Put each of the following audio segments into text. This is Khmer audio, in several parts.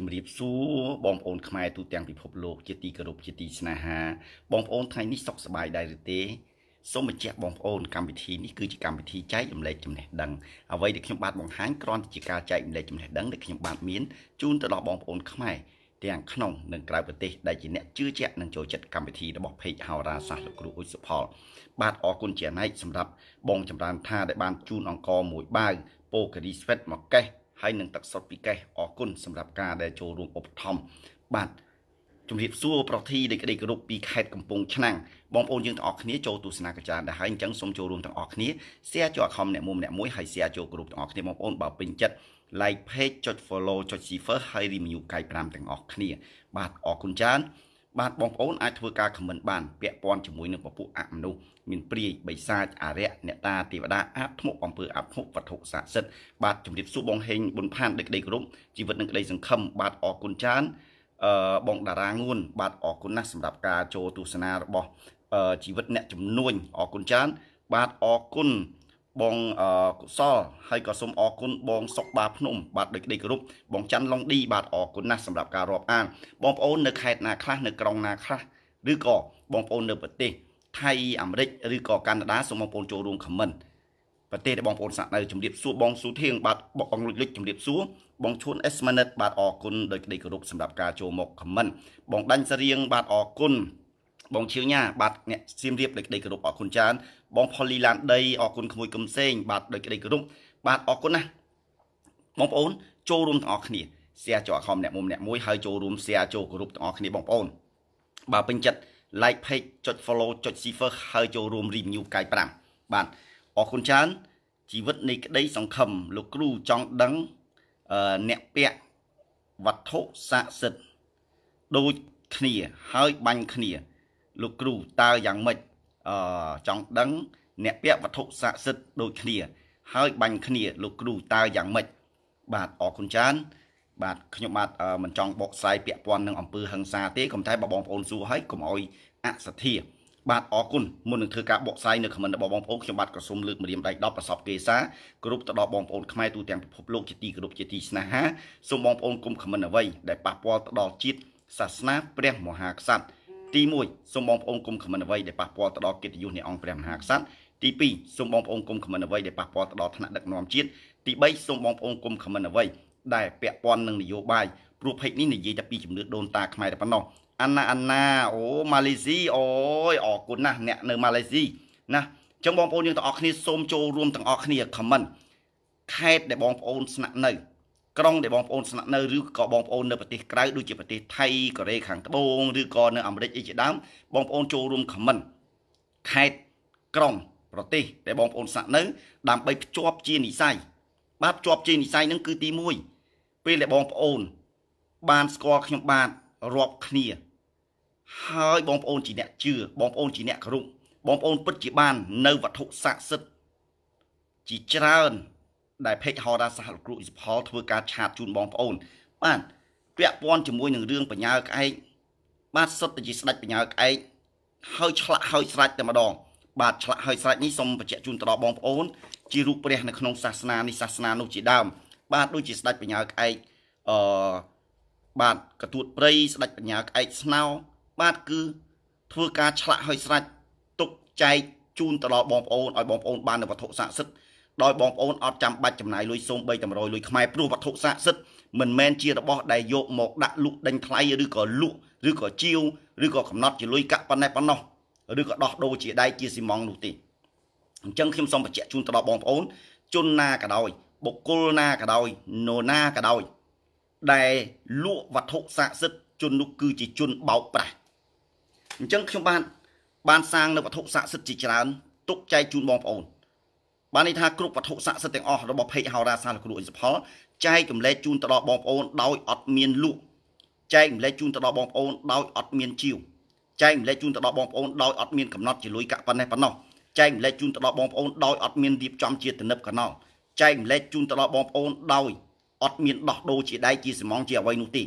ជំរាបសួរបងប្អូនខ្មែរទូទាំងពិភពលោកជាទីគោរពជាទីស្នេហា បងប្អូនថ្ងៃនេះសុខសប្បាយដែរឬទេសូមបញ្ជាក់បងប្អូនកម្មវិធីនេះគឺជាកម្មវិធីចែករំលែកចំណេះដឹងអ្វីដែលខ្ញុំបាទបង្ហាញគ្រាន់តែជាការចែករំលែកចំណេះដឹងដែលខ្ញុំបាទមានជូនទៅដល់បងប្អូនខ្មែរទាំងក្នុងនិងក្រៅប្រទេស ដែលជាអ្នកជឿជាក់និងចូលចិត្តកម្មវិធីរបស់ Page ហោរាសាស្ត្រលោកគ្រូអ៊ុចសុផលបាទអរគុណជាណែកសម្រាប់បងចម្រើនថាដែលបានជូនអង្គរមួយបាវពោកេរីស្វេតមកកេះហើយនឹងទឹកសុទ្ធពីកេះអរគុណសម្រាប់ការដែលចូលរួមឧបត្ថម្ភបាទជំរាបសួរប្រធីដឹកដឹករូបពីខេត្តកំពង់ឆ្នាំងបងប្អូនយើងទាំងអស់គ្នាចូលទស្សនាកិច្ចការដែរហើយអញ្ចឹងសូមចូលរួមទាំងអស់គ្នា share ចូល account អ្នកមួយម្នាក់មួយហើយ share ចូលក្រុមទាំងអស់គ្នាបងប្អូនបើពេញចិត្ត like page ចុច follow ចុច share ហើយ review កាយ5ទាំងអស់គ្នា បាទអរគុណច្រើនបាទបងប្អូនអាចធ្វើការខមមិនបានពាក់ព័ន្ធជាមួយនឹងពពួកអមនុស្សមានព្រាយបិសាចអរិយអ្នកតាទេវតាអាបធ្មប់អំពើអាបធ្មប់វត្ថុស័ក្តិសិទ្ធិបាទជំរាបសួរបងហេងប៊ុនផានដឹកដីគ្រប់ជីវិតនិងក្តីសង្ឃឹមបាទអរគុណចានអឺបងតារាងួនបាទអរគុណណាស់សម្រាប់ការចូលទស្សនារបស់ជីវិតអ្នកជំនួញអរគុណចានបាទអរគុណបងកុសលហើយក៏សូមអរគុណបងសុកបាភ្នំបាទដឹកដឹករូបបងច័ន្ទឡុងឌីបាទអរគុណណាស់សម្រាប់ការរាប់អាន បងប្អូននៅខេត្តណាខ្លះនៅក្រុងណាខ្លះឬក៏បងប្អូននៅប្រទេសថៃអាមេរិកឬក៏កាណាដាសូមបងប្អូនចូលរួមខមមិនប្រទេសដែលបងប្អូនសាក់នៅជំរាបសួរបងស៊ូធៀងបាទបងលុចលុចជំរាបសួរបងឈួនអេសម៉ានិតបាទអរគុណដោយក្តីគោរពសម្រាប់ការចូលមកខមមិនបងដាញ់សរៀងបាទអរគុណបងឈៀងញ៉ាបាទអ្នកសៀមរាបដោយក្តីគោរពអរគុណច្រើនបងផុលលីឡានដីអរគុណក្មួយកំសេង បាទដោយក្តីគោរពបាទអរគុណណាបងប្អូន ចូលរួមទាំងអស់គ្នា share ចូលអខំអ្នកមុំអ្នកមួយហើយចូលរួម share ចូលគោរពទាំងអស់គ្នាបងប្អូនបើពេញចិត្ត like page ចុច follow ចុច share ហើយចូលរួម review កាយ5បាទអរគុណច្រើនជីវិតនៃក្តីសង្ឃឹមលោកគ្រូចង់ដឹងអ្នកពាក់វត្ថុស័ក្តិសិទ្ធដូចគ្នាហើយបាញ់គ្នាលោកគ្រូតើយ៉ាងម៉េចអឺចង់ដឹងអ្នកពាក់វត្ថុស័ក្តិសិទ្ធដូចគ្នា ហើយបាញ់គ្នាលោកគ្រូតើយ៉ាងម៉េចបាទអរគុណច្រើនបាទខ្ញុំបាទមិនចង់បកស្រាយពាក់ព័ន្ធនឹងអង្គើហឹងសាទេគំតែបើបងប្អូនសួរហើយកុំអោយអសទ្ធា បាទអរគុណមុននឹងធ្វើការបកស្រាយនៅខមមិនរបស់បងប្អូនខ្ញុំបាទក៏សូមលើកម្រាមដៃដល់ប្រសពកេសាគ្រប់ទៅដល់បងប្អូនខ្មែរទូទាំងពិភពលោកជាទីគោរពជាទីស្នេហាសូមបងប្អូនគុំខមមិនអ្វីដែលប៉ះពាល់ទៅដល់ជាតិសាសនាព្រះមហាក្សត្រទី1សូមបងប្អូនកុំខមមិនអ្វីដែលប៉ះពាល់ទៅដល់កិត្តិយសនៃអង្គព្រះមហាក្សត្រទី2សូមបងប្អូនកុំខមមិនអ្វីដែលប៉ះពាល់ទៅដល់ឋានៈដឹកនាំជាតិទី3សូមបងប្អូនកុំខមមិនអ្វីដែលពាក់ព័ន្ធនឹងនយោបាយព្រោះភេកនេះនិយាយតែពីជំនឿដូនតាខ្មែរតែប៉ុណ្ណោះអាណាអាណាអូម៉ាឡេស៊ីអូយអរគុណណាស់អ្នកនៅម៉ាឡេស៊ីណាអញ្ចឹងបងប្អូនយើងទាំងអស់គ្នាសូមចូលរួមទាំងអស់គ្នាខមមិនខេតដែលបងប្អូនស្នាក់នៅក្រុងដែលបងប្អូនស្នាក់នៅឬក៏បងប្អូននៅប្រទេសក្រៅដូចជាប្រទេសថៃកូរ៉េខាងត្បូងឬក៏នៅអាមេរិកអីជាដើមបងប្អូនចូលរួមខមមិនខេត្តក្រុងប្រទេសដែលបងប្អូនស្នាក់នៅ ដើម្បីភ្ជាប់ជានិស័យបាទភ្ជាប់ជានិស័យនឹងគឺទី1ពេលដែលបងប្អូន បានស្គាល់ខ្ញុំបាទរាប់គ្នាហើយបងប្អូនជាអ្នកជឿបងប្អូនជាអ្នកគ្រប់បងប្អូនពិតជាបាន នៅវត្ថុស័ក្តិសិទ្ធិជាច្រើនដែលពេកហោរាសាស្ត្រលោកគ្រូសុផលធ្វើការឆាតជូនបងប្អូន បាទពាក់ព័ន្ធជាមួយនឹងរឿងបញ្ញាក្អែកបាទសុទ្ធតែជាស្ដេចបញ្ញាក្អែកហើយឆ្លាក់ហើយស្រាច់តែម្ដង បាទឆ្លាក់ហើយស្រាច់នេះសូមបញ្ជាក់ជូនទៅដល់បងប្អូនជារូបព្រះ នៅក្នុងសាសនានេះសាសនានោះជាដើមបាទដូចជាស្ដេចបញ្ញាក្អែកអឺបាទកទួតព្រៃស្ដេចបញ្ញាក្អែកស្នោ បាទគឺធ្វើការឆ្លាក់ហើយស្រាច់ទុកចែកជូនទៅដល់បងប្អូនឲ្យបងប្អូនបាននៅវត្ថុស័ក្តិសិទ្ធិដោយបងប្អូនអត់ចាំបាច់ចំណាយលុយសូម្បីតម្រុយលុយខ្មែរព្រោះវត្ថុស័ក្តិសិទ្ធិមិនមែនជារបស់ដែលយកមកដាក់លក់ដេញថ្លៃឬក៏លក់ឬក៏ជាវឬក៏កំណត់ជាលុយកាក់ប៉ុណ្ណេះប៉ុណ្ណោះឬក៏ដោះដូរជាដែកជាស៊ីម៉ងនោះទេអញ្ចឹងខ្ញុំសូមបញ្ជាក់ជូនទៅដល់បងប្អូន ជនណាក៏ដោយបុគ្គលណាក៏ដោយនរណាក៏ដោយដែលលក់វត្ថុស័ក្តិសិទ្ធិជននោះគឺជាជនបោកប្រាស់អញ្ចឹងខ្ញុំបានបានសាងនៅវត្ថុស័ក្តិសិទ្ធិជាច្រើន ទុកចែកជូនបងប្អូនបានន័យថាគ្រប់វត្ថុស័ក្តិសិទ្ធិទាំងអស់របស់ភេកហោរាសាស្ត្រលោកគ្រូអ៊ីសផលចែកចម្លែកជូនទៅដល់បងប្អូនដោយអត់មានលក់ចែកម្លែកជូនទៅដល់បងប្អូនដោយអត់មានជីវចែកម្លែកជូនទៅដល់បងប្អូនដោយអត់មានកំណត់ជាលុយកាក់ប៉ុណ្ណេះប៉ុណ្ណោះចែកម្លែកជូនទៅដល់បងប្អូនដោយអត់មានរៀបចំជាទំនើបកណោចែកម្លែកជូនទៅដល់បងប្អូនដោយអត់មានដោះដូរជាដៃជាសំងជាអ្វីនោះទេ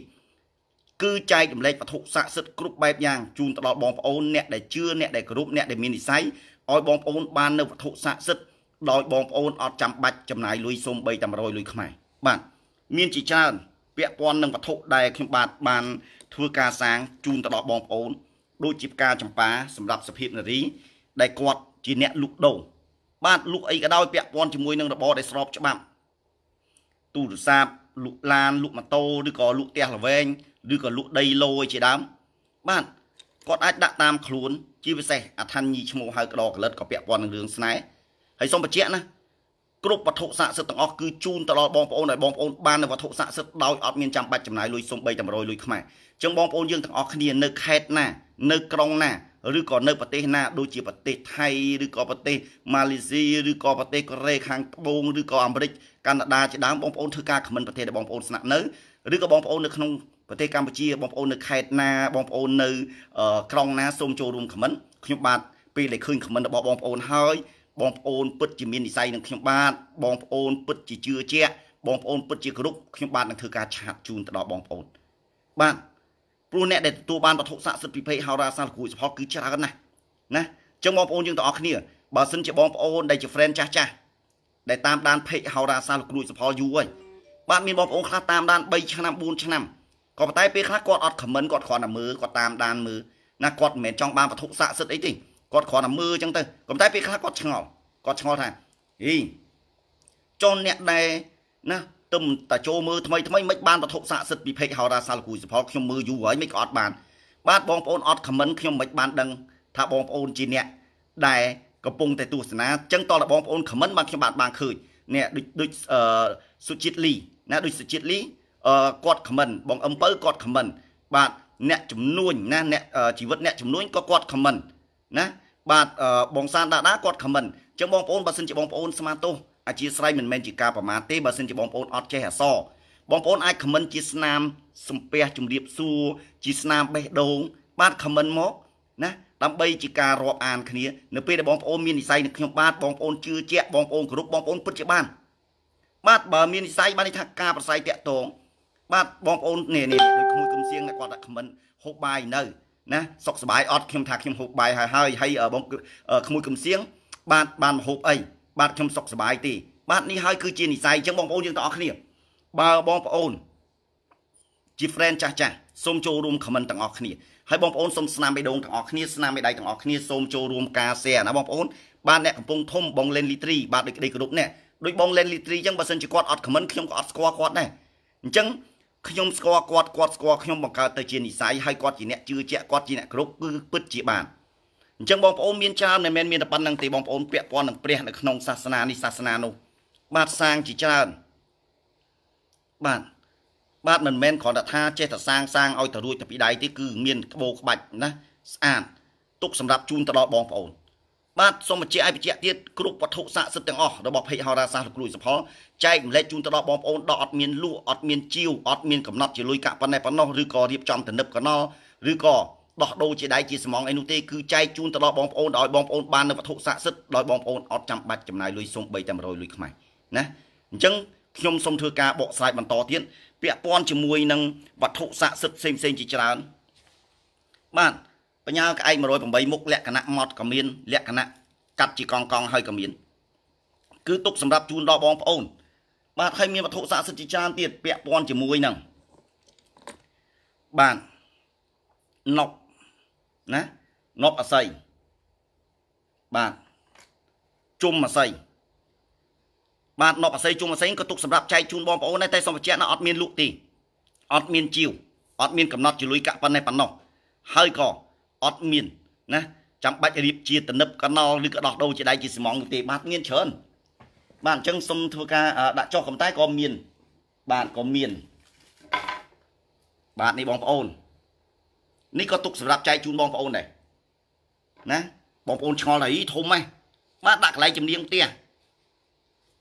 គឺចែកម្លែកវត្ថុស័ក្តិសិទ្ធិគ្រប់បែបយ៉ាងជូនទៅដល់បងប្អូនអ្នកដែលជឿអ្នកដែលគោរពអ្នកដែលមាននិស្ស័យឲ្យបងប្អូនបាននៅវត្ថុស័ក្តិសិទ្ធិដោយបងប្អូនអត់ចាំបាច់ចំណាយលុយសូម្បីតែ100លុយខ្មែរបាទមានជាច្រើនពាក់ព័ន្ធនឹងវត្ថុដែលខ្ញុំបាទបាន ធ្វើការសាងជូនទៅដល់បងប្អូនដូចជាផ្កាចម្ប៉ាសម្រាប់សភាពនារីដែលគាត់ជាអ្នកលុកដូរបាទលុកអីក៏ដោយពាក់ព័ន្ធជាមួយនឹងរបរដែលស្របច្បាប់ទូរស័ព្ទលុកឡានលុកម៉ូតូឬក៏លុកផ្ទះល្វែងឬក៏លុកដីឡូយជាដើមបាទគាត់អាចដាក់តាមខ្លួនជាពិសេសអឋានញីឈ្មោះហៅក្តោកលិតក៏ពាក់ព័ន្ធនឹងរឿងស្នេហ៍ហើយសូមបញ្ជាក់ណាគ្រប់វត្ថុស័ក្តិសិទ្ធិទាំងអស់គឺជូនទៅដល់បងប្អូនឲ្យបងប្អូនបាននូវវត្ថុស័ក្តិសិទ្ធិដោយអត់មានចាំបាច់ចំណាយលុយសូម្បីតែ100លុយខ្មែរអញ្ចឹងបងប្អូនយើងទាំងអស់គ្នា នៅខេត្តណានៅក្រុងណាឬក៏នៅប្រទេសណាដូចជាប្រទេស ថៃឬក៏ប្រទេសម៉ាឡេស៊ីឬក៏ប្រទេសកូរ៉េខាងត្បូងឬក៏អាមេរិកកាណាដាជាដើមបងប្អូនធ្វើការខមមិនប្រទេសដែលបងប្អូនស្នាក់នៅឬក៏បងប្អូននៅក្នុងប្រទេសកម្ពុជាបងប្អូននៅខេត្តណាបងប្អូននៅក្រុងណាសូមចូលរួមខមមិនខ្ញុំបាទពេលដែលឃើញខមមិនរបស់បងប្អូនហើយបងប្អូនពិតជាមាននិស័យនឹងខ្ញុំបាទបងប្អូនពិតជាជឿជាក់បងប្អូនពិតជាគ្រប់ខ្ញុំបាទនឹងធ្វើការឆាតជូនទៅដល់បងប្អូនបាទព្រោះអ្នកដែលទទួលបានវត្ថុស័ក្តិសិទ្ធិពិភេកហោរាសាស្ត្រគួយសផលគឺច្រើនណាស់ណាអញ្ចឹងបងប្អូនយើងទាំងអស់គ្នាបើសិនជាបងប្អូន ដែលជា friend ចាស់ចាស់ដែលតាមដាន ភេកហោរាសាស្ត្រគួយសផលយូរហើយបាទមានបងប្អូនខ្លះតាមដាន3ឆ្នាំ4ឆ្នាំក៏ប៉ុន្តែពេលខ្លះគាត់អត់ comment គាត់គ្រាន់តែមើលគាត់តាមដានមើលណាគាត់មិនមែនចង់បានវត្ថុស័ក្តិសិទ្ធិអីទេគាត់គ្រាន់តែមើលអញ្ចឹងទៅប៉ុន្តែពេលខ្លះគាត់ឆ្ងល់គាត់ឆ្ងល់ថាអីចនអ្នកដែលណាទឹមតាចូលមើលថ្មីថ្មីមិនបានវត្ថុស័ក្តិសិទ្ធិពីពេកហោរាសាលគូសផលខ្ញុំមើលយូរហើយមិនក៏អត់បាន បាទបងប្អូនអត់ខមមិនខ្ញុំមិន បានដឹងថាបងប្អូនជាអ្នកដែលកំពុងតែទស្សនាអញ្ចឹងតើបងប្អូនខមមិនបាទខ្ញុំបាទបានឃើញអ្នកដូចដូចអឺសុជាតិលីណាដូចសុជាតិលីអឺគាត់ខមមិនបងអឹមពៅគាត់ខមមិនបាទអ្នកចំនួន ណាអ្នកជីវិតអ្នកចំនួនក៏គាត់ខមមិនណាបាទបងសានដាដាគាត់ខមមិនអញ្ចឹងបងប្អូនបើសិនជាបងប្អូនស្មាទោសអធិស្ឋានមិនមែនជាការប្រមាថទេបើសិនជាបងប្អូនអត់ចេះអសរបងប្អូនអាចខមមិន ជាស្នាមសំពះជំរាបសួរជាស្នាមបេះដូងបាទខមមិនមកណាដើម្បីជាការរាប់អានគ្នានៅពេលដែលបងប្អូនមាននិស័យនឹងខ្ញុំបាទបងប្អូនជឿជាក់បងប្អូនគ្រប់បងប្អូនពិតជាបានបាទបើមាននិស័យបានន័យថាការប្រស័យតាក់ទងបាទបងប្អូននេះនេះដូចក្មួយកំសៀងគាត់ដាក់ខមមិនហូបបាយនៅណាសុខសប្បាយអត់ខ្ញុំថាខ្ញុំហូបបាយហើយហើយហើយបងក្មួយកំសៀងបាទបានមកហូបអីបាទខ្ញុំសុខសប្បាយទេបាទនេះហើយគឺជានិស័យអញ្ចឹងបងប្អូនយើងទាំងអស់គ្នាបើបងប្អូនជា friend ចាស់ចាស់សូមចូលរួម comment ទាំងអស់គ្នាហើយបងប្អូនសូមស្នាមបេះដូងទាំងអស់គ្នាស្នាមបេះដៃទាំងអស់គ្នាសូមចូលរួមការ share ណាបងប្អូនបាទអ្នកកំពុងធំបងលេនលីត្រីបាទដូចក្តីគោរពអ្នកដូចបងលេនលីត្រីអញ្ចឹងបើសិនជាគាត់អត់ comment ខ្ញុំក៏អត់ស្គាល់គាត់ដែរអញ្ចឹងខ្ញុំស្គាល់គាត់គាត់ស្គាល់ខ្ញុំបង្កើតទៅជានិស័យហើយគាត់ជាអ្នកជឿជាក់គាត់ជាអ្នកគ្រប់គឺពិតជាបានអញ្ចឹងបងប្អូនមានច្រើនមិនមែនមានតែប៉ុណ្្នឹងទេបងប្អូន ពាក់ព័ន្ធនឹងព្រះនៅក្នុងសាសនានេះសាសនានោះបាទសាងជាច្រើនបាទបាទមិនមែនគ្រាន់តែថាចេះតែសាងសាងឲ្យទៅរួចទៅពីដៃទេគឺមានក្បោក្បាច់ណាស្អាតទុកសម្រាប់ជូនទៅដល់បងប្អូនបាទសូមបញ្ជាក់ឲ្យបញ្ជាក់ទៀតគ្រប់វត្ថុស័ក្តិសិទ្ធិទាំងអស់របស់ភិកហោរាសាស្ត្រលោកគ្រូសំផលចែកម្លែកជូនទៅដល់បងប្អូនដល់អត់មានលក់អត់មានជីវអត់មានកំណត់ជាលុយកាក់ប៉ុណ្ណេះប៉ុណ្ណោះឬក៏រៀបចំទំនឹបកណល់ឬក៏ដោះដូរជាដៃជាស្មងអីនោះទេគឺចែកជូនទៅដល់បងប្អូនឲ្យបងប្អូនបាននៅវត្ថុស័ក្តិសិទ្ធិដោយបងប្អូនអត់ចាំបាច់ចំណាយលុយសូម្បីតែ100លុយខ្មែរណាអញ្ចឹងខ្ញុំសូមធ្វើការបកស្រាយបន្តទៀតពាក់ព័ន្ធជាមួយនឹងវត្ថុស័ក្តិសិទ្ធិផ្សេងៗជាច្រើនបាទបញ្ញាក្អែក108មុខលក្ខណៈម៉ត់ក៏មានលក្ខណៈកាត់ជាកងកងហើយក៏មានគឺទុកសម្រាប់ជូនដល់បងប្អូនបាទហើយមានវត្ថុស័ក្តិសិទ្ធិច្រើនទៀតពាក់ព័ន្ធជាមួយនឹងបាទណប់ណាណប់អស័យបាទជុំអស័យបាទណប់អស័យជុំអស័យក៏ទុកសម្រាប់ចែកជូនបងប្អូនដែរតែសូមបញ្ជាក់ណាអត់មានលក់ទេអត់មានជាវអត់មានកំណត់ជាលុយកាក់ប៉ុណ្ណេះប៉ុណ្ណោះហើយក៏អត់មានណាចាំបាច់រៀបជាតនិបកណោលឬក៏ដោះដូរជាដៃជាស្មងទេបាទមានច្រើនបាទអញ្ចឹងសុំធ្វើការដាក់ចុះកំតែក៏មានបាទក៏មានបាទនេះបងប្អូននេះក៏ទុកសម្រាប់ចែកជូនបងប្អូនដែរណាបងប្អូនឆ្ងល់ថាអីធំហ៎បាទដាក់កន្លែងចំនួនផ្ទះ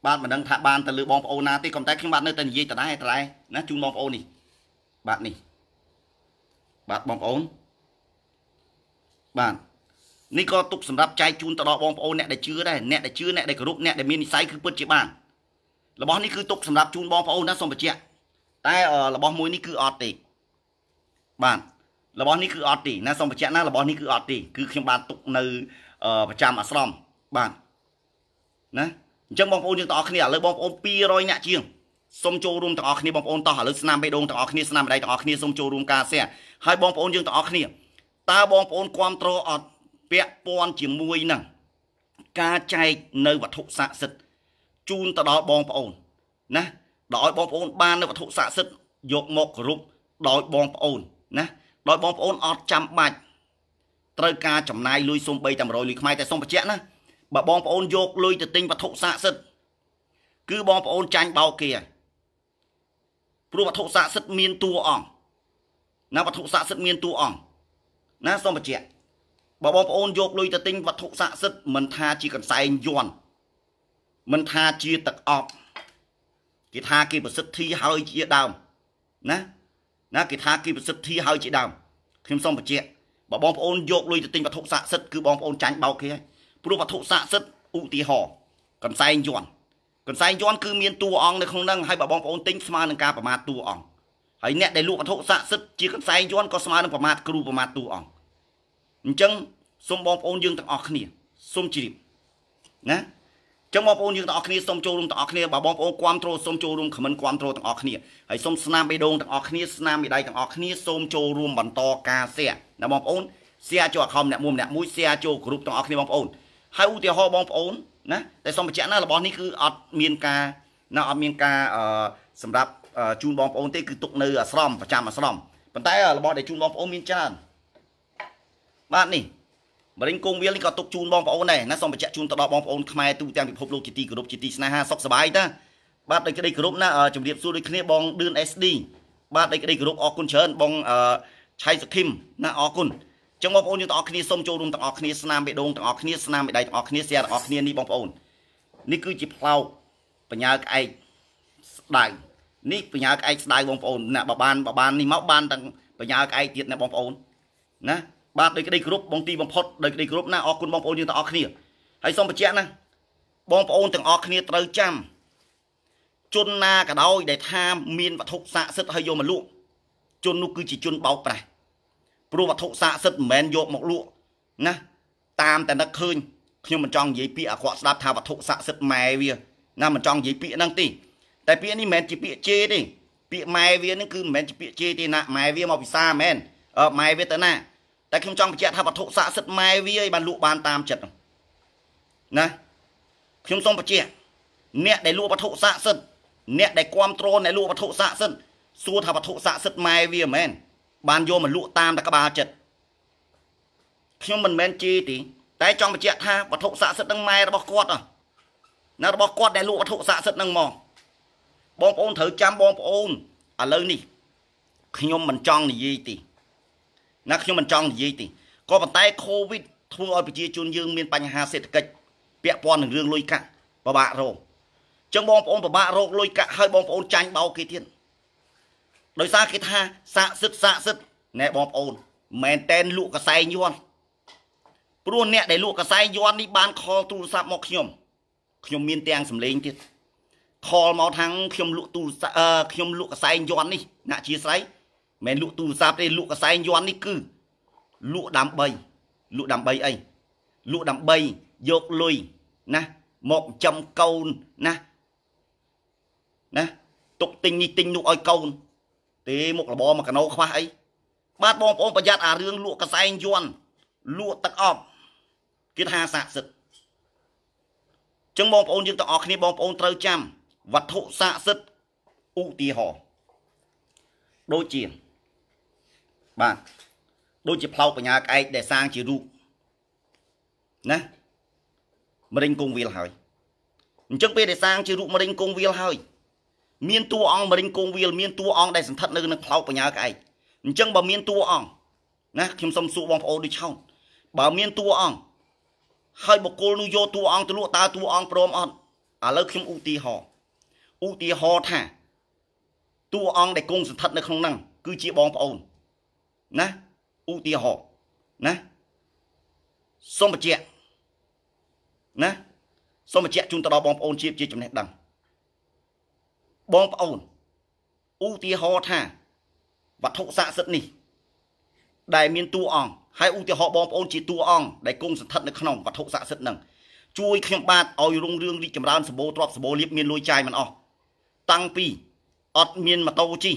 បាទមិនដឹងថាបានទៅលើបងប្អូនណាទេក៏តែខ្ញុំបាទនៅតែនិយាយដដែលដដែលណាជូនបងប្អូននេះបាទនេះបាទបងប្អូនបាទនេះក៏ទុកសម្រាប់ចែកជូនទៅដល់បងប្អូនអ្នកដែលជឿដែរអ្នកដែលជឿអ្នកដែលគោរពអ្នកដែលមាននិស័យគឺពិតជាបានរបស់នេះគឺទុកសម្រាប់ជូនបងប្អូនណាសូមបញ្ជាក់តែរបស់មួយនេះគឺអត់ទេបាទរបស់នេះគឺអត់ទេណាសូមបញ្ជាក់ណារបស់នេះគឺអត់ទេគឺខ្ញុំបានទុកនៅប្រចាំអាស្រមបាទណាអញ្ចឹងបងប្អូនយើងទាំងអស់គ្នាឥឡូវបងប្អូន200អ្នកជាងសូមចូលរួមទាំងអស់គ្នាបងប្អូនតោះឥឡូវស្នាមបេះដូងទាំងអស់គ្នាស្នាមម្ដាយទាំងអស់គ្នាសូមចូលរួមការសែហើយបងប្អូនយើងទាំងអស់គ្នាតើបងប្អូនគ្រប់ត្រអត់ពាក់ព័ន្ធជាមួយនឹងការចែកនៅវត្ថុស័ក្តិសិទ្ធជូនទៅដល់បងប្អូនណាដល់ឲ្យបងប្អូនបាននៅវត្ថុស័ក្តិសិទ្ធយកមកគោរពដោយបងប្អូនណាដោយបងប្អូនអត់ចាំបាច់ត្រូវការចំណាយលុយសុំ3តែ100លុយខ្មែរតែសុំបញ្ជាក់ណាបើបងប្អូនយកលុយទៅទិញវត្ថុស័ក្តិសិទ្ធគឺបងប្អូនចាញ់បោកគេហើយព្រោះវត្ថុស័ក្តិសិទ្ធមានតួអង្គណាវត្ថុស័ក្តិសិទ្ធមានតួអង្គណាសូមបញ្ជាក់បើបងប្អូនយកលុយទៅទិញវត្ថុស័ក្តិសិទ្ធិមិនថាជាកន្សែងយន់មិនថាជាទឹកអប់គេថាគេប្រសិទ្ធិហើយជាដើមណាណាគេថាគេប្រសិទ្ធិហើយជាដើមខ្ញុំសូមបញ្ជាក់បើបងប្អូនយកលុយទៅទិញវត្ថុស័ក្តិសិទ្ធិគឺបងប្អូនចាញ់បោកគេហើយព្រោះវត្ថុស័ក្តិសិទ្ធិឧទាហរណ៍កន្សែងយន់កន្សែងយន់គឺមានតួអង្គនៅក្នុងហ្នឹងហើយបើបងប្អូនទិញស្មើនឹងការប្រមាថតួអង្គហើយអ្នកដែលលក់វត្ថុស័ក្តិសិទ្ធិជាកន្សែងយន់ក៏ស្មើនឹងប្រមាថគ្រូប្រមាថតួអង្គអញ្ចឹងសូមបងប្អូនយើងទាំងអស់គ្នាសូមជ្រាបណាចឹងបងប្អូនយើងទាំងអស់គ្នាសូមចូលរួមទាំងអស់គ្នាបើបងប្អូនគ្រប់គ្រងសូមចូលរួមខមមិនគ្រប់គ្រងទាំងអស់គ្នាហើយសូមស្នាមបេះដូងទាំងអស់គ្នាស្នាមមេដៃទាំងអស់គ្នាសូមចូលរួមបន្តការសៀណាបងប្អូនសៀចូលអខំអ្នកមួយម្នាក់មួយសៀចូលក្រុមទាំងអស់គ្នាបងប្អូនហើយឧទាហរណ៍បងប្អូនណាតែសូមបញ្ជាក់ណារបស់នេះគឺអត់មានការណាអត់មានការអឺសម្រាប់ជូនបងប្អូនទេគឺទុកនៅអាស្រមប្រចាំអាស្រមប៉ុន្តែរបស់ដែលជូនបងប្អូនមានច្រើនបាទនេះបរិញគង់វាលនេះក៏ទុកជូនបងប្អូនដែរណាសូមបញ្ជាក់ជូនទៅដល់បងប្អូនខ្មែរទូទាំងពិភពលោកជាទីគោរពជាទីស្នេហាសុខសប្បាយតាបាទដោយក្តីគោរពណាជម្រាបសួរដូចគ្នាបងឌឿន SD បាទដោយក្តីគោរពអរគុណច្រើនបងឆៃសុខឹមណាអរគុណចឹងបងប្អូនយើងទាំងអស់គ្នាសូមចូលរួមទាំងអស់គ្នាស្នាមបេះដូងទាំងអស់គ្នាស្នាមបេះដៃទាំងអស់គ្នាសែទាំងអស់គ្នានេះបងប្អូននេះគឺជាផ្លោកបញ្ញាក្អែកស្ដៅនេះបញ្ញាក្អែកស្ដៅបងប្អូនណាបើបានបើបាននេះមកបានទាំងបញ្ញាក្អែកទៀតណាបងប្អូនណាបាទដោយក្តីគោរពបងទីបំផុតដោយក្តីគោរពណាអរគុណបងប្អូនយើងទាំងអស់គ្នាហើយសូមបញ្ជាក់ណាបងប្អូនទាំងអស់គ្នាត្រូវចាំជនណាក៏ដោយដែលថាមានវត្ថុស័ក្តិសិទ្ធិឲ្យយកមកលក់ជននោះគឺជាជនបោកប្រាស់ព្រោះវត្ថុស័ក្តិសិទ្ធិមិនមែនយកមកលក់ណាតាមតែនឹកឃើញខ្ញុំមិនចង់និយាយពាក្យអាក្រក់ស្ដាប់ថាវត្ថុស័ក្តិសិទ្ធិម៉ែវាណាមិនចង់និយាយពាក្យហ្នឹងទេតែពាក្យនេះមិនមែនជាពាក្យជេរទេពាក្យម៉ែវានឹងគឺមិនមែនជាពាក្យជេរទេណាម៉ែវាមកពិសាមែនអឺម៉ែវាទៅណាតែខ្ញុំចង់បញ្ជាក់ថាវត្ថុស័ក្តិសិទ្ធិម៉ែវាឲ្យបានលក់បានតាមចិត្តណាខ្ញុំសូមបញ្ជាក់អ្នកដែលលក់វត្ថុស័ក្តិសិទ្ធិអ្នកដែលគ្រប់គ្រងអ្នកលក់វត្ថុស័ក្តិសិទ្ធិសួរថាវត្ថុស័ក្តិសិទ្ធិម៉ែវាមែនបានយកមកលក់តាមតែក្បាលចិត្តខ្ញុំមិនមែនជេរទេតែចង់បញ្ជាក់ថាវត្ថុស័ក្តិសិទ្ធិនឹងម៉ែរបស់គាត់ណារបស់គាត់ដែលលក់វត្ថុស័ក្តិសិទ្ធិនឹងមកបងប្អូនត្រូវចាំបងប្អូនឥឡូវនេះខ្ញុំមិនចង់និយាយទេណាខ្ញុំមិនចង់និយាយទេក៏ប៉ុន្តែកូវីដធ្វើឲ្យប្រជាជនយើង មានបញ្ហាសេដ្ឋកិច្ចពាក់ព័ន្ធនឹងរឿងលុយកាក់បបាក់រោគចឹងបងប្អូនពិបាករោគលុយកាក់ហើយបងប្អូនចាញ់បោកគេទៀតដោយសារគេថាសាកសិទ្ធសាកសិទ្ធណែបងប្អូនមែនតែនលក់កសែងយន់ព្រោះអ្នកដែលលក់កសែងយន់នេះបានខលទូរស័ព្ទមកខ្ញុំ ខ្ញុំមានទាំងសម្លេងទៀតខលមកថាងខ្ញុំលក់ទូរស័ព្ទខ្ញុំលក់កសែងយន់នេះអ្នកជាស្រ័យមិនលក់ទូរស័ព្ទទេលក់កសែងយន់នេះគឺលក់ដើម្បីលក់ដើម្បីអីលក់ដើម្បីយកលុយណាមកចំកូនណាណាទុកទិញនេះទិញនោះឲ្យកូនទេមុខរបរមកកណោខ្វះអីបាទបងប្អូនប្រយ័ត្នអារឿងលក់កសែងយន់លក់ទឹកអប់គេថាស័ក្តិសិទ្ធិចឹងបងប្អូនយើងទាំងអស់គ្នាបងប្អូនត្រូវចាំវត្ថុស័ក្តិសិទ្ធិឧទាហរណ៍ដូចជាបាទដូចជាផ្លោកបញ្ញាក្អែកដែលសាងជារូបណាមរិញគង់វាលហើយអញ្ចឹងពេលដែលសាង ជារូបមរិញគង់វាលហើយមានតួអង្គមរិញគង់វាលមានតួអង្គដែលសន្ធិដ្ឋនៅក្នុងផ្លោកបញ្ញាក្អែកអញ្ចឹងបើមានតួអង្គណាខ្ញុំសូមសួរបងប្អូនដូចឆោតបើមានតួអង្គហើយបុគ្គលនោះយកតួអង្គទៅលក់តើតួអង្គព្រមអត់ឥឡូវខ្ញុំឧទាហរណ៍ឧទាហរណ៍ថាតួអង្គដែលគង់សន្ធិដ្ឋនៅក្នុងហ្នឹងគឺជាបងប្អូនណាឧទាហរណ៍ណាសូមបញ្ជាក់ណាសូមបញ្ជាក់ជូនទៅដល់បងប្អូនជាជាចំណេះដឹងបងប្អូនឧទាហរណ៍ថាវត្ថុស័ក្តិសិទ្ធិនេះ ដែលមានតួអង្គហើយឧទាហរណ៍បងប្អូនជាតួអង្គដែលគង់ស្ថិតនៅក្នុងវត្ថុស័ក្តិសិទ្ធិនឹងជួយខ្ញុំបាទឲ្យរុងរឿងរីកចម្រើនសម្បូរទ្រព្យសម្បូរលៀបមានលុយចាយមិនអស់តាំងពីអត់មានម៉ូតូជិះ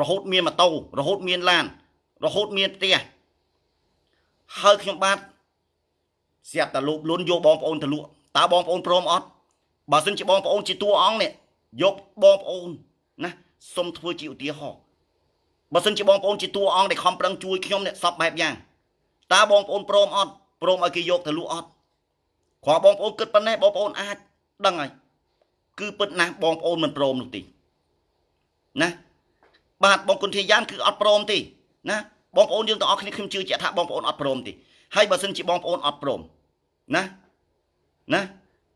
រហូតមានម៉ូតូ រហូតមានឡានរហូតមានផ្ទះហើយខ្ញុំបាទស្រាប់តែលោបលុនយកបងប្អូនទៅលក់តើបងប្អូនព្រមអត់បើសិនជាបងប្អូនជាតួអង្គនេះយកបងប្អូនណាសុំធ្វើជាឧទាហរណ៍បើសិនជាបងប្អូនជាតួអង្គដែលខំប្រឹងជួយខ្ញុំអ្នកសពបែបយ៉ាងតើបងប្អូនព្រមអត់ព្រមឲ្យគេយកទៅលក់អត់គ្រាន់បងប្អូនគិតប៉ុណ្ណេះបងប្អូនអាចដឹងហើយគឺពិតណាស់បងប្អូនមិនព្រមនោះទេណាបាទបងគុណធាយានគឺអត់ព្រមទេណាបងប្អូនយើងទាំងអស់គ្នាខ្ញុំជឿជាក់ថាបងប្អូនអត់ព្រមទេហើយបើសិនជាបងប្អូនអត់ព្រមណាណា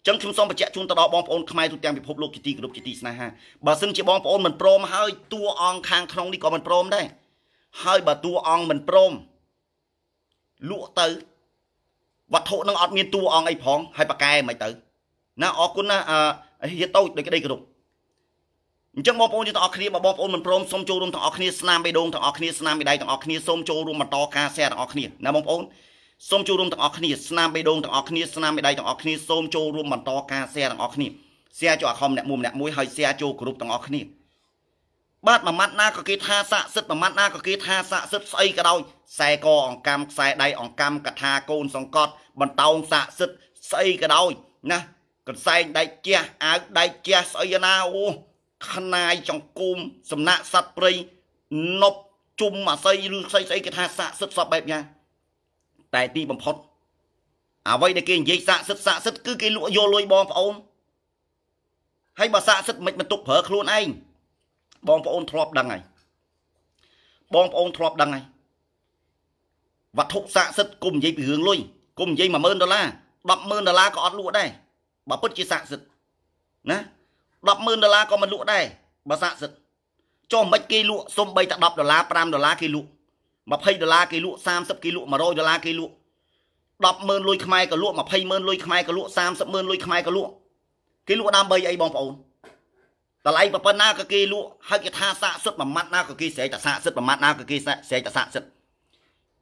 ចឹងខ្ញុំសូមបញ្ជាក់ជូនទៅដល់បងប្អូនខ្មែរទូទាំងពិភពលោកជាទីគោរពជាទីស្នេហាបើសិនជាបងប្អូនមិនព្រមហើយតួអង្គខាងក្នុងនេះក៏មិនព្រមដែរហើយបើតួអង្គមិនព្រមលក់ទៅវត្ថុនឹងអត់មានតួអង្គអីផង ហើយប៉ាកែមិនទៅណាអរគុណណាអឺហៀតតូចដោយក្តីគោរពអញ្ចឹងបងប្អូនយើងទាំងអស់គ្នាបងប្អូនមិនព្រមសូមចូលរួមទាំងអស់គ្នាស្នាមបេះដូងទាំងអស់គ្នាស្នាមបេដៃទាំងអស់គ្នាសូមចូលរួមបន្តការ share ទាំងអស់គ្នាណាបងប្អូនសូមចូលរួមទាំងអស់គ្នាស្នាមបេះដូងទាំងអស់គ្នាស្នាមបេដៃទាំងអស់គ្នាសូមចូលរួមបន្តការ share ទាំងអស់គ្នា share ចូលអាខំអ្នកមួយម្នាក់មួយហើយ share ចូលក្រុមទាំងអស់គ្នាបាទមួយម៉ាត់ណាក៏គេថាស័ក្តិសិទ្ធមួយម៉ាត់ណាក៏គេថាស័ក្តិសិទ្ធស្អីក៏ដោយខ្សែកអង្កាំខ្សែដៃអង្កាំកថាកូនសង្កត់បន្តោងស័ក្តិសិទ្ធស្អីក៏ដោយណាកន្សែងដៃជះអាវដៃជះស្អីណាអូខ្នាយចង្គមសំណាក់សัตว์ព្រៃនប់ជុំអាស័យឬស្អីស្អីគេថាស័ក្តិសិទ្ធសពបែបយ៉ាងតែទីបំផុតអ្វីដែលគេនិយាយស័ក្តិសិទ្ធស័ក្តិសិទ្ធគឺគេលក់យកលុយបងប្អូនហើយបើស័ក្តិសិទ្ធមិនបន្ទុកប្រើខ្លួនឯងបងប្អូនធ្លាប់ដឹងហើយបងប្អូនធ្លាប់ដឹងហើយវត្ថុស័ក្តិសិទ្ធគុំនិយាយពីរឿងលុយគុំនិយាយ10000ដុល្លារ100,000ដុល្លារក៏អត់លក់ដែរបើពិតជាស័ក្តិសិទ្ធណា100,000ដុល្លារក៏មិនលក់ដែរបើស័ក្តិសិទ្ធចុះមិនគេលក់សុំ3តែ10ដុល្លារ5ដុល្លារគេលក់20ដុល្លារគេលក់30គេលក់100ដុល្លារគេលក់100,000លុយខ្មែរក៏លក់200,000លុយខ្មែរក៏លក់300,000លុយខ្មែរក៏លក់គេលក់ដើម្បីអីបងប្អូនតម្លៃប៉ុណ្ណាក៏គេលក់ហើយគេថាសាកសិទ្ធមួយម៉ាត់ណាក៏គេស្រែកតែសាកសិទ្ធមួយម៉ាត់ណាក៏គេស្រែកតែសាកសិទ្ធ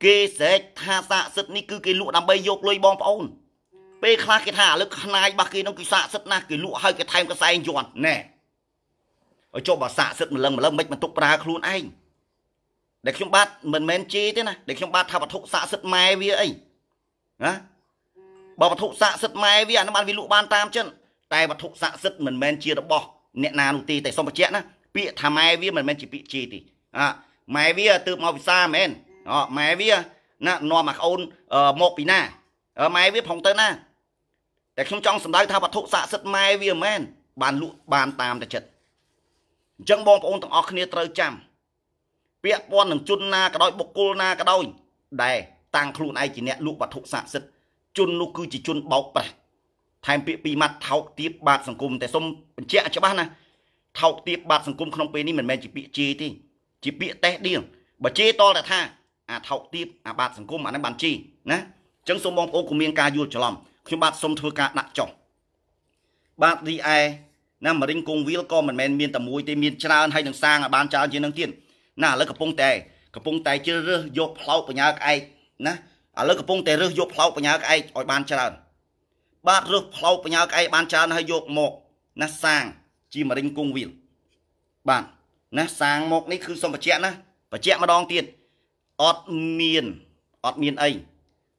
គេស្រែកថាសាកសិទ្ធនេះគឺគេលក់ដើម្បីយកលុយបងប្អូនពេលខ្លះគេថាឥឡូវខ្នាយរបស់គេនោះគឺស័ក្តិសិទ្ធិណាស់គេលក់ហើយគេថែមកសែងយន់ណែឲ្យចុះបើស័ក្តិសិទ្ធិម្លឹងម្លឹងមិនបន្ទុកប្រើខ្លួនឯងដែលខ្ញុំបាទមិនមែនជេរទេណាដែលខ្ញុំបាទថាវត្ថុស័ក្តិសិទ្ធិម៉ែវាអីណាបើវត្ថុស័ក្តិសិទ្ធិម៉ែវាអានោះបានវាលក់បានតាមចិនតែវត្ថុស័ក្តិសិទ្ធិមិនមែនជារបស់អ្នកណានោះទេតែសូមបញ្ជាក់ណាពាក្យថាម៉ែវាមិនមែនជាពាក្យជេរទេណាម៉ែវាទើបមកវិសាមែនអូម៉ែវាណានាំមកអូនមកពីណាម៉ែវាផងទៅណាតែខ្ញុំចង់សម្ដៅថាវត្ថុស័ក្តិសិទ្ធិម៉ែវាមិនមែនបានលក់បានតាមតែចិត្តអញ្ចឹងបងប្អូនទាំងអស់គ្នាត្រូវចាំ ពាក់ព័ន្ធនឹងជនណាក៏ដោយបុគ្គលណាក៏ដោយ ដែលតាំងខ្លួនឯងជាអ្នកលក់វត្ថុស័ក្តិសិទ្ធិជននោះគឺជាជនបោកប្រាស់ថែមពាក្យពីរម៉ាត់ថោកទាបបាតសង្គមតែសូមបញ្ជាក់ច្បាស់ណាថោកទាបបាតសង្គមក្នុងពេលនេះមិនមែនជាពាក្យជេរទេជាពាក្យតេះដៀងបើជេរតតែថាអាថោកទាបអាបាតសង្គមអានេះបានជេរណាអញ្ចឹងសូមបងប្អូនកុំមានការយល់ច្រឡំខ្ញុំបាទសូមធ្វើការដាក់ចុះបាទរីឯណាមរិញគង្វាលក៏មិនមែនមានតែមួយទេមានច្រើនហើយនឹងសាងឲ្យបានច្រើនជាងនឹងទៀតណាឥឡូវកំពុងតែកំពុងតែជ្រើសរើសយកផ្លោកបញ្ញាក្អែកណាឥឡូវកំពុងតែរើសយកផ្លោកបញ្ញាក្អែកឲ្យបានច្រើនបាទរើសផ្លោកបញ្ញាក្អែកបានច្រើនហើយយកមកណាសាងជាមរិញគង្វាលបាទណាសាងមក នេះគឺសំបជាណាបជាម្ដងទៀតអត់មានអត់មានអី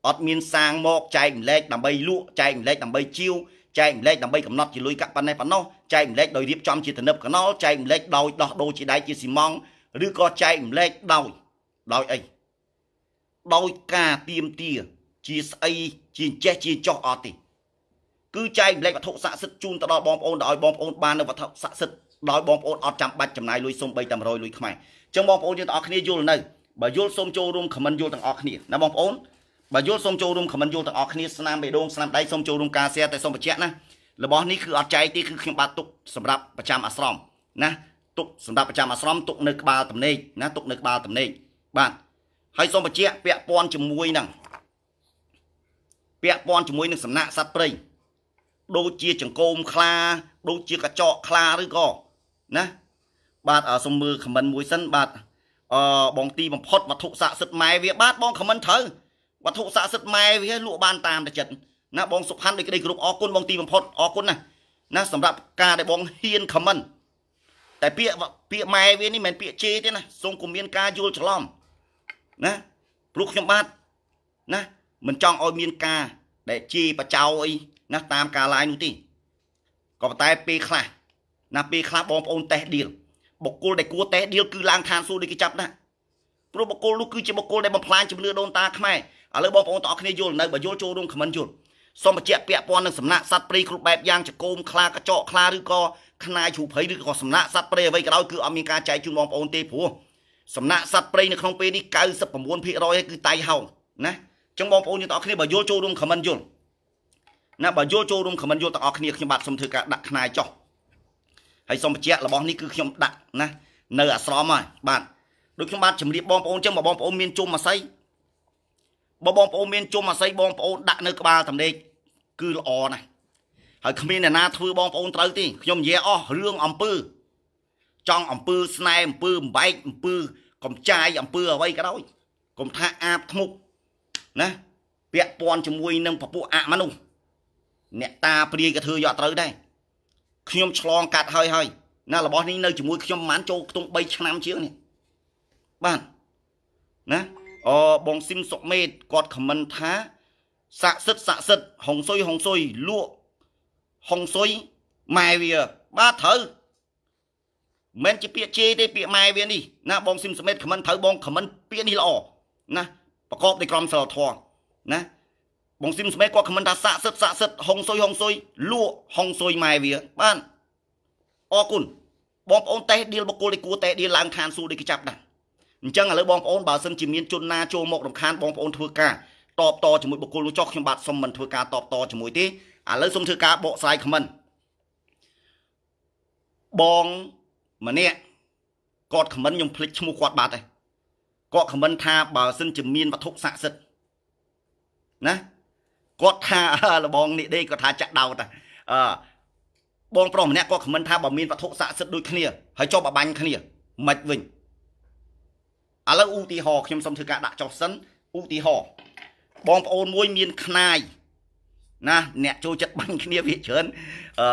អត់មានសាងមកចែកម្លែកដើម្បី លក់ចែកម្លែកដើម្បីជាវចែកម្លែកដើម្បីកំណត់ជាលុយកាក់ប៉ុណ្ណេះប៉ុណ្ណោះចែកម្លែកដោយរៀបចំជាទំនើបកណុលចែកម្លែកដោយដោះដូរជាដៃជាស៊ីម៉ង់ឬក៏ចែកម្លែកដោយដោយអីដោយការទៀមទាជាស្អីជាចេះជាចោះអត់ទេគឺចែកម្លែកវត្ថុស័ក្តិសិទ្ធជូនទៅដល់បងប្អូនដោយបងប្អូនបាននៅវត្ថុស័ក្តិសិទ្ធដោយបងប្អូនអត់ចាំបាច់ចំណាយលុយសូម្បីតែ100លុយខ្មែរអញ្ចឹងបងប្អូនយើងទាំងអស់គ្នាយល់នៅបើយល់សូមចូលរួមខមមិនយល់ទាំងអស់គ្នាណាបងប្អូនបើយល់សូមចូលរួមខមមិនយល់ទាំងអស់គ្នាស្នាមបេះដូងស្នាមដៃសូមចូលរួមការ share តែសូមបញ្ជាក់ណារបស់នេះគឺអត់ចែកទេគឺខ្ញុំបាទទុកសម្រាប់ប្រចាំអាស្រមណាទុកសម្រាប់ប្រចាំអាស្រមទុកនៅក្បាលតំណែងណាទុកនៅក្បាលតំណែងបាទហើយសូមបញ្ជាក់ពាក់ព័ន្ធជាមួយនឹងពាក់ព័ន្ធជាមួយនឹងសំណាក់សត្វព្រៃដូចជាចង្កូមខ្លាដូចជាកញ្ចក់ខ្លាឬក៏ណាបាទសូមមើលខមមិនមួយសិនបាទអឺបងទីបំផុតវត្ថុស័ក្តិសិទ្ធិម៉ែវាបាទបងខមមិនត្រូវវត្ថុស័ក្តិសិទ្ធិម៉ែវាលក់បានតាមតែចិត្តណាបងសុផាន់ដូចក្តីគ្រប់អរគុណបងទីបំផុតអរគុណណាណាសម្រាប់ការដែលបងហ៊ានខមមិនតែពាក្យពាក្យម៉ែវានេះមិនមែនពាក្យជេរទេណាសូមកុំមានការយល់ច្រឡំណាព្រោះខ្ញុំបាទណាមិនចង់ឲ្យមានការដែលជេរបចោអីណាតាមការឡាយនោះទេក៏ប៉ុន្តែពេលខ្លះណាពេលខ្លះបងប្អូនតេះឌីលបុគ្គលដែលគួរតេះឌីលគឺឡើងឋានសួគ៌ដូចគេចាប់ណាព្រោះបុគ្គលនោះគឺជាបុគ្គលដែលបំផ្លាញជំនឿដូនតាខ្មែរឥឡូវបងប្អូនទាំងអស់គ្នាយល់នៅបើយល់ចូលរួមខមមិនយល់សូមបញ្ជាក់ពាក់ព័ន្ធនឹងសំណាក់សត្វព្រៃគ្រប់បែបយ៉ាងចកូមខ្លាកញ្ចក់ខ្លាឬក៏ខ្នាយជ្រូកព្រៃឬក៏សំណាក់សត្វព្រៃអ្វីក៏ដោយគឺអត់មានការចែកជូនបងប្អូនទេព្រោះសំណាក់សត្វព្រៃនៅក្នុងពេលនេះ99%គឺតៃហោងណាចឹងបងប្អូនយើងទាំងអស់គ្នាបើយល់ចូលរួមខមមិនយល់ណាបើយល់ចូលរួមខមមិនយល់ទាំងអស់គ្នាខ្ញុំបាទសូមធ្វើការដាក់ខ្នាយចុះហើយសូមបញ្ជាក់របស់នេះគឺខ្ញុំដាក់ណា នៅអាស្រមហើយបាទដូចខ្ញុំបាទជម្រាបបងប្អូនចឹងបងប្អូនមានជុំអាស័យបើបងប្អូនមានជុំអាស័យបងប្អូនដាក់នៅក្បាលតម្លេកគឺល្អណាស់ហើយគ្មានអ្នកណា ធ្វើបងប្អូនត្រូវទេខ្ញុំនិយាយអស់រឿងអំពើចង់អំពើស្នែអំពើបំបែកអំពើកំចាយអំពើអ្វីក៏ដោយកុំថាអាបធ្មុកណា ពាក់ព័ន្ធជាមួយនឹងពពួកអមនុស្សអ្នកតាព្រាយក៏ធ្វើយកត្រូវដែរខ្ញុំឆ្លងកាត់ហើយហើយ ណារបស់នេះនៅជាមួយខ្ញុំមិនចូលខ្ទង់3ឆ្នាំជាងនេះបាទណាអបងស៊ីមសុកមេតគាត់ខមមិនថាស័កសិទ្ធស័កសិទ្ធហុងស៊ុយហុងស៊ុយលក់ហុងស៊ុយម៉ែវា បាទត្រូវមិនជាពាក្យជេរទេពាក្យម៉ែវានេះណា បងស៊ីមសុកមេតខមមិនត្រូវបងខមមិនពាក្យនេះល្អណាប្រកបដោយក្រមសីលធម៌ណាបងស៊ីមសុកមេតគាត់ខមមិនថាស័កសិទ្ធស័កសិទ្ធហុងស៊ុយហុងស៊ុយលក់ហុងស៊ុយម៉ែវាបានអរគុណបងប្អូនតេះឌីលបកគលដែលគួរតេះឌីលឡើងឋានសួគ៌ដូចគេចាប់ដែរអញ្ចឹងឥឡូវបងប្អូនបើសិនជាមានជនណាចូលមករំខានបងប្អូនធ្វើការតបតជាមួយបុគ្គលនោះចុះខ្ញុំបាទសុំមិនធ្វើការតបតជាមួយទេឥឡូវសុំធ្វើការបកស្រាយខមមិនបងម្នាក់គាត់ខមមិនខ្ញុំភ្លេចឈ្មោះគាត់បាត់ហើយគាត់ខមមិនថាបើសិនជាមានវត្ថុស័ក្តិសិទ្ធិណាគាត់ថាលបងនេះទេគាត់ថាចាក់ដោតអឺបងប្រុសម្នាក់គាត់ខមមិនថាបើមានវត្ថុស័ក្តិសិទ្ធិដូចគ្នា ហើយចុះបបាញ់គ្នាមិនវិញឥឡូវឧទាហរណ៍ខ្ញុំសូមធ្វើការដាក់ចុះសិនឧទាហរណ៍បងប្អូនមួយមានខ្នាយណាអ្នកចូលចិត្តបាញ់គ្នាវាច្រើនអឺ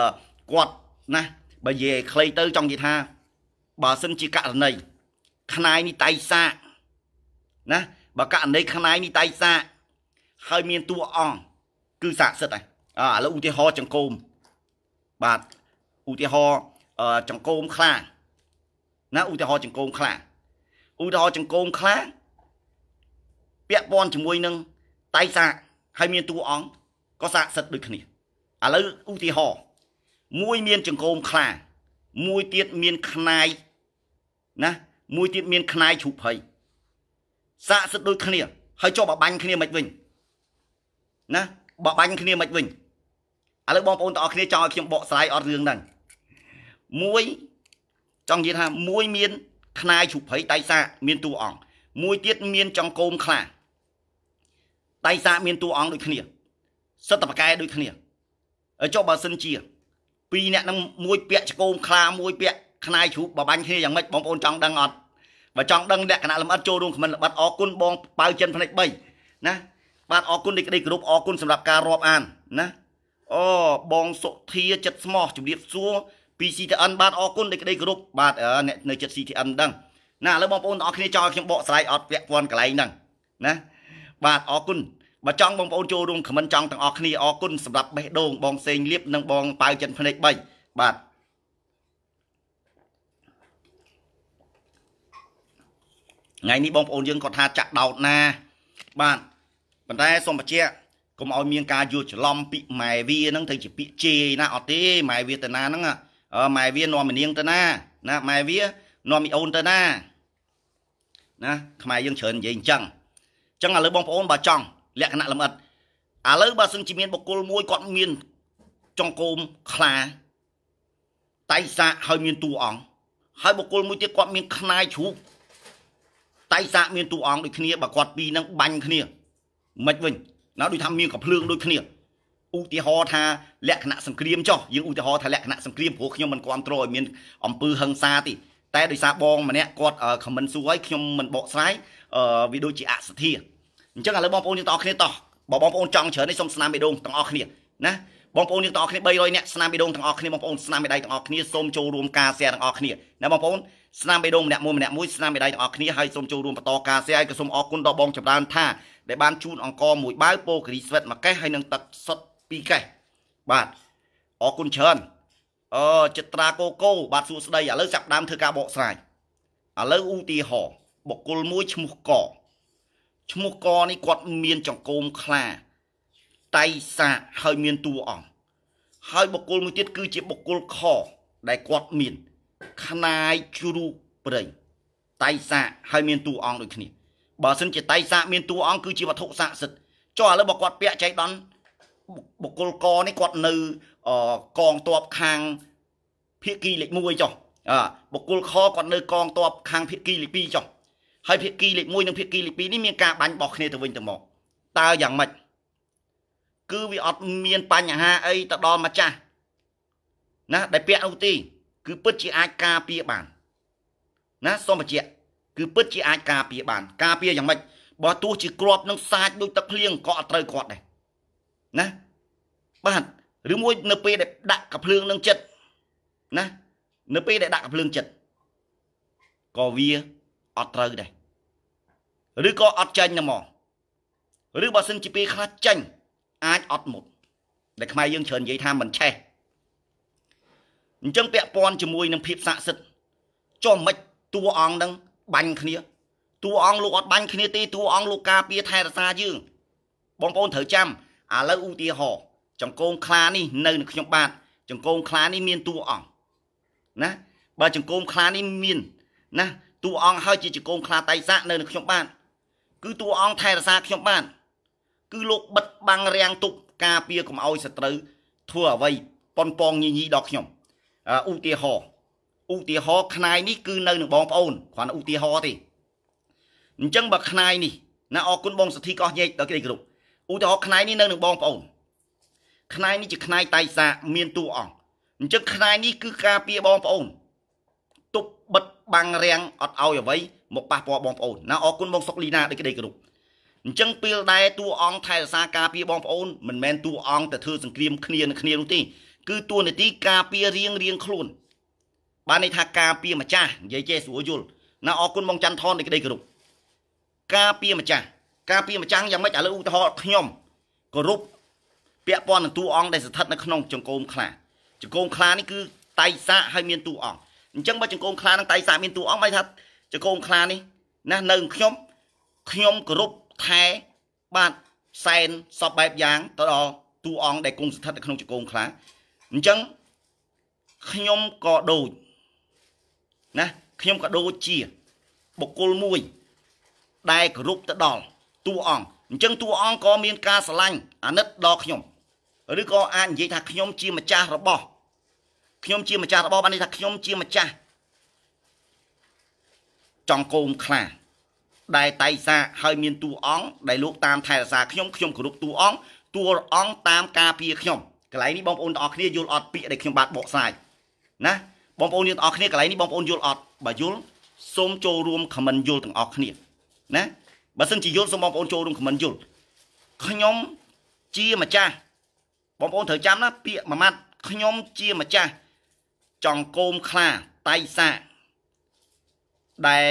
គាត់ណាបើនិយាយខ្លីទៅចង់និយាយថាបើសិនជាករណីខ្នាយនេះតៃសាកណាបើករណីខ្នាយនេះតៃសាកហើយមានតួអង្គគឺស័ក្តិសិទ្ធិហើយឥឡូវឧទាហរណ៍ចង្គោមបាទឧទាហរណ៍ចង្គោមខ្លាណាឧទាហរណ៍ចង្គោមខ្លាឧទាហរណ៍ចង្គមខ្លាពាក់ព័ន្ធជាមួយនឹងតៃសាហើយមានតួអង្គក៏សាកសិទ្ធដូចគ្នាឥឡូវឧទាហរណ៍មួយមានចង្គមខ្លា មួយទៀតមានខ្នាយណាមួយទៀតមាន ខ្នាយជ្រូកភ័យសាកសិទ្ធដូចគ្នាហើយចុះបបាញ់គ្នាមិនវិញណាបបាញ់គ្នាមិនវិញឥឡូវបងប្អូនទាំងអស់គ្នាចង់ឲ្យខ្ញុំបកស្រាយអត់រឿងហ្នឹងមួយចង់និយាយថាមួយមានខ្នាយជ្រូកភ័យដៃសា មានតួអង្គមួយទៀតមានចង្កូមខ្លាដៃសាមានតួអង្គដូចគ្នាសិទ្ធិបកែដូចគ្នាចុះបើសិនជា ពីរអ្នកនឹងមួយ ពាក់ចង្កូមខ្លាមួយ ពាក់ខ្នាយជ្រូកបបាញ់គ្នាយ៉ាងម៉េចបងប្អូនចង់ដឹងអត់បើចង់ដឹងលក្ខណៈលម្អិតចូលរួមខមមិនល្បិតអរគុណបងប៉ៅចិនផ្នែក3ណាបាទអរគុណនៃក្តីគោរពអរគុណសម្រាប់ការរាប់អានណាអូបងសុធាចិត្តស្មោះជម្រាបសួរពី CTN បាទអរគុណដែលក្តីគោរពបាទអ្នកនៅចិត្ត CTN ដឹងណាឥឡូវបងប្អូនទាំងអស់គ្នាចង់ខ្ញុំបកស្រាយអត់ពាក់ព័ន្ធកន្លែងហ្នឹងណាបាទអរគុណបើចង់បងប្អូនចូលរួមខមមិនចង់ទាំងអស់គ្នាអរគុណសម្រាប់បេះដូងបងសេងលៀបនិងបងប៉ៅចិនភ្នែក3បាទថ្ងៃនេះបងប្អូនយើងគាត់ថាចាក់ដោតណា បាទប៉ុន្តែសូមបញ្ជាក់កុំឲ្យមានការយល់ច្រឡំពាក្យម៉ែវាហ្នឹងទៅជាពាក្យជេរណាអត់ទេម៉ែវាតាណាហ្នឹងម៉ែវានាំម្នាងទៅណាណាម៉ែវានាំមីអូនទៅណាណាខ្មែរយើងច្រើននិយាយអញ្ចឹងអញ្ចឹងឥឡូវបងប្អូនបើចង់លក្ខណៈលម្អិតឥឡូវបើសិនជាមានបុគ្គលមួយគាត់មានចង្កូមខ្លាតៃសាក់ហើយមានតួអង្គហើយបុគ្គលមួយទៀតគាត់មានខ្នាយជ្រូកតៃសាក់មានតួអង្គដូចគ្នាបើគាត់ពីរនឹងបាញ់គ្នា មិនវិញណាដូចថាមានកំភ្លើងដូចគ្នាឧទាហរណ៍ថាលក្ខណៈសង្គ្រាមចុះយើងឧទាហរណ៍ថាលក្ខណៈសង្គ្រាមព្រោះខ្ញុំមិនគ្រប់គ្រងឲ្យមានអំពើហិង្សាទេតែដោយសារបងម្នាក់គាត់ខមមិនសួរឲ្យខ្ញុំមិនបកស្រាយវាដូចជាអសធាអញ្ចឹងឥឡូវបងប្អូនយើងទាំងអស់គ្នាតោះបងប្អូនចង់ច្រើននេះសូមស្នាមបេះដូងទាំងអស់គ្នាណាបងប្អូនយើងទាំងអស់គ្នា300នាក់ស្នាមបេះដូងទាំងអស់គ្នាបងប្អូនស្នាមបេះដៃទាំងអស់គ្នាសូមចូលរួមការ share ទាំងអស់គ្នាណាបងប្អូនស្នាមបេះដូងម្នាក់មួយម្នាក់មួយស្នាមបេះដៃទាំងអស់គ្នាហើយសូមចូលរួមបន្តការ share ហើយក៏សូមអរគុណដល់បងចម្រើនថាដែលបានជូនអង្គមួយបាវពោគរីស្វិតមកកេះហើយនឹងទឹកសុទ្ធ2កេះបាទអរគុណច្រើនអឺចិត្រាកូកូបាទសួស្ដីឥឡូវចាប់ដើមធ្វើការបកស្រាយឥឡូវឧទាហរណ៍បុគ្គលមួយឈ្មោះកឈ្មោះកនេះគាត់មានចង្កូមខ្លាតៃសាហើយមានតួអង្គហើយបុគ្គលមួយទៀតគឺជាបុគ្គលខ ដែលគាត់មានខ្នាយជ្រូកប្រេងតៃសាហើយមានតួអង្គដូចគ្នាបើសិនជាតៃសាមានតួអង្គគឺជាវត្ថុស័ក្តិសិទ្ធិចុះឥឡូវបើគាត់ពាក់ចៃដន្យបុគ្គលកនេះគាត់នៅកងទ័ពខាងភៀកគីលេខ1ចុះបុគ្គលខគាត់នៅកងទ័ពខាងភៀកគីលេខ2ចុះហើយភៀកគីលេខ1និងភៀកគីលេខ2នេះមានការបាញ់បោះគ្នាទៅវិញទៅមកតើយ៉ាងម៉េចគឺវាអត់មានបញ្ហាអីទៅដល់ម្ចាស់ណាដែលពាក់នោះទីគឺពិតជាអាចការពារបានណាសូមបញ្ជាក់គឺពិតជាអាចការពារ បាន ការពារយ៉ាងម៉េចបើទោះជាគ្រាប់នឹងសាច់ដូចទឹកភ្លៀងក៏អត់ត្រូវគាត់ដែរណាបាទឬមួយនៅពេលដែលដាក់កភ្លើងនឹងចិត្តណានៅពេលដែលដាក់កភ្លើងចិត្តក៏វាអត់ត្រូវដែរឬក៏អត់ចាញ់ណាមកឬបើសិនជាពេលខ្លះចាញ់អាចអត់មុតដែលខ្មែរយើងច្រើននិយាយថាមិនឆេះអញ្ចឹងពាក់ព័ន្ធជាមួយនឹងភាពស័ក្តិសិទ្ធចុះមិនតួអង្គនឹងបាញ់គ្នាតួអង្គលោកអត់បាញ់គ្នាទេតួអង្គលោកការពារថែរក្សាយើងបងប្អូនត្រូវចាំឥឡូវឧទាហរណ៍ចង្គោមខ្លានេះនៅនឹងខ្ញុំបាទចង្គោមខ្លានេះមានតួអង្គណាបើចង្គោមខ្លានេះមាន ណាតួអង្គហើយជាចង្គោមខ្លាតៃសាក់នៅនឹងខ្ញុំបាទគឺតួអង្គថែរក្សាខ្ញុំបាទគឺលោកបិទបាំងរាំងទប់ការពារកុំឲ្យសត្រូវធ្វើអ្វីប៉ុនប៉ងញញីដល់ខ្ញុំឧទាហរណ៍ឧទាហរណ៍ខ្នាយនេះគឺនៅនឹងបងប្អូនគ្រាន់ឧទាហរណ៍ទេអញ្ចឹងបើខ្នាយនេះណាអរគុណបងសទ្ធិកោះញែកដល់គេគ្រប់ឧទាហរណ៍ខ្នែនេះនៅនឹងបងប្អូនខ្នែនេះជាខ្នែតៃសាមានតួអង្គអញ្ចឹងខ្នែនេះគឺការពារបងប្អូនទប់បិទបាំងរាំងអត់ឲ្យអ្វីមកប៉ះពាល់បងប្អូនណាអរគុណបងសុកលីណាដូចគេគ្រប់អញ្ចឹងពេលដែលតួអង្គថែរក្សាការពារបងប្អូនមិនមែនតួអង្គតែធ្វើសង្គ្រាមគ្នានឹងគ្នានោះទេគឺតួនាទីការពាររៀងរៀងខ្លួនបានន័យថាការពារម្ចាស់និយាយចេះស្រួលយល់ណាអរគុណបងច័ន្ទថនដូចគេគ្រប់ការពារម្ចាស់ការពារម្ចាស់យ៉ាងម៉េចឥឡូវឧទាហរណ៍ខ្ញុំគោរពពាក់ព័ន្ធនឹងតួអង្គដែលស្ថិតនៅក្នុងចង្កូមខ្លាចង្កូមខ្លានេះគឺតៃសាហើយមានតួអង្គអញ្ចឹងបើចង្កូមខ្លានឹងតៃសាមានតួអង្គបែរថាចង្កូមខ្លានេះណានៅខ្ញុំខ្ញុំគោរពថែបាទសែនសពបែបយ៉ាងទៅដល់តួអង្គដែលគង់ស្ថិតនៅក្នុងចង្កូមខ្លាអញ្ចឹងខ្ញុំក៏ដូចណាខ្ញុំក៏ដូចជា បុគ្គលមួយដែលគោរពទៅដល់តួអង្គអញ្ចឹងតួអង្គក៏មានការស្រឡាញ់អាណិតដល់ខ្ញុំឬក៏អាចនិយាយថាខ្ញុំជាម្ចាស់របស់ខ្ញុំជាម្ចាស់របស់បានន័យថាខ្ញុំជាម្ចាស់ចង់កូមខ្លាដែលតៃសាហើយមានតួអង្គដែលលោកតាមថែរក្សា ខ្ញុំខ្ញុំគោរពតួអង្គតួអង្គតាម ការពារខ្ញុំកន្លែងនេះបងប្អូនទាំងអស់គ្នាយល់អត់ពាក្យដែលខ្ញុំបាទបកស្រាយណាបងប្អូនទាំងអស់គ្នាកន្លែងនេះបងប្អូនយល់អត់បើយល់សូមចូលរួមខមមិនយល់ទាំងអស់គ្នាណាបើសិនជាយល់សូមបងប្អូនចូលរួមខមមិនយល់ខ្ញុំជាម្ចាស់បងប្អូនត្រូវចាំណា ពាក្យមួយម៉ាត់ខ្ញុំជាម្ចាស់ចង់គោមខ្លាតៃសាដែល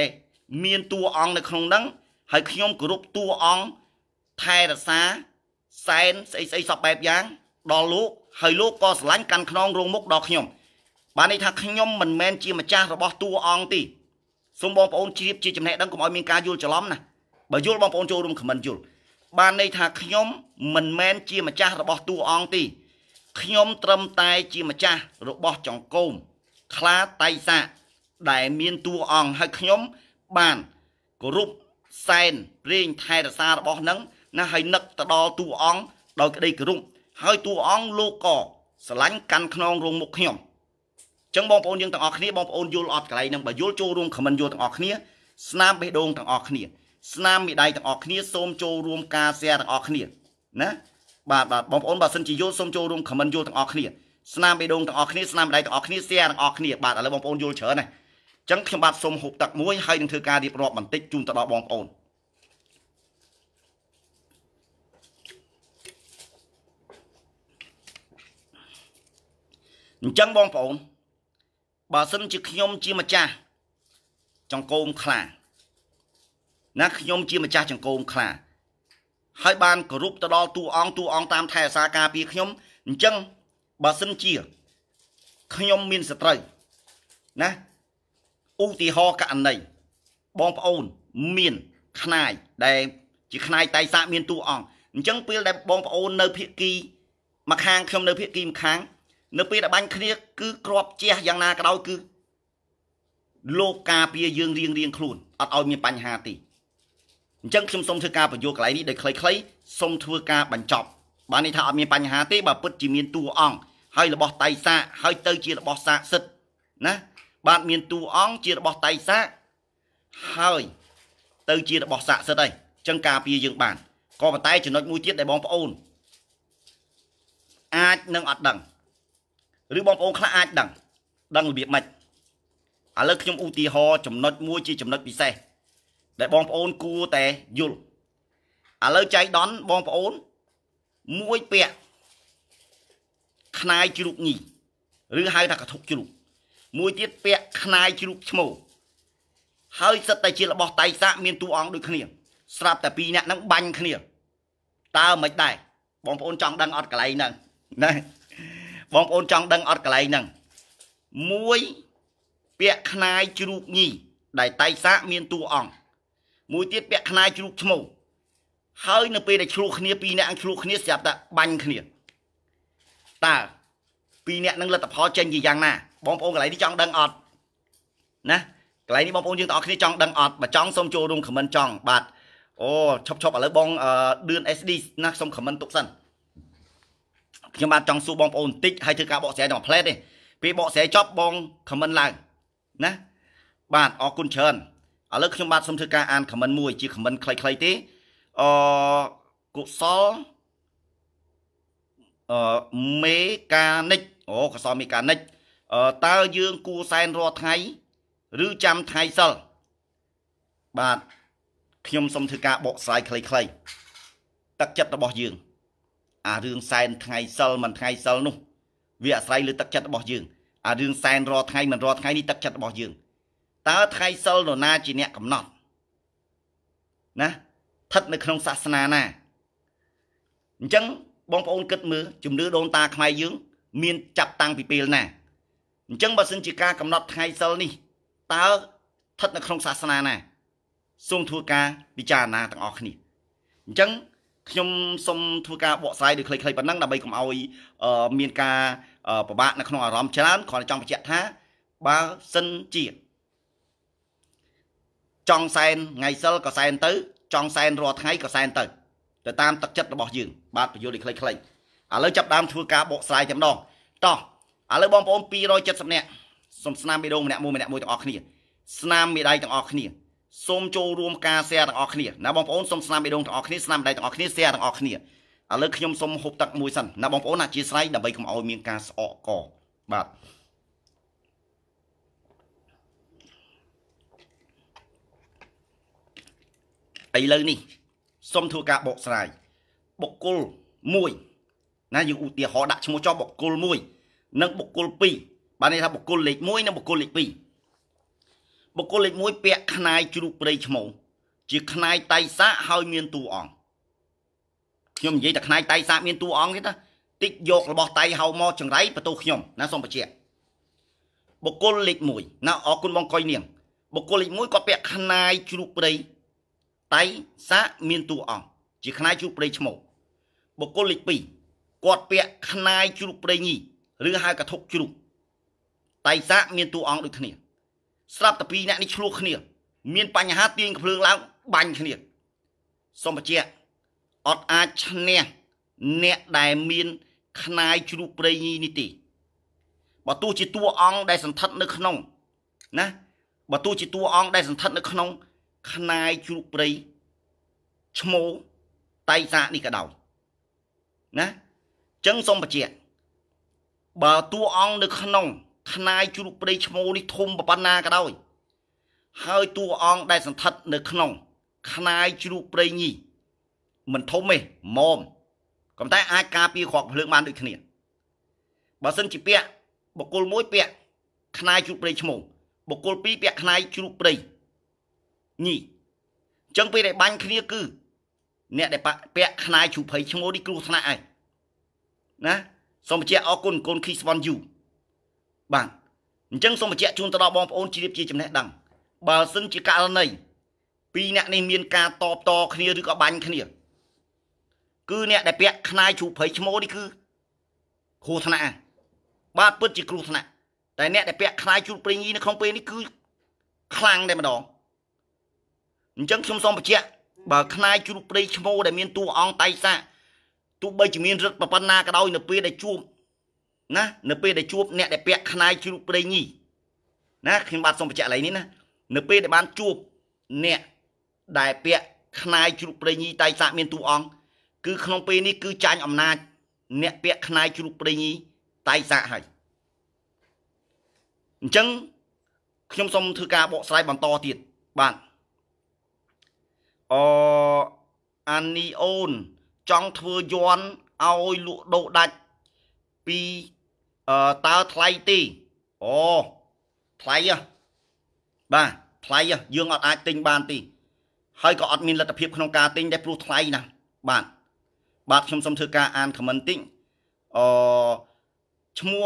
មានតួអង្គនៅក្នុងហ្នឹង ហើយខ្ញុំគោរពតួអង្គថែរក្សាសែនស្អីស្អីសពបែបយ៉ាងដល់លោក ហើយលោកក៏ស្រឡាញ់កាន់ខ្នង រងមុខដល់ខ្ញុំបានន័យថាខ្ញុំមិនមែនជាម្ចាស់របស់តួអង្គទេសូមបងប្អូនជ្រាបជាចំណេះដឹងកុំឲ្យមានការយល់ច្រឡំណាបើយល់បងប្អូនចូលរួមខមមិនយល់បានន័យថាខ្ញុំមិនមែនជាម្ចាស់របស់តួអង្គទេខ្ញុំត្រឹមតែជាម្ចាស់របស់ចង្គោមខ្លាតៃសាដែលមានតួអង្គហើយខ្ញុំ បានគោរពសែនព្រេងថែរសារបស់នឹង ណាហើយនឹកទៅដល់តួអង្គដោយក្តីគោរពហើយតួអង្គលោកក៏ស្រឡាញ់កាន់ខ្នងរងមុខខ្ញុំចឹងបងប្អូនយើងទាំងអស់គ្នាបងប្អូនយល់អត់កន្លែងនឹងបើយល់ចូលរួមខមមិនយល់ទាំងអស់គ្នា ស្នាមបេះដូងទាំងអស់គ្នាស្នាមមេដៃទាំងអស់គ្នាសូមចូលរួមការ share ទាំងអស់គ្នាណាបាទបាទបងប្អូនបើសិនជាយល់សូមចូលរួម comment យល់ទាំងអស់គ្នាស្នាមបេះដូងទាំងអស់គ្នាស្នាមដៃទាំងអស់គ្នា share ទាំងអស់គ្នាបាទឥឡូវបងប្អូនយល់ច្រើនណាស់អញ្ចឹងខ្ញុំបាទសូមហូបទឹកមួយហើយនឹងធ្វើការរៀបរាប់បន្តិចជូនទៅដល់បងប្អូនអញ្ចឹងបងប្អូនបើសិនជាខ្ញុំជាម្ចាស់ចង្គោមខ្លាណាខ្ញុំជាម្ចាស់ចង្គោមខ្លាហើយបានគោរពទៅដល់តួអង្គតួអង្គតាមថែអាសាការពារខ្ញុំអញ្ចឹងបើសិនជាខ្ញុំមានសត្រូវណាឧទាហរណ៍ករណីបងប្អូនមានខ្នាយដែល ជាខ្នាយតៃសាកមានតួអង្គអញ្ចឹងពេលដែលបងប្អូននៅភៀកគីម្ខាងខ្ញុំនៅភៀកគីម្ខាង នៅពេលដែលបាញ់គ្នាគឺក្របជះយ៉ាងណាក៏ដោយគឺលោកការពារយើងរៀងរៀងខ្លួនអត់ឲ្យមានបញ្ហាទេអញ្ចឹងខ្ញុំសូមធ្វើការបញ្យល់កន្លែងនេះដោយខ្លីៗសូមធ្វើការបញ្ចប់បាននេះថាអត់មានបញ្ហាទេបើពិតជាមានតួអង្គហើយរបស់តៃសាហើយទៅជារបស់សាកសិទ្ធណាបាទមានតួអង្គជារបស់តៃសាហើយទៅជារបស់សាកសិទ្ធហើយអញ្ចឹងការពារយើងបានក៏ប៉ុន្តែចំណុចមួយទៀតដែលបងប្អូនអាចនឹងអត់ដឹងឬបងប្អូនខ្លះអាចដឹងដឹងរបៀបម៉េចឥឡូវខ្ញុំឧទាហរណ៍ចំណុចមួយជាចំណុចពិសេសដែលបងប្អូនគួរតែយល់ឥឡូវចៃដនបងប្អូនមួយពាក់ខ្នាយជ្រូកញីឬហៅថាកធុកជ្រូកមួយទៀតពាក់ខ្នាយជ្រូកឈ្មោហើយសិតតែជារបស់តៃសាក់មានតួអង្គដូចគ្នាស្រាប់តែពីរអ្នកហ្នឹងបាញ់គ្នា តើមិនដែរបងប្អូនចង់ដឹងអត់កន្លែងហ្នឹងណាបងប្អូនចង់ដឹងអត់កន្លែងហ្នឹងមួយពាក់ខ្នាយជ្រូកញីដែលតៃសាក់មានតួអង្គមួយទៀតពាក់ខ្នើយជ្រូកឈ្មោះហើយនៅពេលដែលឆ្លោះគ្នា ពីរនាក់ឆ្លោះគ្នាស្រាប់តែបាញ់គ្នាតើពីរនាក់នឹងលទ្ធផលចេញជាយ៉ាងណា បងប្អូនកន្លែងនេះចង់ដឹងអត់ណាកន្លែងនេះបងប្អូនយើងទាំងអស់គ្នាចង់ដឹងអត់បើចង់សូមចូលរួមខមមិនចង់បាទអូឈប់ឈប់ឥឡូវបងដឿន SD ណាសូមខមមិនទុកសិនខ្ញុំបាទចង់សួរបងប្អូនបន្តិចហើយធ្វើការបកស្រាយតែមួយផ្លែទេពេលបកស្រាយចប់បងខមមិនឡើងណាបាទអរគុណច្រើនឥឡូវខ្ញុំបាទសូមធ្វើការអានខមមិនមួយជាខមមិនខ្លីៗទេ អកុសលអមេកានិកអូកុសលមេកានិកតើយើងគួរសែនរាល់ថ្ងៃឬចាំថ្ងៃសិលបាទខ្ញុំសូមធ្វើការបកស្រាយខ្លីៗទឹកចិត្តរបស់យើងអារឿងសែនថ្ងៃសិលមិនថ្ងៃសិលនោះវាអាស្រ័យលើទឹកចិត្តរបស់យើងអារឿងសែនរាល់ថ្ងៃមិនរាល់ថ្ងៃនេះទឹកចិត្តរបស់យើងតើថ្ងៃសិលនរណាជាអ្នកកំណត់ណាស្ថិតនៅក្នុងសាសនាណាអញ្ចឹងបងប្អូនគិតមើលជំនឿដូនតាខ្មែរយើង មានចាប់តាំងពីពេលណាអញ្ចឹងបើសិនជាការកំណត់ថ្ងៃសិលនេះ តើស្ថិតនៅក្នុងសាសនាណាសូមធ្វើការពិចារណាទាំងអស់គ្នាអញ្ចឹងខ្ញុំសូមធ្វើការបកស្រាយដូចខ្លីៗប៉ុណ្ណឹងដើម្បីកុំឲ្យមានការពិបាកនៅក្នុងអារម្មណ៍ច្រើនគ្រាន់តែចង់បញ្ជាក់ថា បើសិនជាចង់សែនថ្ងៃសិលក៏សែនទៅចង់សែនរាល់ថ្ងៃក៏សែនទៅទៅ តាមទឹកចិត្តរបស់យើង បាទបញ្យល់ឲ្យខ្លីៗឥឡូវចាប់ដើមធ្វើការបកស្រាយតែម្ដងតោះឥឡូវបងប្អូន270នាក់សូមស្នាមមេដងម្នាក់មួយម្នាក់មួយទាំងអស់គ្នាស្នាមមេដៃទាំងអស់គ្នាសូមចូលរួមការ share ទាំងអស់គ្នាណាបងប្អូនសូមស្នាមមេដងទាំងអស់គ្នាស្នាមមេដៃទាំងអស់គ្នា share ទាំងអស់គ្នាឥឡូវខ្ញុំសូមហូបទឹកមួយសិនណាបងប្អូនអធិស្ឋានដើម្បីកុំឲ្យមានការស្អកកបាទឥឡូវនេះសូមធ្វើការបកស្រាយបុគ្គល1ណាយើងឧទាហរណ៍ដាក់ឈ្មោះចោលបុគ្គល1និងបុគ្គល2បានន័យថាបុគ្គលលេខ1និងបុគ្គលលេខ2បុគ្គលលេខ1ពាក់ខ្នាយជ្រូកព្រៃឈ្មោះជាខ្នាយតៃសាហើយមានតួអង្គខ្ញុំនិយាយតែខ្នាយតៃសាមានតួអង្គទេណាតិចយករបស់តៃហៅមកចង្រៃបន្ទោសខ្ញុំណាសូមបញ្ជាក់បុគ្គលលេខ1ណាអរគុណបងកុយនាងបុគ្គលលេខ1គាត់ពាក់ខ្នាយជ្រូកព្រៃតៃស័កមានតួអង្គជាខ្នាយជ្រូកព្រៃឈ្មោះបុគ្គលលេខ2គាត់ពាក់ខ្នាយជ្រូកព្រៃញីឬហៅកធុកជ្រូកតៃស័កមានតួអង្គដូចគ្នាស្រាប់តែពីរអ្នកនេះឆ្លោះគ្នាមាន បញ្ហាទាញកំភ្លើងឡើងបាញ់គ្នាសូមបញ្ជាក់អត់អាចឈ្នះអ្នកដែលមានខ្នាយជ្រូកព្រៃញីនេះទេបើទោះជាតួអង្គដែលសន្តិដ្ឋនៅក្នុងណាបើទោះជាតួអង្គដែលសន្តិដ្ឋនៅក្នុងខ្នាយជ្រូកព្រៃឈ្មោតៃសានេះក៏ដោយណាអញ្ចឹងសូមបញ្ជាក់បើតួអង្គនៅក្នុងខ្នាយជ្រូកព្រៃឈ្មោនេះធំប៉ុណ្ណាក៏ដោយហើយតួអង្គដែលសន្ធិដ្ឋនៅក្នុងខ្នាយជ្រូកព្រៃញីមិនធំទេម៉មក៏តែអាចការពារគ្រាប់ភ្លើងបានដូចគ្នាបើសិនជាពាក់បុគ្គលមួយពាក់ខ្នាយជ្រូកព្រៃឈ្មោបុគ្គលពីរពាក់ខ្នាយជ្រូកព្រៃនេះអញ្ចឹងពេលដែលបាញ់គ្នាគឺ អ្នកដែលពាក់ខ្នាយជ្រូកភ័យឈ្មោះនេះគ្រោះថ្នាក់ហើយណាសូមបញ្ជាក់អរគុណកូនខីស្វ៉ាន់យូបាទអញ្ចឹងសូមបញ្ជាក់ជូនទៅដល់បងប្អូនជ្រាបជាចំណេះដឹងបើសិនជាករណីពីរអ្នកនេះមានការតបតគ្នាឬក៏បាញ់គ្នា គឺ អ្នកដែលពាក់ខ្នាយជ្រូកភ័យឈ្មោះនេះគឺគ្រោះថ្នាក់បាទពិតជាគ្រោះថ្នាក់តែអ្នកដែលពាក់ខ្នាយជ្រូកព្រេងីនៅក្នុងពេលនេះគឺខ្លាំងតែម្ដងអញ្ចឹងខ្ញុំសូមបញ្ជាក់បើខ្នាយជ្រូកព្រៃឈ្មោះដែលមានតួអង្គតៃសាទោះបីជាមានរិទ្ធប៉ុណ្ណាក៏ដោយនៅពេលដែលជួបណានៅពេលដែលជួបអ្នកដែលពាក់ខ្នាយជ្រូកព្រៃញីណាខ្ញុំបាទសូមបញ្ជាក់ឡើងនេះណានៅពេលដែលបានជួបអ្នកដែលពាក់ខ្នាយជ្រូកព្រៃញីតៃសាមានតួអង្គគឺក្នុងពេលនេះគឺចាញ់អំណាចអ្នកពាក់ខ្នាយជ្រូកព្រៃញីតៃសាហើយអញ្ចឹងខ្ញុំសូមធ្វើការបកស្រាយបន្តទៀតបាទអអានីអូន ចង់ធ្វើយន់ឲ្យលក់ដូរដាច់ពីតើថ្លៃទីអូថ្លៃហ៎បាទថ្លៃហ៎យើងអត់អាចទិញបានទីហើយក៏អត់មានលទ្ធភាពក្នុងការទិញដែរព្រោះថ្លៃណាស់បាទបាទខ្ញុំសូមធ្វើការអានខមមិនតិចអឈ្មោះ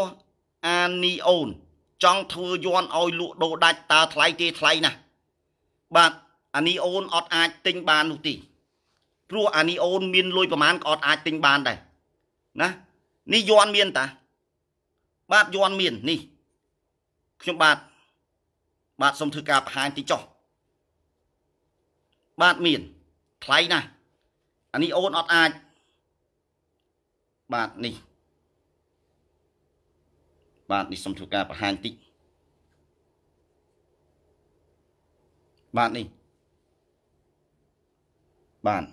អានីអូនចង់ធ្វើយន់ឲ្យលក់ដូរដាច់តើថ្លៃទេថ្លៃណាស់បាទអានីអូនអត់អាចទិញបាននោះទេព្រោះអានីអូនមានលុយប្រមាណក៏អត់អាចទិញបានដែរណា នេះយន់មានតា បាទយន់មាននេះខ្ញុំបាទបាទសូមធ្វើការបង្ហាញតិចចុះបាទមានថ្លៃណាស់អានេះអូនអត់អាចបាទនេះ បាទនេះសូមធ្វើការបង្ហាញតិចបាទនេះបាទ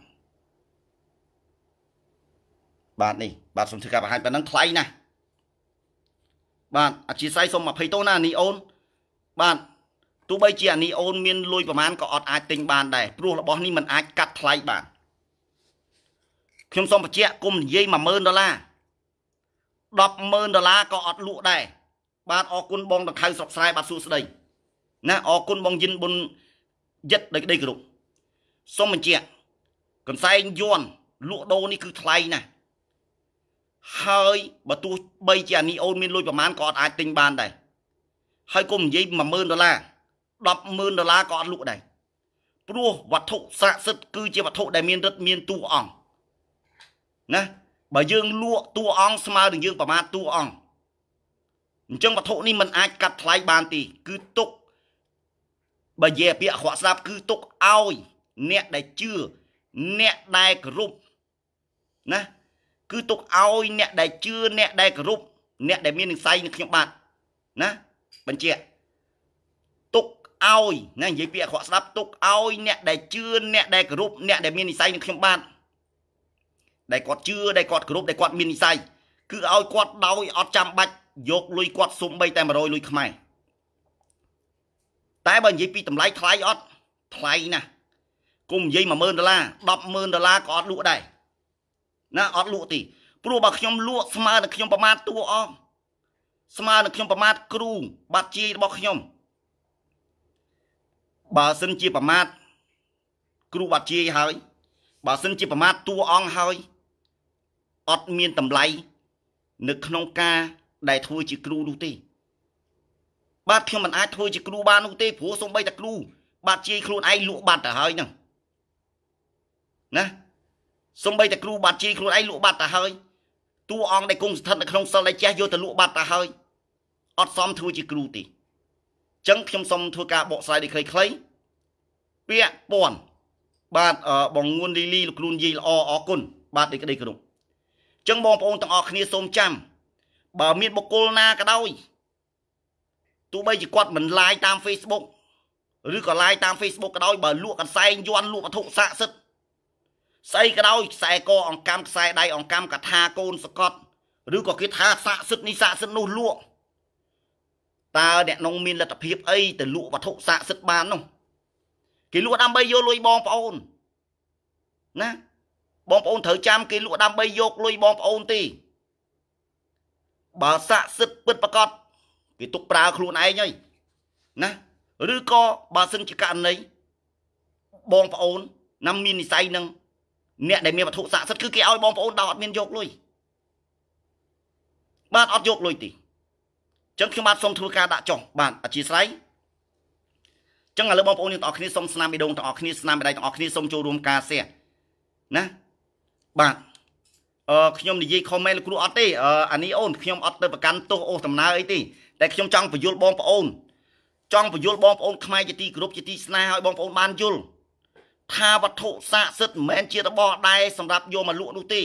បាទនេះបាទសូមធ្វើការបង្ហាញប៉ុណ្ណឹងថ្លៃណាស់បាទអធិស្ឋានសូម20តូនណានីអូន បាទទោះបីជាអានីអូនមានលុយប្រមាណក៏អត់អាចទិញបាន ដែរព្រោះរបស់នេះมันអាចកាត់ថ្លៃបានខ្ញុំសូមបញ្ជាក់គុំនិយាយ10000ដុល្លារ100000ដុល្លារក៏អត់លក់ដែរបាទអរគុណបងដង្ខៅស្រុកស្រែបាទសួស្តីណាអរគុណបងយិនប៊ុនយិតដោយក្តីគោរពសូមបញ្ជាក់កន្សែងយន់លក់ដូរនេះគឺថ្លៃណាស់ហើយបើទោះបីជាអានេះអូនមានលុយប្រមាណក៏អត់អាចទិញបានដែរហើយគុំនិយាយ10000ដុល្លារ100000ដុល្លារក៏អត់លក់ដែរព្រោះវត្ថុស័ក្តិសិទ្ធិគឺជាវត្ថុដែលមានរិទ្ធមានតួអង្គណាបើយើងលក់តួអង្គស្មើនឹងយើងប្រមាថតួអង្គអញ្ចឹងវត្ថុនេះมันអាចកាត់ថ្លៃបានទេគឺទុកបើនិយាយពាក្យអក្រក់ស្ដាប់គឺទុកឲ្យអ្នកដែលជឿអ្នកដែលគ្រប់ណាគឺទុកឲ្យអ្នកដែលជឿអ្នកដែលគ្រប់អ្នកដែលមាននិស័យនឹងខ្ញុំបាទណាបញ្ជាក់ទុកឲ្យណានិយាយពាក្យអក្រក់ស្ដាប់ទុកឲ្យអ្នកដែលជឿអ្នកដែលគ្រប់អ្នកដែលមាននិស័យនឹងខ្ញុំបាទដែលគាត់ជឿដែលគាត់គ្រប់ដែលគាត់មាននិស័យគឺឲ្យគាត់ដោយអត់ចាំបាច់យកលុយគាត់សុំបីតែ100លុយខ្មែរតែបើនិយាយពីតម្លៃថ្លៃអត់ថ្លៃណាស់កុំនិយាយ10000ដុល្លារ100000ដុល្លារក៏អត់លក់ដែរណាអត់លក់ទេព្រោះបើខ្ញុំលក់ស្មើនឹងខ្ញុំប្រមាថតួអង្គស្មើនឹងខ្ញុំប្រមាថគ្រូបាត់ជាយរបស់ខ្ញុំបើសិនជាប្រមាថគ្រូបាត់ជាយហើយ បើសិនជា ប្រមាថតួអង្គហើយអត់មានតម្លៃនៅក្នុងការដែលធ្វើជាគ្រូនោះទេ បាទខ្ញុំមិនអាចធ្វើជា គ្រូបាននោះទេព្រោះសូម្បីតែគ្រូបាទជាយខ្លួនឯងលក់បាត់ទៅហើយហ្នឹងណាសំបីតែគ្រូបាត់ជីខ្លួនឯងលក់បាត់ទៅហើយតួអង្គដែលគង់ស្ថិតនៅក្នុងសិលដែលចេះយកទៅលក់បាត់ទៅហើយអត់សមធ្វើជាគ្រូទេអញ្ចឹងខ្ញុំសូមធ្វើការបកស្រាយនេះខ្លីៗពាក់ព័ន្ធបាទបងងួនលីលីលោកគ្រូនិយាយល្អអរគុណបាទដូចក្តីគ្រប់អញ្ចឹងបងប្អូនទាំងអស់គ្នាសូមចាំបើមានបុគ្គលណាក៏ដោយទោះបីជាគាត់មិនឡាយតាម Facebook ឬក៏ឡាយតាម Facebook ក៏ដោយបើលក់កន្សែងយន់លក់វត្ថុស័ក្តិសិទ្ធិស្អីក៏ដោយខ្សែកអង្កាំខ្សែដៃអង្កាំកថាកូនសកតឬក៏គេថាស័ក្តិសិទ្ធនេះស័ក្តិសិទ្ធនោះលក់តើអ្នកនងមានលទ្ធភាពអីទៅលក់វត្ថុស័ក្តិសិទ្ធបាននោះគេលក់ដើម្បីយកលុយបងប្អូនណាបងប្អូនត្រូវចាំគេលក់ដើម្បីយកលុយបងប្អូនទេបើស័ក្តិសិទ្ធពិតប្រកបគេទុកប្រើខ្លួនឯងហើយណា ឬក៏បើសិនជាករណីបងប្អូនណាមាននិស័យនឹងអ្នកដែលមានវត្ថុស័ក្តិសិទ្ធិគឺគេឲ្យបងប្អូនដល់អត់មានយកលុយបាទអត់យកលុយទេអញ្ចឹងខ្ញុំបាទសូមធ្វើការដាក់ចុះបាទអធិស្ឋានចឹងឥឡូវបងប្អូនយើងទាំងអស់គ្នាសូមស្នាមបេះដូងទាំងអស់គ្នាស្នាមបេះដៃទាំងអស់គ្នាសូមចូលរួមការសែណាបាទអឺខ្ញុំនិយាយខមមែនលោកគ្រូអត់ទេអឺអានេះអូនខ្ញុំអត់ទៅប្រកាន់ទោសអូសដំណើរអីទេតែខ្ញុំចង់បញ្យល់បងប្អូន ចង់បញ្យល់បងប្អូនខ្មែរជាទីគោរពជាទីស្នេហ៍ឲ្យបងប្អូនបានយល់ថាវត្ថុស័ក្តិសិទ្ធិមិនមែនជារបស់ដែរសម្រាប់យកមកលក់នោះទេ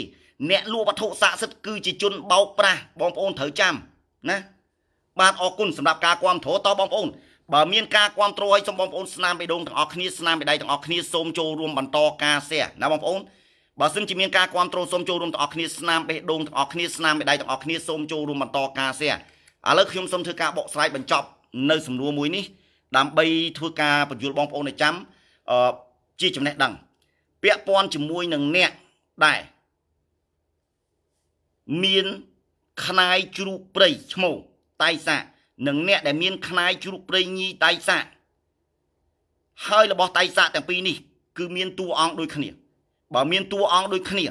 អ្នកលក់វត្ថុស័ក្តិសិទ្ធិគឺជាជនបោកប្រាស់បងប្អូនត្រូវចាំណាបាទអរគុណសម្រាប់ការគ្រប់គ្រងតបងប្អូនបើមានការគ្រប់គ្រងឲ្យសូមបងប្អូនស្នាមបេះដូងទាំងអស់គ្នាស្នាមបេះដៃទាំងអស់គ្នាសូមចូលរួមបន្តការ share ណាបងប្អូនបើសិនជាមានការគ្រប់គ្រងសូមចូលរួមទាំងអស់គ្នាស្នាមបេះដូងទាំងអស់គ្នាស្នាមបេះដៃទាំងអស់គ្នាសូមចូលរួមបន្តការ share ឥឡូវខ្ញុំសូមធ្វើការបកស្រាយបញ្ចប់ នៅសំណួរមួយនេះដើម្បីធ្វើការបញ្យល់បងប្អូនឲ្យចាំអឺជាចំណេះដឹងពាក់ព័ន្ធជាមួយនឹងអ្នកដែរមានខ្នាយជ្រូកព្រៃឈ្មោះតៃសានិងអ្នកដែលមានខ្នាយ ជ្រូកព្រៃញីតៃសាហើយរបស់តៃសាទាំងពីរនេះ គឺមានតួអង្គដូចគ្នាបើ មានតួអង្គដូចគ្នា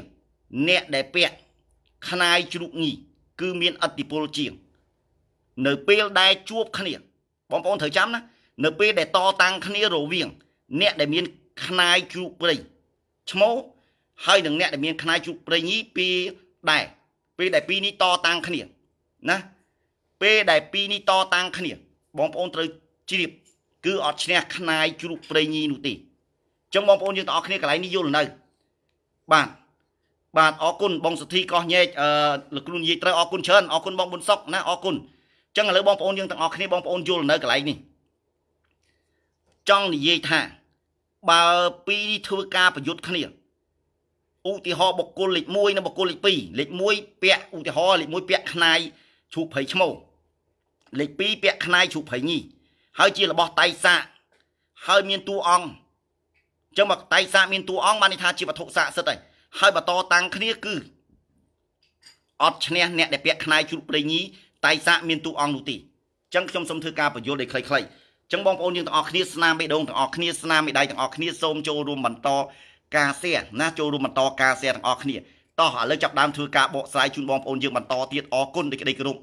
អ្នកដែលពាក់ខ្នាយជ្រូកញីគឺមានអតិពលជាង នៅពេលដែលជួបគ្នាបងប្អូនត្រូវចាំណានៅពេលដែលតតាំងគ្នារវាងអ្នកដែលមានខ្នាយជ្រូកព្រៃឈ្មោះហើយនឹងអ្នកដែលមានខ្នាយជ្រូកព្រៃនេះពីដែរពេលដែលពីរនេះតតាំងគ្នាណាពេលដែលពីរនេះតតាំងគ្នាបងប្អូនត្រូវជ្រាបគឺអត់ឈ្នះខ្នាយជ្រូកព្រៃញីនោះទេអញ្ចឹងបងប្អូនយើងទាំងអស់គ្នាកន្លែងនេះយល់នៅបាទបាទអរគុណបងសុធីកោះញែកអឺលោកគ្រូនិយាយត្រូវអរគុណច្រើនអរគុណបងប៊ុនសុកណាអរគុណអញ្ចឹងឥឡូវបងប្អូនយើងទាំងអស់គ្នាបងប្អូនយល់នៅកន្លែងនេះចង់និយាយថាបើពីរធ្វើការប្រយុទ្ធគ្នាឧទាហរណ៍បុគ្គលលេខ1និងបុគ្គលលេខ2លេខ1ពាក់ឧទាហរណ៍លេខ1ពាក់ខ្នាយជ្រូកភៃឈ្មោះលេខ2ពាក់ខ្នាយជ្រូកភៃញីហើយជារបស់តៃសាកហើយមានតួអង្គអញ្ចឹងមកតៃសាកមានតួអង្គបានន័យថាជាវត្ថុស័ក្តិសិទ្ធិហើយហើយបន្តតាំងគ្នាគឺអត់ឈ្នះអ្នកដែលពាក់ខ្នាយជ្រូកព្រៃញីតៃសាកមានតួអង្គនោះទេអញ្ចឹងខ្ញុំសូមធ្វើការបញ្យល់ឲ្យខ្លីៗចឹងបងប្អូនយើងទាំងអស់គ្នាស្នាមបេះដូងទាំងអស់គ្នាស្នាមមេដៃទាំងអស់គ្នាសូមចូលរួមបន្ត ការសែណាចូលរួមបន្តការសែទាំងអស់គ្នាតោះឥឡូវចាប់ដើមធ្វើការបកស្រាយជូនបងប្អូនយើងបន្តទៀតអរគុណដូចក្តីគោរព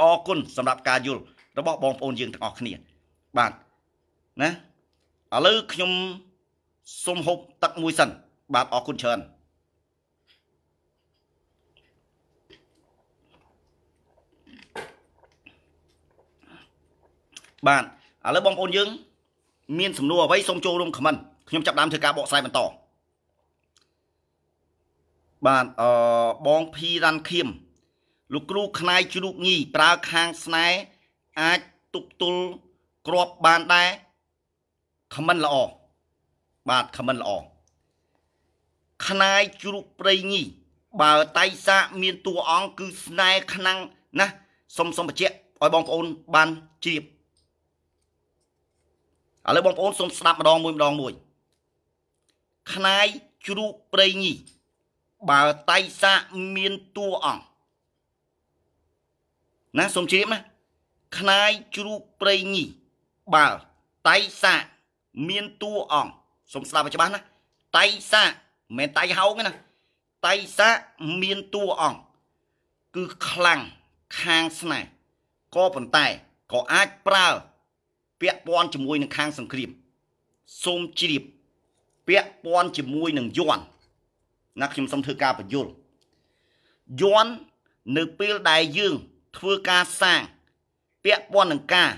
អរគុណសម្រាប់ការយល់របស់បងប្អូនយើងទាំងអស់គ្នា បាទណាឥឡូវខ្ញុំសូមហូបទឹកមួយសិនបាទអរគុណច្រើនបាទឥឡូវបងប្អូនយើងមានសំណួរអ្វីសូមចូលរួមខមមិនខ្ញុំចាប់ដើមធ្វើការបកស្រាយបន្តបាទអឺបងភីរ៉ាន់ខៀមលោកគ្រូខ្នាយជ្រូកញីប្រើខាងស្នែអាចទុបទល់គ្របបានដែរខមមិនល្អបាទខមមិនល្អខ្នាយជ្រូកព្រៃញីបើតៃសាមានតួអង្គគឺស្នែខ្លាំងណាស់សុំសុំបញ្ជាក់ឲ្យបងប្អូនបានជ្រាបឥឡូវបងប្អូនសូមស្ដាប់ម្ដងមួយម្ដងមួយខ្នាយជ្រូកព្រៃញីបើតៃសាមានតួអង្គណាសូមជ្រាបណាខ្នាយជ្រូកព្រៃញីបើតៃសាមានតួអង្គសូមស្ដាប់ឲ្យច្បាស់ណាតៃសាមិនតៃហោងទេណាតៃសាមានតួអង្គគឺខ្លាំងខាងស្នេហ៍ក៏ប៉ុន្តែក៏អាចប្រើពាក់ព័ន្ធជាមួយនឹងខាងសង្គ្រាមសូមជ្រាបពាក់ព័ន្ធជាមួយនឹងយ័ន្តណាខ្ញុំសូមធ្វើការបញ្យល់យ័ន្តនៅពេលដែលយើងធ្វើការសាងពាក់ព័ន្ធនឹងការ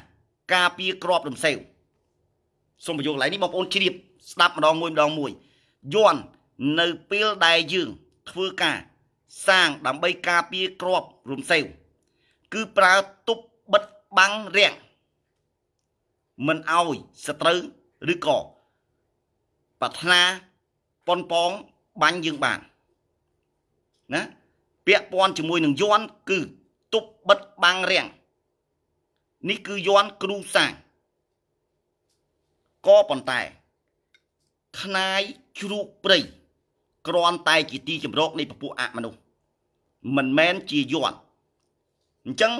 ការពារក្របរំសេវសូមបញ្យល់កន្លែងនេះបងប្អូនជ្រាបស្ដាប់ម្ដងមួយម្ដងមួយយ័ន្តនៅពេលដែលយើងធ្វើការ សាងដើម្បីការពារក្របរំសេវគឺប្រើទប់បិទបាំងរាំងមិនអោយសត្រូវឬក៏ប្រាថ្នាប៉ុនប៉ងបាញ់យើងបានណាពាក់ព័ន្ធជាមួយនឹងយ័ន្តគឺទប់បិទបាំងរាំងនេះគឺយ័ន្តគ្រូសាងក៏ប៉ុន្តែខ្នាយជ្រូកព្រៃគ្រាន់តែ ជាទីចម្រោកនៃពពួកអមនុស្សមិនមែនជាយ័ន្តអញ្ចឹង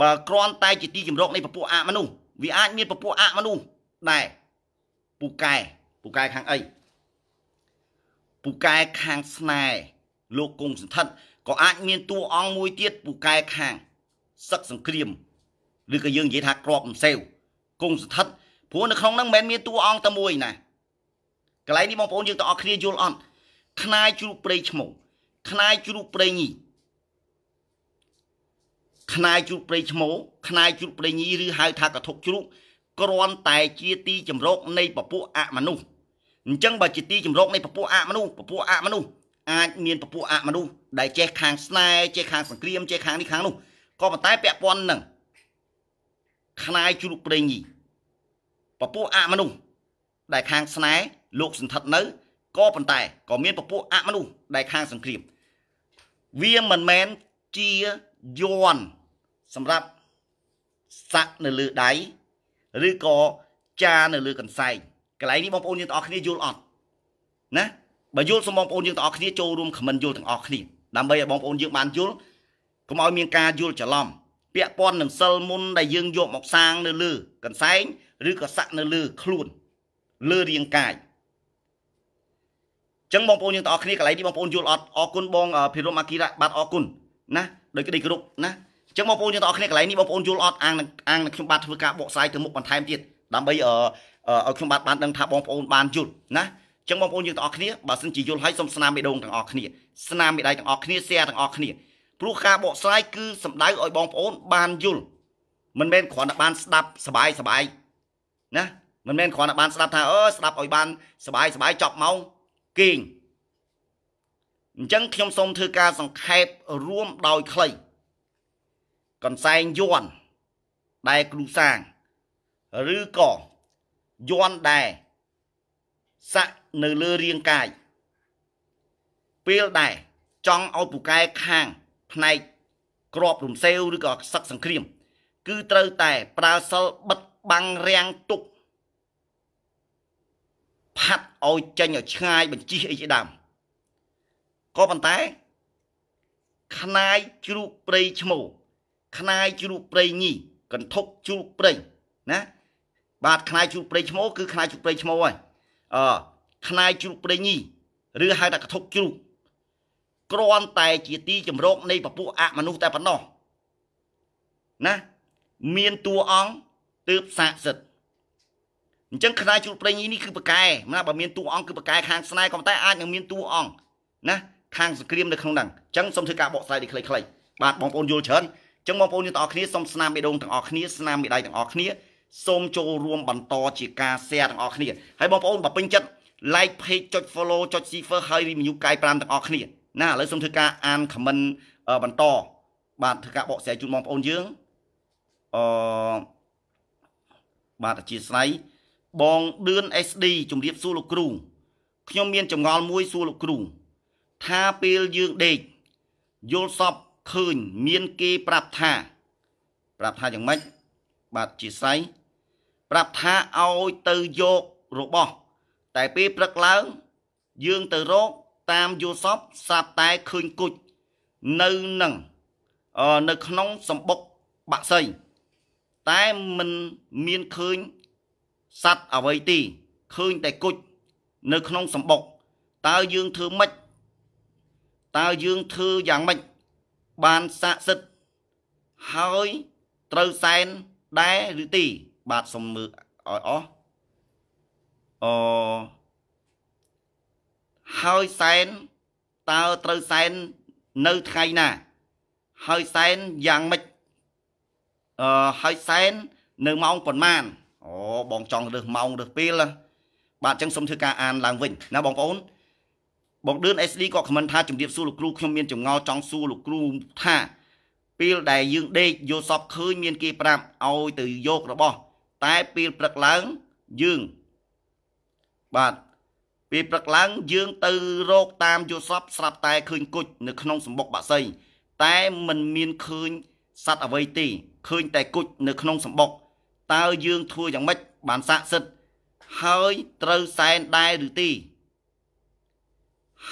បើគ្រាន់តែ ជាទីចម្រោកនៃពពួកអមនុស្សវាអាចមានពពួកអមនុស្សដែរពូកែពូកែខាងអីពូកែខាងស្នេហ៍លោកគង់សន្ធិដ្ឋក៏អាចមានតួអង្គមួយទៀតពូកែខាងសឹកសង្គ្រាមឬក៏យើងនិយាយថាក្របម្សេវគង់សន្ធិដ្ឋព្រោះនៅក្នុងហ្នឹងមិនមែនមានតួអង្គតែមួយណាកន្លែងនេះបងប្អូនយើងទាំងអស់គ្នាយល់អត់ខ្នាយជ្រូកព្រៃឈ្មោះខ្នាយជ្រូកព្រៃញីខ្នាយជ្រូកព្រៃឈ្មោខ្នាយជ្រូកព្រៃញីឬហៅថាកធុកជ្រូកគ្រាន់តែជាទីចម្រោកនៃពពួកអមនុស្សអញ្ចឹងបើជាទីចម្រោកនៃពពួកអមនុស្សពពួកអមនុស្សអាច មានពពួកអមនុស្សដែលចេះខាងស្នេហ៍ចេះខាងសង្គ្រាមចេះខាងនេះខាងនោះក៏ប៉ុន្តែពាក់ព័ន្ធនឹងខ្នាយជ្រូកព្រេងញីពពួកអមនុស្សដែលខាងស្នេហ៍លោកសន្ធិដ្ឋនៅក៏ប៉ុន្តែក៏មានពពួកអមនុស្សដែលខាងសង្គ្រាមវាមិនមែនជាយន់សម្រាប់សាក់នៅលើដៃឬក៏ចានៅលើកន្សែងកន្លែងនេះបងប្អូនយើងទាំងអស់គ្នាយល់អត់ណាបើយល់សូមបងប្អូនយើងទាំងអស់គ្នាចូលរួមខមមិនយល់ទាំងអស់គ្នាដើម្បីឲ្យបងប្អូនយើងបានយល់កុំឲ្យមានការយល់ច្រឡំពាក់ព័ន្ធនឹងសិលមុនដែលយើងយកមកសាងនៅលើកន្សែងឬក៏សាក់នៅលើខ្លួនលើរាងកាយចឹងបងប្អូនយើងទាំងអស់គ្នាកន្លែងនេះបងប្អូនយល់អត់អរគុណបងភិរមអាគិរៈបាទអរគុណណាដោយក្តីគោរពណាអញ្ចឹងបងប្អូនយើងទាំងអស់គ្នាកន្លែងនេះបងប្អូនយល់អត់អាងនឹងអាងនឹងខ្ញុំបាទធ្វើការបកស្រាយទៅមុខបន្ថែមទៀតដើម្បីឲ្យខ្ញុំបាទបានដឹងថាបងប្អូនបានយល់ណាអញ្ចឹងបងប្អូនយើងទាំងអស់គ្នាបើសិនជាយល់ហើយសូមស្នាមមេដងទាំងអស់គ្នាស្នាមមេដៃទាំងអស់គ្នា share ទាំងអស់គ្នាព្រោះការបកស្រាយគឺសំដៅឲ្យបងប្អូនបានយល់មិនមែនគ្រាន់តែបានស្ដាប់សបាយសបាយណាមិនមែនគ្រាន់តែបានស្ដាប់ថាអឺស្ដាប់ឲ្យបានសបាយសបាយចប់ម៉ោងគេងអញ្ចឹងខ្ញុំសូមធ្វើការសង្ខេបរួមដោយខ្លីកន្សែងយ័ន្តដែលគ្រូសាង ឬក៏យ័ន្តដែលសាក់នៅលើរាងកាយពេលដែលចង់ឲ្យពូកែខាង ផ្នែកក្របរំសេវឬក៏សឹកសង្គ្រាម គឺត្រូវតែ ប្រើសិលបិទបាំងរាំងទុកផាត់ឲ្យចេញឲ្យឆ្ងាយបញ្ជិះអីជាដើមក៏ប៉ុន្តែ ខ្នាយជ្រូកព្រៃឈ្មោះខ្នាយជ្រូកព្រៃញីកន្ធប់ជ្រូកព្រៃណាបាទខ្នាយជ្រូកព្រៃឈ្មោះគឺខ្នាយជ្រូកព្រៃឈ្មោះហើយអឺខ្នាយជ្រូកព្រៃញីឬហៅថាកន្ធប់ជ្រូកគ្រាន់តែជាទីជំរកនៃពពួកអមនុស្សតែប៉ុណ្ណោះណាមានតួអង្គទើបស័ក្តិសិទ្ធអញ្ចឹងខ្នាយជ្រូកព្រេងនេះគឺប្រកែណាបើមានតួអង្គគឺប្រកែខាងស្នែក៏តែអាចនឹងមានតួអង្គណាខាងសង្គ្រាមនៅក្នុងហ្នឹងអញ្ចឹងសូមធ្វើការបកស្រាយនេះខ្លីៗបាទបងប្អូនយល់ច្រើនចឹងបងប្អូនយើងទាំងអស់គ្នាសូមស្នាមមេដងទាំងអស់គ្នាស្នាមមេដៃទាំងអស់គ្នាសូមចូលរួមបន្ត ជាការ share ទាំងអស់គ្នាហើយបងប្អូនបើពេញចិត្ត like page ចុច follow ចុច share ហើយ review កាយ5ទាំងអស់គ្នាណាឥឡូវសូមធ្វើការអាន comment បន្តបាទធ្វើការបកស្រាយជូនបងប្អូនយើងអឺបាទអធិស្ឋ័យបងឌឿន SD ជំរាបសួរលោកគ្រូខ្ញុំមានចម្ងល់មួយសួរលោកគ្រូថាពេលយើងដេកយល់សពឃើញមានគេប្រាប់ថា ប្រាប់ថាយ៉ាងម៉េចបាទជាស័យប្រាប់ថាឲ្យទៅយករបស់តែពេលព្រឹកឡើង យើងទៅរកតាមយល់សពស្រាប់តែឃើញគុជនៅនឹងនៅក្នុងសម្បុកបាក់សីតែมันមានឃើញសัตว์អ្វីទីឃើញតែគុជនៅក្នុងសម្បុកតើយើងធ្វើម៉េចតើយើងធ្វើយ៉ាងម៉េចបានស័ក្តិសិទ្ធហើយត្រូវសែនដែរឬទី បាទសុំមើលឲ្យអស់អហើយសែនតើត្រូវសែននៅថ្ងៃណា ហើយសែនយ៉ាងម៉េចអឺហើយសែន នៅម៉ោងប៉ុន្មានអូបងចង់រើសម៉ោងរើសពេលបាទអញ្ចឹងសូមធ្វើការអានឡើងវិញណាបងប្អូនបងដឿន SD ក៏ខមមិនថាជំរាបសួរលោកគ្រូខ្ញុំមានចម្ងល់ចង់សួរលោកគ្រូថាពេលដែលយើងដេកយកសពឃើញមានគេប្រាប់ឲ្យទៅយករបស់ តែពេលព្រឹកឡើងយើងបាទពេលព្រឹកឡើងយើងទៅរកតាមយកសពស្រាប់ តែឃើញគុជនៅក្នុងសម្បុកបាក់សីតែมันមានឃើញសัตว์អ្វីទេឃើញតែគុជនៅក្នុងសម្បុកតើយើងធ្វើយ៉ាងម៉េចបានស័ក្តិសិទ្ធហើយត្រូវសែនដែរឬទេ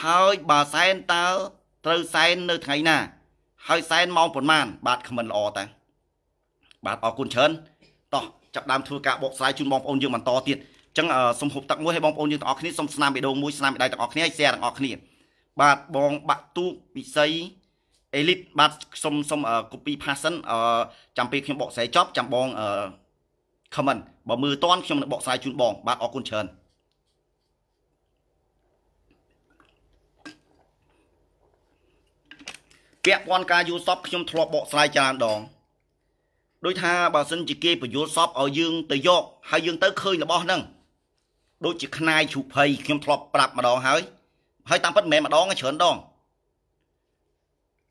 ហើយបើសែនតើត្រូវសែននៅថ្ងៃណា ហើយសែនម៉ោងប៉ុន្មាន បាទខមមិនល្អតា បាទអរគុណច្រើនតោះចាប់ដើមធ្វើការបកស្រាយជូនបងប្អូនយើងបន្តទៀតចឹងសូមហូបទឹកមួយឲ្យបងប្អូនយើងទាំងអស់គ្នាសូមស្នាមបេះដូងមួយស្នាមបេះដៃទាំងអស់គ្នាឲ្យ share ទាំងអស់គ្នា បាទបង បាក់ទូពិសីអេលីតបាទសូមសូម copy passion ចាំពេលខ្ញុំបកស្រាយចប់ចាំបង comment បើមើលតាន់ខ្ញុំនឹងបកស្រាយជូនបងបាទអរគុណច្រើនពាក់ព័ន្ធការយល់សពខ្ញុំធ្លាប់បកស្រាយច្រើនដងដោយថាបើសិនជាគេបញ្យល់សពឲ្យយើងទៅយក ហើយយើងទៅឃើញរបស់ហ្នឹងដូចជាខ្នាយជ្រូកភ័យខ្ញុំធ្លាប់ប្រាប់ម្ដងហើយហើយតាមពិតមិនមែនម្ដងច្រើនដង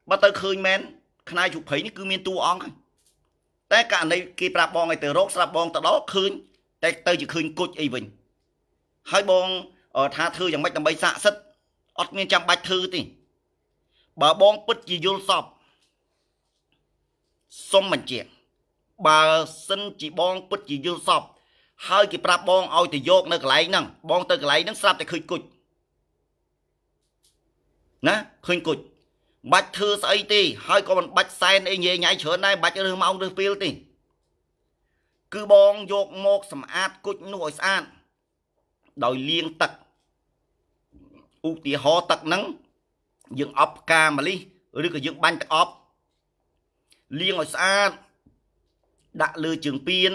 បើទៅឃើញមែនខ្នាយជ្រូកភ័យនេះគឺមានតួអង្គហើយតែករណីគេប្រាប់បងឲ្យទៅរកស្រាប់បងទៅដល់ឃើញតែទៅជាឃើញគុជអីវិញហើយបងថាធ្វើយ៉ាងម៉េចដើម្បីសាកសិទ្ធអត់មានចាំបាច់ធ្វើទេបើបងពិតជាយល់សពសុំបញ្ជាក់បើសិនជាបងពិតជាយល់សពហើយគេប្រាប់បងឲ្យទៅយក នៅកន្លែងហ្នឹងបងទៅកន្លែងហ្នឹងស្រាប់តែឃើញគុជណាឃើញគុជបាច់ធ្វើស្អីទេហើយក៏មិនបាច់សែនអីញ៉េញ៉ៃច្រើនដែរបាច់រើសម៉ោងរើសពេលទេគឺបងយកមកសម្អាតគុជនោះឲ្យស្អាតដោយលាងទឹកឧទាហរណ៍ទឹកហ្នឹងយើងអប់ផ្កាម្លិះឬក៏យើងបាញ់ទឹកអប់លាងឲ្យស្អាតដាក់លើជើងពៀន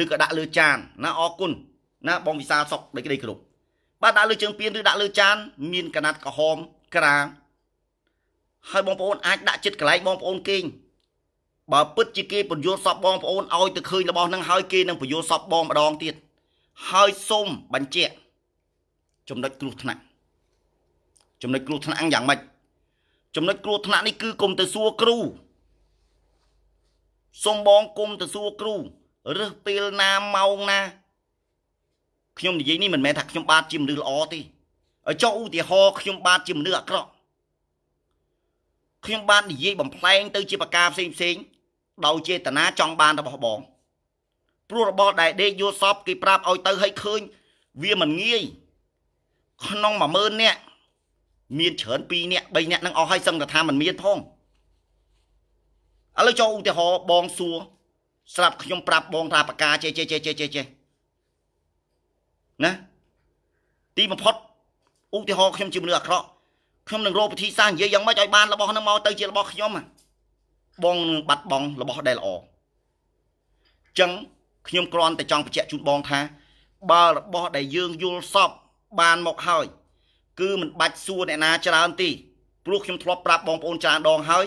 ឬក៏ដាក់លើចានណាអរគុណណាបងវិសាលសុកដូចគេគ្រប់បាទដាក់លើជើងពៀនឬដាក់លើចាន មានកណាត់ក្រហមក្រាមហើយបងប្អូនអាចដាក់ចិត្តកន្លែងបងប្អូនគេងបើពិតជាគេបញ្យល់សពបងប្អូនឲ្យទៅឃើញរបស់នឹងហើយគេនឹងបញ្យល់សពបងម្ដងទៀតហើយសូមបញ្ជាក់ចំណុចគ្រោះថ្នាក់ចំណុចគ្រោះថ្នាក់យ៉ាងម៉េចចំណុចគ្រោះថ្នាក់នេះគឺគុំទៅសួរគ្រូសុំបងគុំទៅសួរគ្រូរើសពេលណាម៉ោងណាខ្ញុំនិយាយនេះមិនមែនថាខ្ញុំបាទជាមនុស្សល្អទេឲ្យចោះឧទាហរណ៍ខ្ញុំបាទជាមនុស្សអាក្រក់ខ្ញុំបាននិយាយបំផ្លែងទៅជាប្រការផ្សេងផ្សេង ដោយចេតនាចង់បានរបស់បងព្រោះរបស់ដែលដេកយល់សពគេប្រាប់ឲ្យទៅឲ្យឃើញវាមិនងាយក្នុង10000នាក់មានច្រើន2នាក់3នាក់ហ្នឹងអស់ហើយសឹងតែថាมันមានផងឥឡូវចូលឧទាហរណ៍បងសួរស្រាប់ខ្ញុំប្រាប់បងថាបកាចេះចេះចេះចេះចេះចេះណាទីបំផុតឧទាហរណ៍ខ្ញុំជាមនុស្សអាក្រក់ខ្ញុំនឹងរកវិធីសាស្ត្រនិយាយយ៉ាងម៉េចឲ្យបានរបស់នឹងមកទៅជារបស់ខ្ញុំបងនឹងបាត់បង់របស់ដែលល្អអញ្ចឹងខ្ញុំគ្រាន់តែចង់បញ្ជាក់ជូនបងថាបើរបស់ដែលយើងយល់សពបានមកហើយគឺមិនបាច់សួរអ្នកណាច្រើនទេព្រោះខ្ញុំធ្លាប់ប្រាប់បងប្អូនច្រើនដងហើយ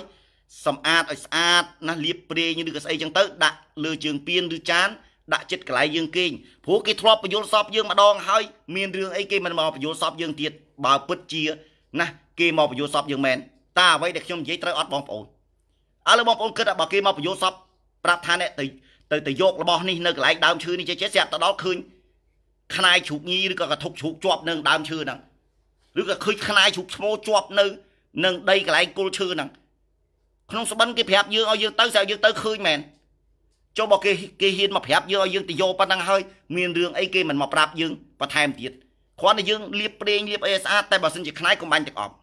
សម្អាតឲ្យស្អាតណាលាបប្រេងឬក៏ស្អីចឹងទៅដាក់លើជើងពៀនឬចានដាក់ចិត្តកន្លែងយើងគេងព្រោះគេធ្លាប់បញ្យល់សពយើងម្ដងហើយ មានរឿងអីគេមិនមកបញ្យល់សពយើងទៀតបើពិតជាណាគេមកបញ្យល់សពយើងមែនតើអ្វីដែលខ្ញុំនិយាយត្រូវអត់បងប្អូនឥឡូវបងប្អូនគិតថាបើគេមកបញ្យល់សពប្រាប់ថាអ្នកទៅទៅទៅយករបស់នេះនៅកន្លែងដើមឈើនេះចេះចេះស្អាតទៅដល់ឃើញខ្នាយជ្រូកញីឬក៏កធុកជ្រូកជាប់នៅដើមឈើហ្នឹងឬក៏ឃើញខ្លាយជ្រូកឈ្មោជាប់នៅនឹងដីកន្លែងគល់ឈើហ្នឹងក្នុងស្បិនគេប្រាប់យើងឲ្យយើងទៅស្អាយើងទៅឃើញមែនចុះបើគេគេហ៊ានមកប្រាប់យើងឲ្យយើងទៅយកប៉ុណ្ណឹងហើយមានរឿងអីគេមិនមកប្រាប់យើងបន្ថែមទៀតគ្រាន់តែយើង លាបប្រេងលាបអីស្អាតតែបើសិនជាខ្លាយកុំបាញ់ទឹកអប់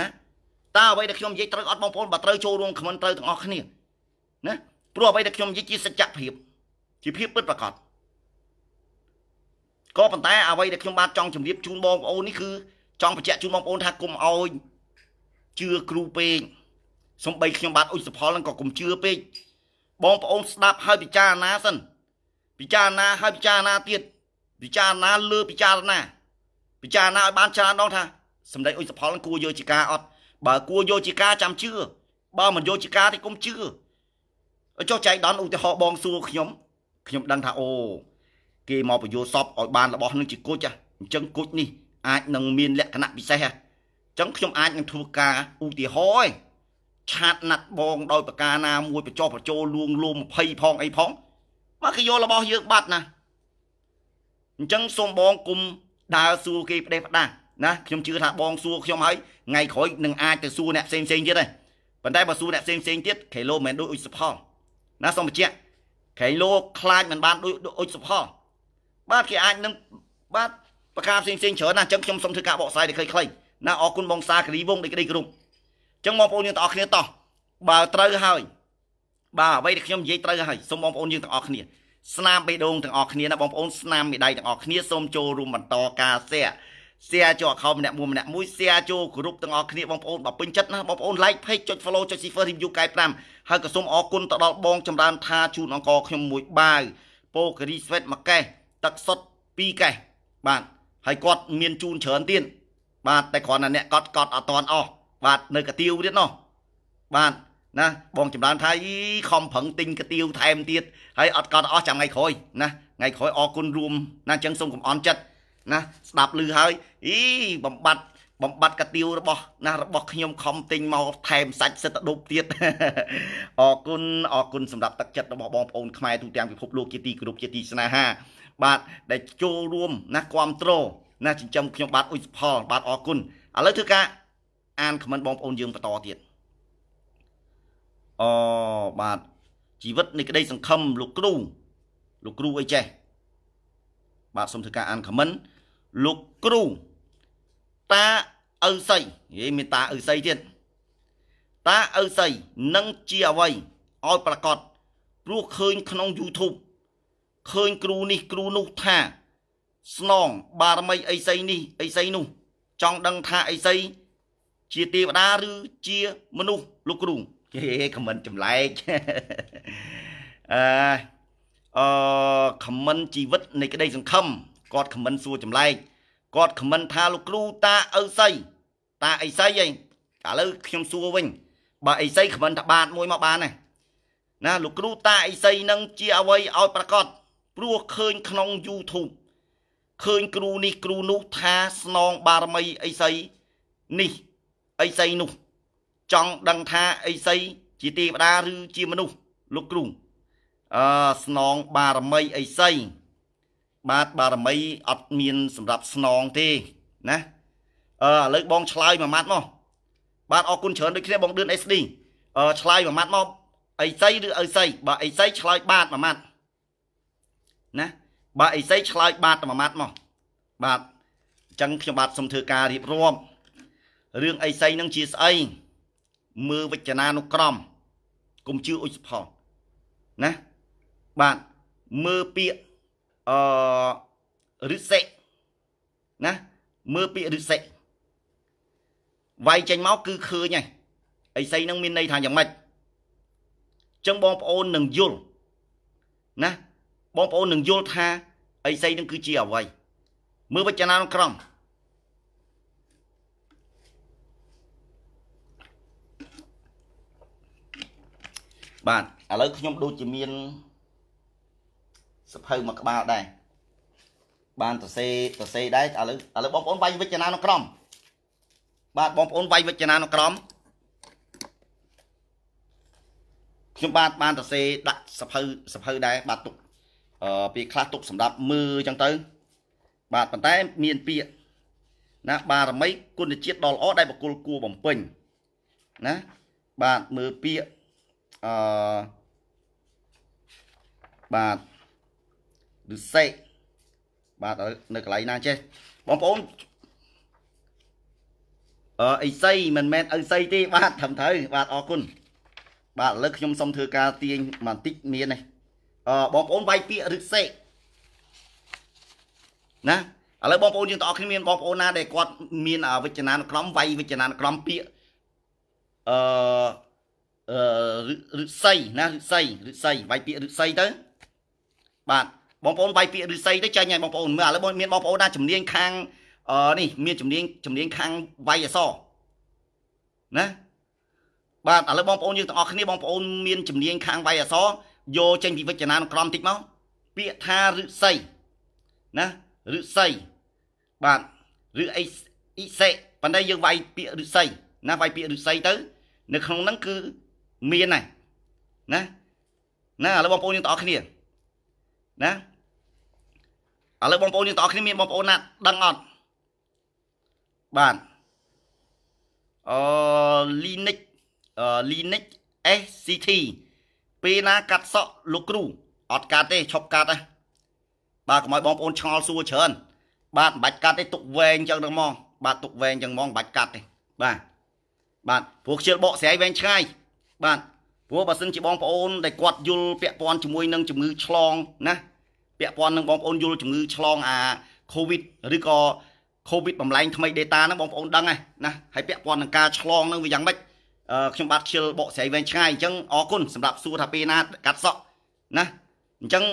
ណាតើអ្វីដែលខ្ញុំនិយាយត្រូវអត់បងប្អូនបើត្រូវចូលរួមខមមិនត្រូវទាំងអស់គ្នាណាព្រោះអ្វីដែលខ្ញុំនិយាយជាសច្ចភាព ជាភាពពិតប្រាកដក៏ប៉ុន្តែអ្វីដែលខ្ញុំបានចង់ជម្រាបជូនបងប្អូននេះគឺចង់បញ្ជាក់ជូនបងប្អូនថាគុំអោយជឿគ្រូពេកសំបីខ្ញុំបាទអ៊ុចសផលនឹងក៏គុំជឿពេកបងប្អូនស្ដាប់ហើយពិចារណាសិន ពិចារណាហើយពិចារណាទៀតពិចារណាលើពិចារណាពិចារណាឲ្យបានច្រើនដងថាសម្ដេចអ៊ុចសផលគួរយកជាការអត់បើគួរយកជាការចាំជឿបើមិនយកជាការទេគុំជឿចុះចៃដនឧទាហរណ៍បងសួរខ្ញុំខ្ញុំដឹងថាអូគេមកបញ្យល់សពឲ្យបានរបស់នឹងជាគុជអញ្ចឹងគុជនេះអាចនឹងមានលក្ខណៈពិសេសអញ្ចឹងខ្ញុំអាចនឹងធ្វើការឧទាហរណ៍ឆាតណាត់បងដោយប្រការណាមួយបញ្ចុះបញ្ចូលលួងលោម20ផងអីផងមកគេយករបស់យើងបាត់ណាអញ្ចឹងសូមបងគុំដើរសួរគេផ្ដេសផ្ដាសណាខ្ញុំជឿថាបងសួរខ្ញុំហើយថ្ងៃក្រោយនឹងអាចទៅសួរអ្នកផ្សេងផ្សេងទៀតដែរប៉ុន្តែបើសួរអ្នកផ្សេងផ្សេងទៀតខេឡូមិនមែនដូចអ៊ុចសផលណាសូមបញ្ជាក់ខេឡូខ្លាចមិនបានដូចអ៊ុចសផលបាទគេអាចនឹងបាទប្រការផ្សេងផ្សេងច្រើនណាស់អញ្ចឹងខ្ញុំសូមធ្វើការបកស្រាយឲ្យខ្លីៗណាអរគុណបងសាគរីវងនៃក្តីក្រុមអញ្ចឹងបងប្អូនយើងទាំងអស់គ្នាតោះបើត្រូវហើយបាទអ្វីដែលខ្ញុំនិយាយត្រូវហើយសូមបងប្អូនយើងទាំងអស់គ្នាស្នាមបេះដូងទាំងអស់គ្នាណាបងប្អូនស្នាមមេដៃទាំងអស់គ្នាសូមចូលរួមបន្តការសេះសេះចូលខោម្នាក់មួយម្នាក់មួយសេះចូលគ្រប់ទាំងអស់គ្នាបងប្អូនបើពេញចិត្តណាបងប្អូន like page ចុច follow ចុច cipher review កែ5ហើយក៏សូមអរគុណទៅដល់បងចម្រើនថា ជូនអង្គរខ្ញុំមួយបាវពោកេរីស្វេតមួយកេះទឹកសុទ្ធពីរកេះបាទហើយគាត់មានជូនច្រើនទៀតបាទតែគ្រាន់តែអ្នកកត់កត់អត់តន់អស់បាទនៅកាទៀវទៀតនោះបាទណាបងចម្រើនថាខំប្រឹងទិញកាទៀវថែមទៀតហើយអត់កត់អស់ចាំថ្ងៃក្រោយណាថ្ងៃក្រោយអរគុណរួមណាអញ្ចឹងសូមកុំអន់ចិត្តណាស្ដាប់ឮហើយអីបំបត្តិបំបត្តិកាទៀវរបស់ ណារបស់ខ្ញុំខំទិញមកថែមសាច់សិតដប់ទៀតអរគុណអរគុណសម្រាប់ទឹកចិត្តរបស់បងប្អូនខ្មែរទូទាំងពិភពលោកជាទីគោរពជាទីស្នេហាបាទដែលចូលរួមណាគ្រប់គ្រងណាចិញ្ចឹមខ្ញុំបាទអ៊ុយសផល បាទអរគុណឥឡូវធ្វើការអានខមមិនបងប្អូនយើងបន្តទៀតអបាទជីវិតនៃក្តីសង្ឃឹមលោកគ្រូលោកគ្រូអីចេះបាទសូមធ្វើការអានខមមិនលោកគ្រូតាអ៊ូសីនិយាយមានតាអ៊ូសីទៀតតាអ៊ូសីនឹងជាអ្វីឲ្យប្រកាសព្រោះឃើញក្នុង YouTube ឃើញគ្រូនេះគ្រូនោះថាស្នង បារមីអីសីនេះអីសីនោះ ចង់ដឹងថាអីសីជាទេវតាឬជាមនុស្សលោកគ្រូហេខមមិនចម្លែកអឺអឺខមមិនជីវិតនៃក្តីសង្ឃឹមគាត់ខមមិនសួរចម្លែកគាត់ខមមិនថាលោកគ្រូតាអ៊ូសីតាអ៊ីសីឯងឥឡូវខ្ញុំសួរវិញបើអ៊ីសីខមមិនថាបាទមួយមកបានណាណាលោកគ្រូតាអ៊ីសីនឹងជាអ្វីឲ្យប្រកាសព្រោះឃើញ ក្នុង YouTube ឃើញគ្រូនេះគ្រូនោះថាស្នងបារមីអីសីនេះអីសីនោះចង់ដឹងថាអីសីជាទេវតាឬជាមនុស្សលោកគ្រូអឺស្នងបារមីអីសីបាទបារមីអត់មាន សម្រាប់ស្នងទេណាអឺឥឡូវបងឆ្លើយមួយម៉ាត់មកបាទអរគុណច្រើនដូចគ្នាបងដឿន SD អឺឆ្លើយមួយម៉ាត់មកអីសីឬអីសីបើអីសីឆ្លើយបាទមួយម៉ាត់ណាបាទអីសីឆ្លើយបាទតែមួយម៉ាត់មកបាទអញ្ចឹងខ្ញុំបាទសូមធ្វើការរៀបរាប់រឿងអីសីនឹងជាស្អីមើលវិចនានុក្រមកុំជឿអុជផលណាបាទមើលពាក្យអឺរិសិណាមើលពាក្យរិសិវាយចេញមកគឺឃើញហើយអីសីនឹងមានន័យថាយ៉ាងម៉េចចឹងបងប្អូននឹងយល់ណាបងប្អូននឹងយល់ថាអីសីនឹងគឺជាអ្វីមើលវចនានុក្រមបាទឥឡូវខ្ញុំដូចជាមានសភៅមួយក្បាលដែរបានសរសេរសរសេរដែរឥឡូវឥឡូវបងប្អូនវាយវចនានុក្រមបាទបងប្អូនវាយវចនានុក្រមខ្ញុំបាទបានសរសេរដាក់សភៅសភៅដែរបាទទុកអឺពាក្យខ្លះទុកសម្រាប់មើលចឹងទៅបាទប៉ុន្តែមានពាក្យណាបារមីគុណជាតិដ៏ល្អដែលបកគលគួរបំពេញណាបាទមើលពាក្យអឺបាទឬសេបាទនៅកន្លែងណាចេះបងប្អូនអឺអីសីមិនមែនអីសីទេ បាទត្រឹមត្រូវបាទអរគុណបាទឥឡូវខ្ញុំសូមធ្វើការទាញបន្តិចមាននេះបងប្អូនវាយពាក្យឬសេកណាឥឡូវបងប្អូនយើងទាំងអស់គ្នាមានបងប្អូនណាដែលគាត់មានវិជ្ជនានុក្រមវាយវិជ្ជនានុក្រមពាក្យអឺឬស័យណាឬស័យឬស័យវាយពាក្យឬស័យទៅ បាទបងប្អូនវាយពាក្យឬស័យទៅចាញ់ហើយបងប្អូនមើលឥឡូវមានបងប្អូនណាជំនាញខាងអឺនេះ មានជំនាញជំនាញខាងវាយអសណាបាទឥឡូវបងប្អូនយើងទាំងអស់គ្នាបងប្អូនមានជំនាញខាងវាយអសរយកចេញពីវិចនានុក្រមតិចមកពាក្យថាឫសីណាឫសីបាទឬអីអ៊ីសេប៉ុន្តែយើងវាយពាក្យឫសីណាវាយពាក្យឫសីទៅ នៅក្នុងហ្នឹងគឺមានហើយណាណាឥឡូវបងប្អូនយើងទាំងអស់គ្នាណាឥឡូវបងប្អូនយើងទាំងអស់គ្នាមានបងប្អូនណាដឹងអត់បាទអឺ Linux Linux SCT ពេលណាកាត់សក់លោកគ្រូអត់កាត់ទេឈប់កាត់ណាបាទកុំឲ្យបងប្អូនឆ្ងល់សួរច្រើន បាទមិនបាច់កាត់ទេទុកវែងចឹងហ្នឹងមកបាទទុកវែងចឹងមកមិនបាច់កាត់ទេបាទបាទព្រោះខ្ជិលបកស្រាយវែងឆ្ងាយបាទព្រោះបើសិនជាបងប្អូនដែលគាត់យល់ពាក់ព័ន្ធជាមួយនឹងជំងឺឆ្លងណាពាក់ព័ន្ធនឹងបងប្អូនយល់ជំងឺឆ្លងអា COVID ឬក៏ COVID បំលែងថ្មី data ហ្នឹងបងប្អូនដឹងហើយណាហើយពាក់ព័ន្ធនឹងការឆ្លងហ្នឹងវាយ៉ាងម៉េចខ្ញុំបាទខ្ជិលបកស្រាយវែងឆ្ងាយអញ្ចឹងអរគុណសម្រាប់សួរថាពេលណាកាត់សក់ណាអញ្ចឹង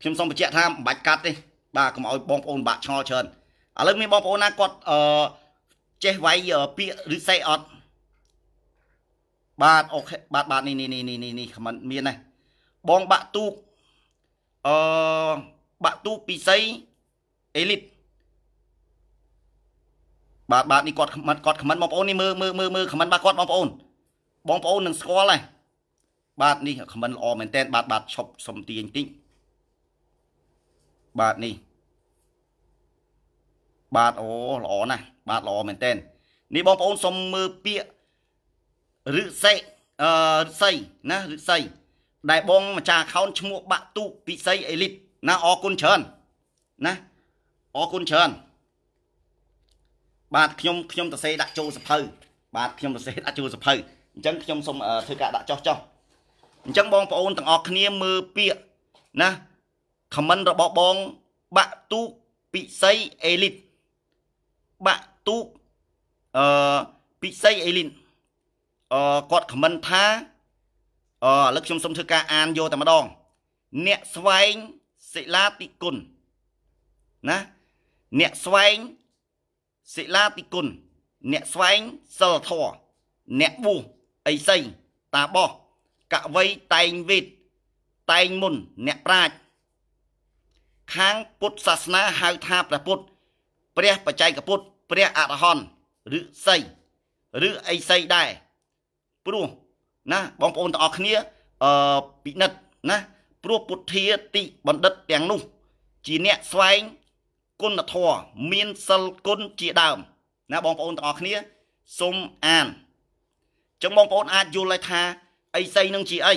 ខ្ញុំសូមបញ្ជាក់ថាមិនបាច់កាត់ទេបាទកុំឲ្យបងប្អូនបាក់ឆ្ងល់ច្រើនឥឡូវមានបងប្អូនណាគាត់អឺចេះវាយពាក្យឬសេះអត់បាទអូខេបាទបាទនេះនេះនេះនេះនេះខមមិនមានណាបងបាក់ទូកអឺបាក់ទូកពិសីអេលីតបាទបាទនេះគាត់ខមមិនគាត់ខមមិនបងប្អូននេះមើលមើលមើលមើលខមមិនបាទគាត់បងប្អូនបងប្អូននឹងស្គាល់ហើយបាទនេះខមមិនល្អមែនតើបាទបាទឈប់សុំទាញតិចបាទនេះបាទអូល្អណាស់បាទល្អមែនតើនេះបងប្អូនសុំមើលពាក្យឫសេអឺឫស័យណាឫស័យដែលបងម្ចាស់ account ឈ្មោះបាក់ទូពិសីអេលីតណាអរគុណច្រើនណាអរគុណច្រើនបាទខ្ញុំខ្ញុំសរសេរដាក់ចូលសភៅបាទខ្ញុំសរសេរដាក់ចូលសភៅអញ្ចឹងខ្ញុំសូមធ្វើការដាក់ចោះចោះអញ្ចឹងបងប្អូនទាំងអស់គ្នាមើលពាក្យណាខមមិនរបស់បងបាក់ទូកពិសីអេលីតបាក់ទូកអឺពិសីអេលីនអឺគាត់ខមមិនថាអឺឥឡូវខ្ញុំសូមធ្វើការអានយកតែម្ដងអ្នកស្វែងសិលាតិគុណណាអ្នកស្វែងសិលាតិគុណអ្នកស្វែងសិលធរអ្នកបួសអីសីតាបោះកវីតែងវិទ្យតែងមុនអ្នកប្រាជ្ញខាងពុទ្ធសាសនាហៅថាព្រះពុទ្ធព្រះបច្ចេកពុទ្ធព្រះអរហន្តឬសីឬអីសីដែរព្រោះណាបងប្អូនទាំងអស់គ្នាអឺពិនិត្យណា ព្រោះពុទ្ធាទីបណ្ឌិតទាំងនោះ ជាអ្នកស្វែងគុណធម៌មានសិលគុណជាដើម ណាបងប្អូនទាំងអស់គ្នាសូមអានចឹងបងប្អូនអាចយល់ហើយថាអីសីនឹងជាអី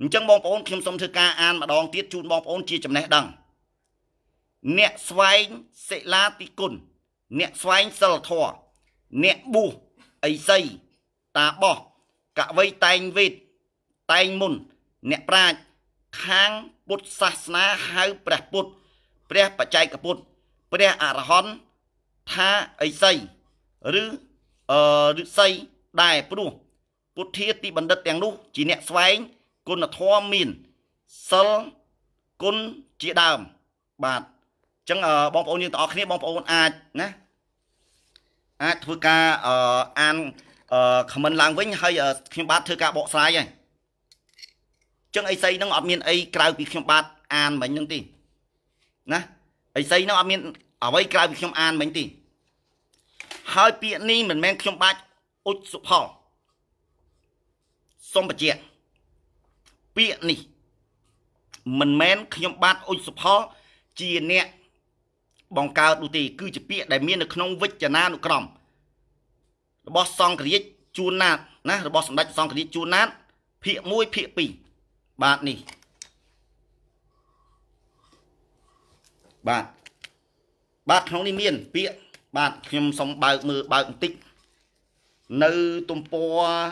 អញ្ចឹងបងប្អូនខ្ញុំសូមធ្វើការអានម្ដងទៀតជូនបងប្អូនជាចំណេះដឹងអ្នកស្វែងសិលាទីគុណអ្នកស្វែងសិលធម៌អ្នកបុះអីសីតាបោះកវីតែងវេទតែងមុន អ្នកប្រាជ្ញខាងពុទ្ធសាសនាហៅព្រះពុទ្ធព្រះបច្ចេកពុទ្ធព្រះអរហន្តថាអីសីឬអឺឫសីដែរព្រោះពុទ្ធាទីបណ្ឌិតទាំងនោះជាអ្នកស្វែងគុណធម៌មានសិលគុណជាដើមបាទអញ្ចឹងបងប្អូនយើងទាំងអស់គ្នាបងប្អូនអាចណាអាចធ្វើការអានខមមិនឡើងវិញហើយខ្ញុំបាទធ្វើការបកស្រាយហើយចឹងអីស្អីហ្នឹងអត់មានអីក្រៅពីខ្ញុំបាទអានមិញហ្នឹងទេណាអីស្អីហ្នឹងអត់មានអ្វីក្រៅពីខ្ញុំអានមិញទេហើយពាក្យនេះមិនមែនខ្ញុំបាទអ៊ុចសុផលសូមបញ្ជាក់ពាក្យនេះ មិនមែនខ្ញុំបាទអ៊ុចសុផលជាអ្នកបង្កើតនោះទេគឺ ជាពាក្យដែលមាននៅក្នុងវិជ្ជនានុក្រមរបស់សង្គ្រាចជួនណាតណារបស់សម្ដេចសង្គ្រាចជួនណាតភាគ1ភាគ2បាទនេះបាទបាទក្នុងនេះមាន ពាក្យបាទខ្ញុំសូមបើកមើលបើកបន្តិចនៅទំព័រ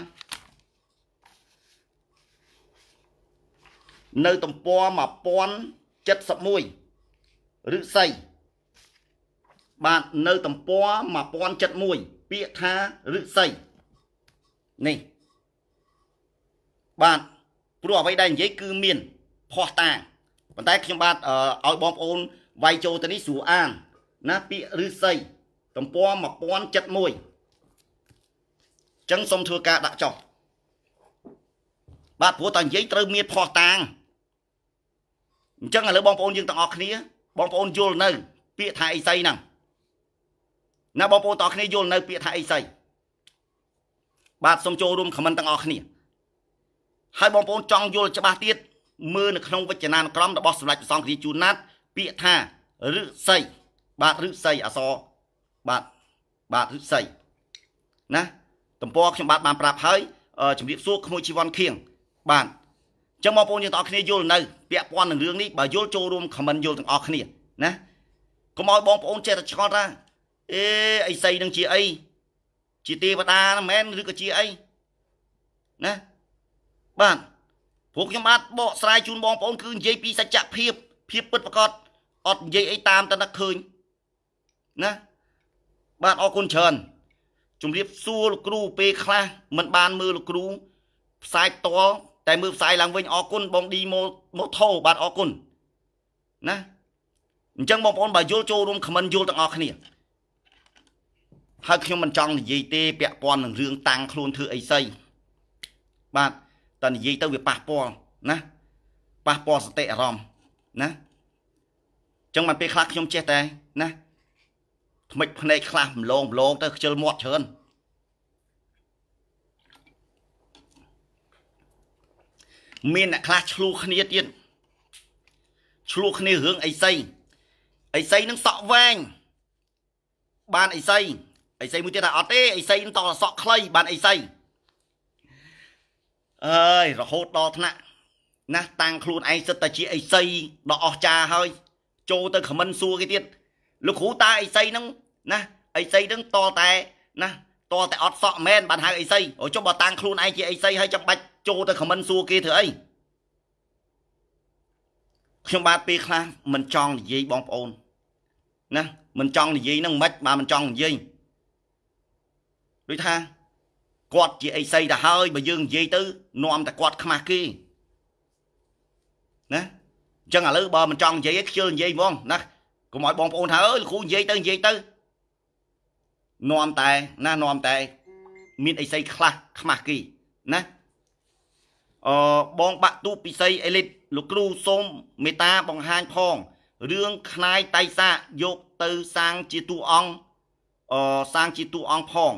នៅទំព័រ1071ឫស្សី បាទនៅទំព័រ1071ពាក្យថាឫស្សីនេះបាទព្រោះអ្វីដែលនិយាយគឺមានផោះតាប៉ុន្តែខ្ញុំបាទឲ្យបងប្អូនវាយចូលទៅនេះស្រួលអាន ណាពាក្យឫស្សី ទំព័រ1071ចឹងសូមធ្វើការដាក់ចុះបាទព្រោះតើនិយាយត្រូវមានផោះតាងអញ្ចឹងឥឡូវបងប្អូនយើងទាំងអស់គ្នា បងប្អូនយល់នៅ ពាក្យថាអីសីហ្នឹងណាបងប្អូនទាំងអស់គ្នាយល់នៅពាក្យថាអីសីបាទសូមចូលរួមខមមិនទាំងអស់គ្នាហើយបងប្អូនចង់យល់ច្បាស់ទៀតមើលនៅក្នុងវចនានុក្រមរបស់សម្ដេចព្រះសង្ឃរាជជួនណាត់ពាក្យថាឫសីបាទឫសីអសរបាទបាទឫសីណាទំព័រខ្ញុំបាទបានប្រាប់ហើយជំរាបសួរក្មួយជីវ័នខៀងបាទអញ្ចឹងបងប្អូនយើងទាំងអស់គ្នាយល់នៅពាក់ព័ន្ធនឹងរឿងនេះបើយល់ចូលរួមខមមិនយល់ទាំងអស់គ្នាណាកុំឲ្យបងប្អូនចេះតែឆ្ងល់ថាអេអីសីនឹងជាអីជាទេវតាមែនឬក៏ជាអីណាបាទព្រោះខ្ញុំបាទបកស្រាយជូនបងប្អូនគឺនិយាយពីសច្ចភាពភាពពិតប្រាកដអត់និយាយអីតាមតនឹកឃើញណាបាទអរគុណច្រើនជំរាបសួរលោកគ្រូពេលខ្លះមិនបានមើលលោកគ្រូផ្សាយតតែមើលផ្សាយឡើងវិញអរគុណបងឌីម៉ូម៉ូថូបាទអរគុណណាអញ្ចឹងបងប្អូនបើយល់ចូលរួមខមមិនយល់ទាំងអស់គ្នាហើយខ្ញុំមិនចង់និយាយទេ ពាក់ព័ន្ធនឹងរឿងតាំងខ្លួនធ្វើអីស្អីបាទតើនិយាយទៅវាប៉ះពាល់ណាប៉ះពាល់សតិអារម្មណ៍ណាអញ្ចឹងបានពេលខ្លះខ្ញុំចេះតែណាខ្មិចភ្នែកខ្លះម្លងម្លងទៅខ្ជិលមាត់ច្រើនមានអ្នកខ្លះឆ្លោះគ្នាទៀតឆ្លោះគ្នារឿងអីសីអីសីនឹងសក់វែងបានអីសីអីសីមួយទៀតថាអត់ទេអីសីនឹងតសក់ខ្លីបានអីសីអើយរហូតដល់ថ្នាក់ណាស់តាំងខ្លួនឯងសិតតែជាអីសីដ៏អស្ចារ្យហើយ ចូលទៅខមមិនសួរគេទៀតលោកគ្រូតាអីសីនឹងណាអីសីនឹងតតែណាតតែអត់សក់មែនបានហៅអីសីចុះបើតាំងខ្លួនឯងជាអីសីហើយចាំបាច់ចូលទៅខមមិនសួរគេធ្វើអីខ្ញុំបាទពេលខ្លះមិនចង់និយាយបងប្អូនណាមិនចង់និយាយនឹងមិនបាទមិនចង់និយាយដូចថាគាត់ជាអីសីទៅហើយបើយើងនិយាយទៅនាំតែគាត់ខ្មាស់គេណាអញ្ចឹងឥឡូវបើមិនចង់និយាយឯងខ្ជិលនិយាយហ្មងណាកុំឲ្យបងប្អូនថាអើយលោកគ្រូនិយាយទៅនិយាយទៅនាំតែណានាំតែ មានអីសីខ្លះខ្មាស់គីណាអឺបងបាក់ទូពិសីអេលីតលោកគ្រូសូមមេត្តាបង្ហាញផងរឿងខ្នាយតៃសាយកទៅសាងជាទូអង្គអឺសាងជាទូអង្គផង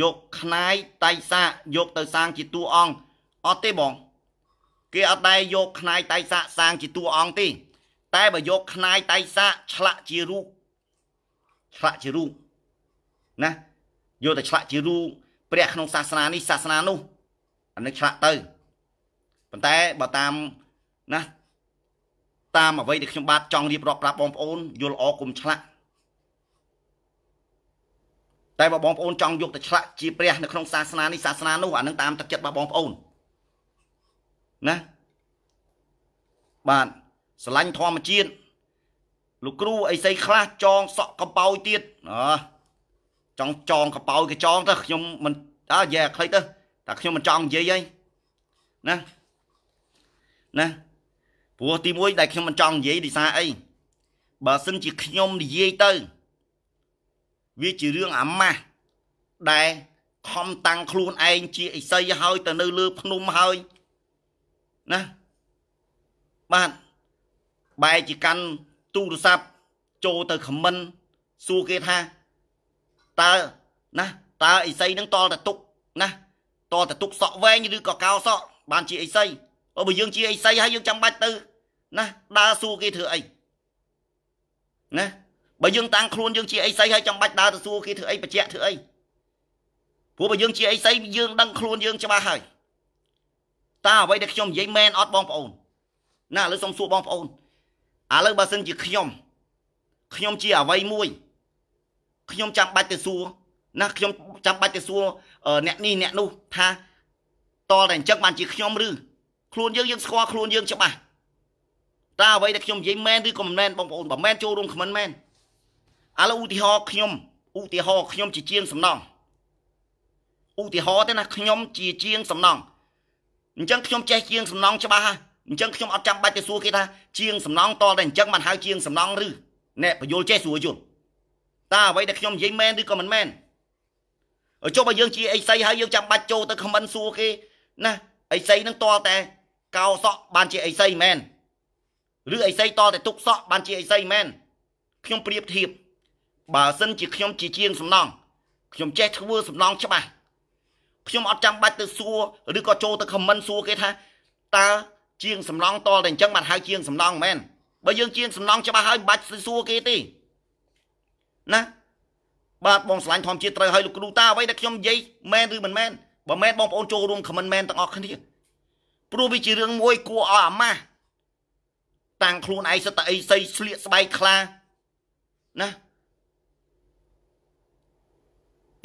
យកខ្នាយតៃសាយកទៅសាងជាទូអង្គអត់ទេបងគេអត់ដែរយកខ្នាយតៃសាសាងជាទូអង្គទេតែបើយកខ្នាយតៃសាឆ្លាក់ជារូបឆ្លាក់ជារូបណាយកតែឆ្លាក់ជារូបព្រះក្នុងសាសនានេះសាសនានោះអានឹងឆ្លាក់ទៅប៉ុន្តែបើតាមណាតាមអ្វីដែលខ្ញុំបាទចង់រៀបរាប់ប្រាប់បងប្អូនយល់ល្អគុំឆ្លាក់តែបើបងប្អូនចង់យកទៅឆ្លាក់ជាព្រះនៅក្នុងសាសនានេះសាសនានោះអានឹងតាមទឹកចិត្តរបស់បងប្អូនណាបាទស្រឡាញ់ធម្មជាតិលោកគ្រូអីសីខ្លះចង សក់កំបោយទៀតអឺចង់ចងកប៉ោយគេចងទៅខ្ញុំមិនអើយ៉ាខ្លិចទៅ តែខ្ញុំមិនចង់និយាយហើយណាណាព្រោះទីមួយ ដែលខ្ញុំមិនចង់និយាយដោយសារអីបើសិនជាខ្ញុំនិយាយទៅវាជារឿងអាម៉ាស់ដែលខំតាំងខ្លួនឯងជាអិសីហើយទៅនៅលើ ភ្នំហើយណាបាទបែរជាកាន់ទូរស័ព្ទចូលទៅខមមិនសួរគេថាតើណាតើអីសីនឹងតល់តែទុកណាតល់តែទុកសក់វែងឬក៏កោសក់បានជាអីសីអូបើយើងជាអីសីហើយយើងចាំបាច់ទៅណាដើរសួរគេធ្វើអីណាបើយើងតាំងខ្លួនយើងជាអីសីហើយចាំបាច់ដើរទៅសួរគេធ្វើអីបច្ចៈធ្វើអីព្រោះបើយើងជាអីសីយើងដឹងខ្លួនយើងច្បាស់ហើយតើអ្វីដែលខ្ញុំនិយាយមែនអត់បងប្អូនណាឥឡូវសូមសួរបងប្អូនឥឡូវបើសិនជាខ្ញុំខ្ញុំជាអ្វីមួយខ្ញុំចាំបាច់ទៅសួរណាខ្ញុំចាំបាច់ទៅសួរអ្នកនេះអ្នកនោះថាតតែអញ្ចឹងបានជាខ្ញុំឬខ្លួនយើងយើងស្គាល់ខ្លួនយើងច្បាស់តើអ្វីដែលខ្ញុំនិយាយមែនឬក៏មិនមែន បងប្អូនបើមែនចូលរួមខមមិនមែនឥឡូវឧទាហរណ៍ខ្ញុំឧទាហរណ៍ខ្ញុំជាជាងសំណងឧទាហរណ៍ទេណាខ្ញុំជាជាង សំណងអញ្ចឹងខ្ញុំចេះជាងសំណងច្បាស់ហើយអញ្ចឹងខ្ញុំអត់ចាំបាច់ទៅសួរគេថាជាងសំណងតតែអញ្ចឹងបានហៅជាងសំណងឬអ្នកបញ្យលចេះស្រួលយល់តើអ្វីដែលខ្ញុំនិយាយមែនឬក៏មិនមែនចុះបើយើងជាអីសីហើយយើងចាំបាច់ចូលទៅខមមិនសួរគេណាអីសីនឹងតតែកោសក់បានជាអីសីមែនឬអីសីតតែទុកសក់បានជាអីសីមែនខ្ញុំប្រៀបធៀបបើសិនជាខ្ញុំជាជាង សំណងខ្ញុំចេះធ្វើសំណងច្បាស់ខ្ញុំអត់ចាំបាច់ទៅសួរឬក៏ចូលទៅខមមិនសួរគេថាតើជាងសំឡងតតែអញ្ចឹងបានហៅជាងសំឡងមែនបើយើងជាងសំឡងច្បាស់ហើយមិនបាច់សួរគេទេណា បាទបងស្រឡាញ់ធម្មជាតិត្រូវឲ្យលោកគ្រូតាអ្វីដែលខ្ញុំនិយាយមែនឬមិនមែនបើមែនបងប្អូនចូលរួមខមមិនមែនទាំងអស់គ្នា ព្រោះវាជារឿងមួយគួរឲ្យអាម៉ាស់តាំងខ្លួនឯងសិតតែអីសីស្លៀកស្បែកខ្លាណា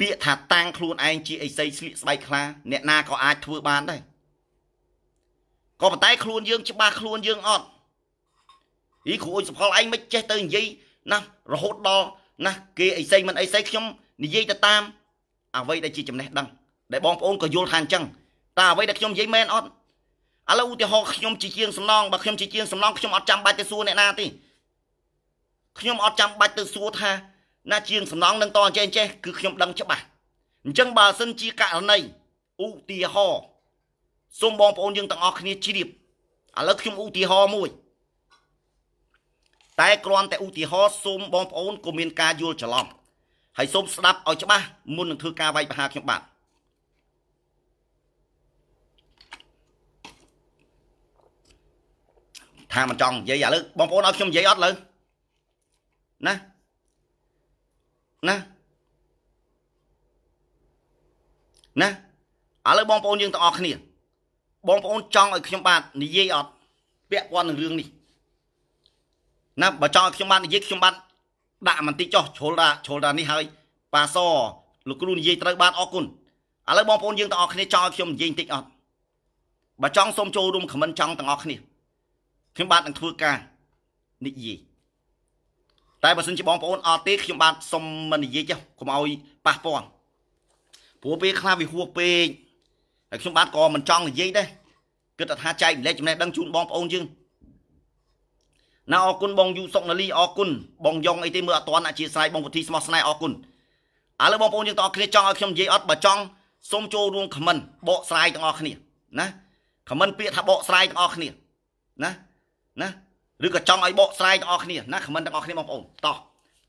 ពាក្យថាតាំងខ្លួនឯងជាអីសីស្លៀកស្បែកខ្លាអ្នកណាក៏អាចធ្វើបានដែរក៏ប៉ុន្តែ ខ្លួនយើង ច្បាស់ខ្លួនយើងអត់អីគ្រូអុយសផលឯងមិនចេះទៅនិយាយណារហូតដល់ណាគេអីសីមិនអីសីខ្ញុំនិយាយទៅតាមអ្វីដែលជាចំណេះដឹង ដែលបងប្អូនក៏យល់ថាអញ្ចឹងតើអ្វីដែលខ្ញុំនិយាយមែនអត់ឥឡូវឧទាហរណ៍ខ្ញុំជាជាងសំឡងបើខ្ញុំជាជាងសំឡងខ្ញុំអត់ចាំបាច់ទៅសួរអ្នកណាទេខ្ញុំអត់ចាំបាច់ទៅសួរថាណា ជាងសំឡងនឹងតអញ្ចេះអញ្ចេះ គឺខ្ញុំដឹងច្បាស់អញ្ចឹងបើសិនជាករណីឧទាហរណ៍សូមបងប្អូនយើងទាំងអស់គ្នាជ្រាបឥឡូវខ្ញុំឧទាហរណ៍មួយតែគ្រាន់តែឧទាហរណ៍សូមបងប្អូនក៏មានការយល់ច្រឡំហើយសូមស្ដាប់ឲ្យច្បាស់មុននឹងធ្វើការវាយប្រហារខ្ញុំបាទថាមិនចង់និយាយឥឡូវបងប្អូនឲ្យខ្ញុំនិយាយអត់លើណាណាណាឥឡូវបងប្អូនយើងទាំងអស់គ្នាបងប្អូនចង់ឲ្យខ្ញុំបាទនិយាយអត់ពាក់ព័ន្ធនឹងរឿងនេះណាបើចង់ខ្ញុំបាននិយាយខ្ញុំបានដាក់មិនតិចចុះជ្រុលថាជ្រុលថានេះហើយប៉ាសលោកគ្រូនិយាយត្រូវបានអរគុណឥឡូវបងប្អូនយើងទាំងអស់គ្នាចង់ឲ្យខ្ញុំនិយាយបន្តិចអត់បើចង់សូមចូលរួមខមមិនចង់ទាំងអស់គ្នាខ្ញុំបាទនឹងធ្វើការនិយាយតែបើសិនជាបងប្អូនអត់ទេ ខ្ញុំបាទសូមមិននិយាយចុះកុំឲ្យប៉ះពាល់ព្រោះពេលខ្លះវាហួសពេកហើយខ្ញុំបាទក៏មិនចង់និយាយដែរគិតថាចែករំលែកចំណេះដឹងជូនបងប្អូនយើងណាអរគុណបងយូសុកណាលីអរគុណបងយ៉ងអីទេមើលអត់តាន់អធិស្ឋានបងពុធីស្មោះស្នេហ៍អរគុណឥឡូវបងប្អូនយើងទាំងអស់គ្នាចង់ឲ្យខ្ញុំនិយាយអត់បើចង់សូមចូលរួមខមមិនបកស្រាយទាំងអស់គ្នាណាខមមិនពាក្យថាបកស្រាយទាំងអស់គ្នាណាណាឬក៏ចង់ឲ្យបកស្រាយទាំងអស់គ្នាណាខមមិនទាំងអស់គ្នាបងប្អូនតោះ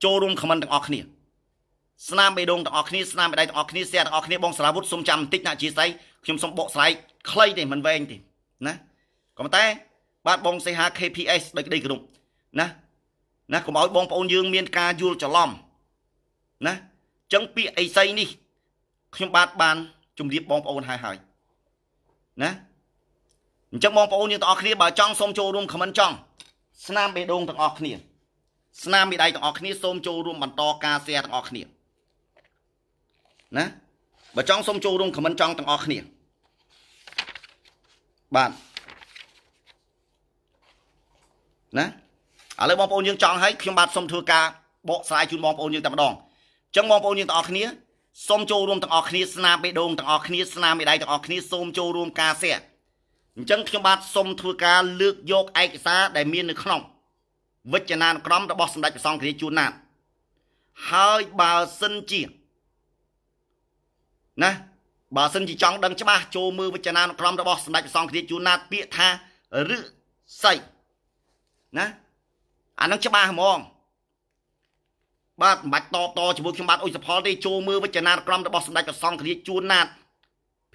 ចូលរួមខមមិនទាំងអស់គ្នាស្នាមបេះដូងទាំងអស់គ្នាស្នាមបេះដៃទាំងអស់គ្នាសែទាំងអស់គ្នាបងសារាវុធសូមចាំបន្តិចណាជាស្អីខ្ញុំសូមបកស្រាយខ្លីទេមិនវែងទេណាក៏ប៉ុន្តែបាទបងសេហា KPS ដោយក្តីគោរពណា ណាកុំឲ្យបងប្អូនយើង មាន ការយល់ច្រឡំណាអញ្ចឹងពាក្យអីសីនេះខ្ញុំបាទបានជំរាបបងប្អូនហើយហើយណាអញ្ចឹងបងប្អូនយើងទាំងអស់គ្នាបើចង់សូមចូលរួមខមមិនចង់ស្នាមបេះដូងទាំងអស់គ្នា ស្នាមមេដៃទាំងអស់គ្នាសូមចូលរួមបន្តការ share ទាំងអស់គ្នាណាបើចង់សូមចូលរួមខមមិនចង់ទាំងអស់គ្នាបាទណាឥឡូវបងប្អូនយើងចង់ឲ្យខ្ញុំបាទសូមធ្វើការបកស្រាយជូនបងប្អូនយើងតែម្ដងអញ្ចឹងបងប្អូនយើងទាំងអស់គ្នាសូមចូលរួមទាំងអស់គ្នាស្នាមបេះដូងទាំងអស់គ្នាស្នាមមេដៃទាំងអស់គ្នាសូមចូលរួមការសែអញ្ចឹងខ្ញុំបាទសូមធ្វើការលើកយកឯកសារដែល មាននៅក្នុងវិជ្ជណានុក្រមរបស់សម្ដេចព្រះសង្ឃរាជជួនណាតហើយបើសិនជាណាបើសិនជាចង់ដឹងច្បាស់ចូលមើលវិជ្ជណានុក្រមរបស់សម្ដេចព្រះសង្ឃរាជជួនណាតពាក្យថាឬស័យណាអានឹងច្បាស់ហ្មងបាទមិនបាច់តបតជាមួយខ្ញុំបាទអ៊ុយសផលទេចូលមើលវិចនាក្រមរបស់សម្ដេចព្រះសង្ឃរាជជួនណាត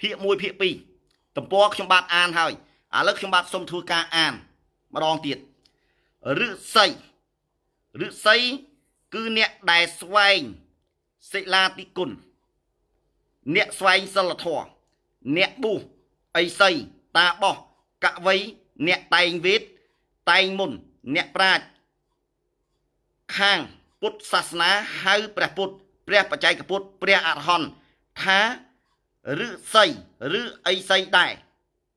ភាគ1ភាគ2ទំព័រខ្ញុំបាទអានហើយឥឡូវខ្ញុំបាទសូមធ្វើការអានម្ដងទៀតឫសីឫសី គឺអ្នកដែលស្វែងសិលាតិគុណអ្នកស្វែងសិលធម៌អ្នកបុះអីសីតាបោះកវីអ្នកតែងវេតតែងមុនអ្នកប្រាជ្ញខាងពុទ្ធសាសនាហៅព្រះពុទ្ធព្រះបច្ចេកពុទ្ធព្រះអរហន្តថាឬសីឬអីសីដែរ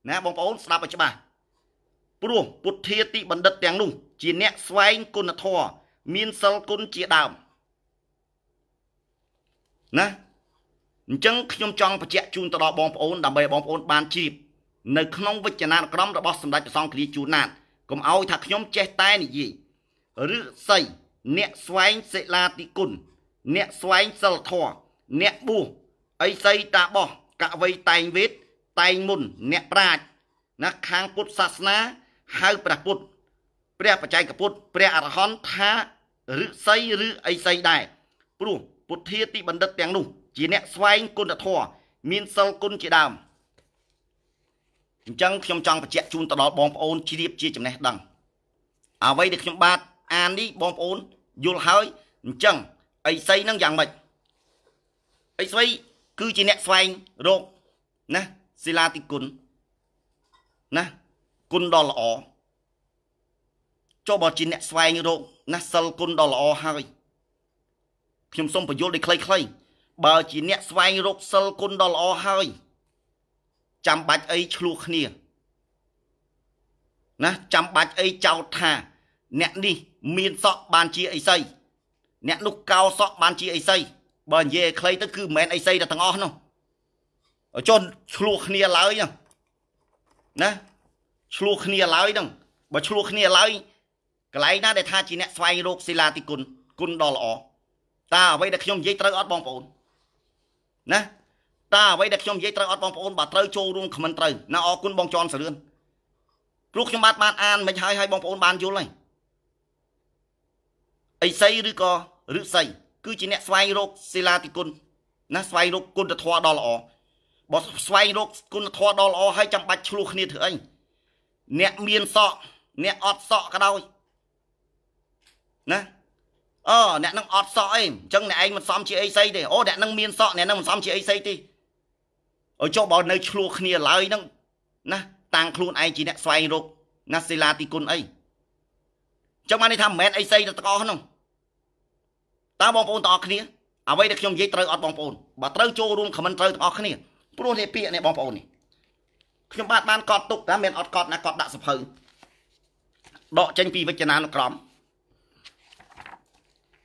ណាបងប្អូនស្ដាប់ឲ្យច្បាស់ព្រោះពុទ្ធាទីបណ្ឌិតទាំងនោះ ជាអ្នកស្វែងគុណធម៌មានសិលគុណជាដើមណាអញ្ចឹងខ្ញុំចង់បញ្ជាក់ជូនទៅដល់បងប្អូនដើម្បីបងប្អូនបានជ្រាបនៅក្នុងវិជ្ជាណានុក្រមរបស់សម្ដេចព្រះសង្ឃរាជជួនណាតកុំឲ្យថាខ្ញុំចេះតែនិយាយឬស័យអ្នកស្វែងសិលាទីគុណអ្នកស្វែងសិលធម៌អ្នកបួសអីស័យតាបោះកវីតែងវេទតែងមុន អ្នកប្រាជ្ញណាខាងពុទ្ធសាសនាហៅព្រះពុទ្ធព្រះបច្ចេកពុទ្ធព្រះអរហន្តថាឬស័យឬអីស័យដែរព្រោះពុទ្ធាទីបណ្ឌិតទាំងនោះ ជាអ្នកស្វែងគុណធម៌មានសិលគុណជាដើមអញ្ចឹងខ្ញុំចង់បញ្ជាក់ជូនទៅដល់បងប្អូនជ្រាបជាចំណេះដឹងអ្វីដែលខ្ញុំបាទអាននេះបងប្អូនយល់ហើយអញ្ចឹងអីសីនឹងយ៉ាងម៉េចអីស្វី គឺជាអ្នកស្វែងរកណាសិលាតិគុណណាគុណដ៏ល្អចុះបើ ជាអ្នកស្វែងរកណាសិលគុណដ៏ល្អហើយខ្ញុំសូមបញ្យល់ដូចខ្លីៗបើជាអ្នកស្វែងរកសិលគុណដ៏ល្អហើយចាំបាច់អីឆ្លោះគ្នាណាចាំបាច់អីចោទថា អ្នកនេះ មានសក់បានជាអីសីអ្នកនោះកោសក់បានជាអីសីបើនិយាយឲ្យខ្លីទៅគឺមិនមែនអីសីទៅទាំងអស់នោះចុះឆ្លោះគ្នាឡើយណាឆ្លោះគ្នាឡើយហ្នឹងបើឆ្លោះគ្នាឡើយកន្លែងណាដែលថាជាអ្នកស្វែងរកសិលាទីគុណគុណដ៏ល្អតើអ្វីដែលខ្ញុំនិយាយត្រូវអត់បងប្អូនណាតើអ្វីដែលខ្ញុំនិយាយត្រូវអត់បងប្អូនបើត្រូវចូលរួមខមមិនត្រូវណាអរគុណបងចន់សរឿនព្រោះខ្ញុំបាទបាន អានមិនហើយហើយបងប្អូនបានយល់ហើយអីសីឬក៏ឫសីគឺជាអ្នកស្វែងរកសិលាតិគុណណាស្វែងរកគុណធម៌ដ៏ល្អបើស្វែងរកគុណធម៌ដ៏ល្អហើយចាំបាច់ឆ្លោះគ្នាធ្វើអីអ្នកមានសក់អ្នកអត់សក់ក៏ដោយណាអឺអ្នកនឹងអត់សក់អីអញ្ចឹងអ្នកឯងមិនសមជាអីសីទេអូអ្នកនឹងមានសក់អ្នកនឹងមិនសមជាអីសីទេចុះបើនៅឆ្លោះគ្នាឡើយហ្នឹងណា តាំងខ្លួនឯងជាអ្នកស្វែងរកណាសិលាទីគុណអីចឹងបាននេះថាមិនមែនអីស្អីទៅទាំងអស់ហ្នឹងតើបងប្អូនទាំងអស់គ្នាអ្វីដែលខ្ញុំនិយាយត្រូវអត់បងប្អូនបើត្រូវចូលរួមខមមិនត្រូវទាំងអស់គ្នាព្រោះនេះពាក្យនេះបងប្អូននេះខ្ញុំបាទបានកត់ទុកតែមានអត់កត់ណាកត់ដាក់សភៅដកចេញពីវិជ្ជណានុក្រម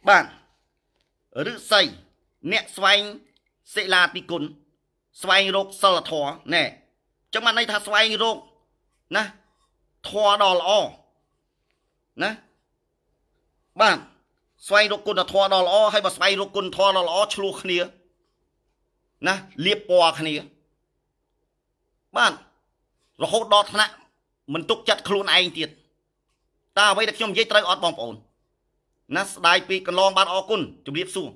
បាទឫស្សីអ្នកស្វែងសិលាទីគុណស្វែងរកសិលធម៌ណែចឹងបានន័យថាស្វែងរកណាធម៌ដ៏ល្អណាបាទស្វែងរកគុណធម៌ដ៏ល្អហើយបើស្វែងរកគុណធម៌ដ៏ល្អឆ្លោះគ្នាណាលៀបពណ៌គ្នា បាទរហូតដល់ថ្នាក់មិនទុកចិត្តខ្លួនឯងទៀតតើអ្វីដែលខ្ញុំនិយាយត្រូវអត់បងប្អូនណាស្ដាយពីកន្លងបានអរគុណជម្រាបសួរ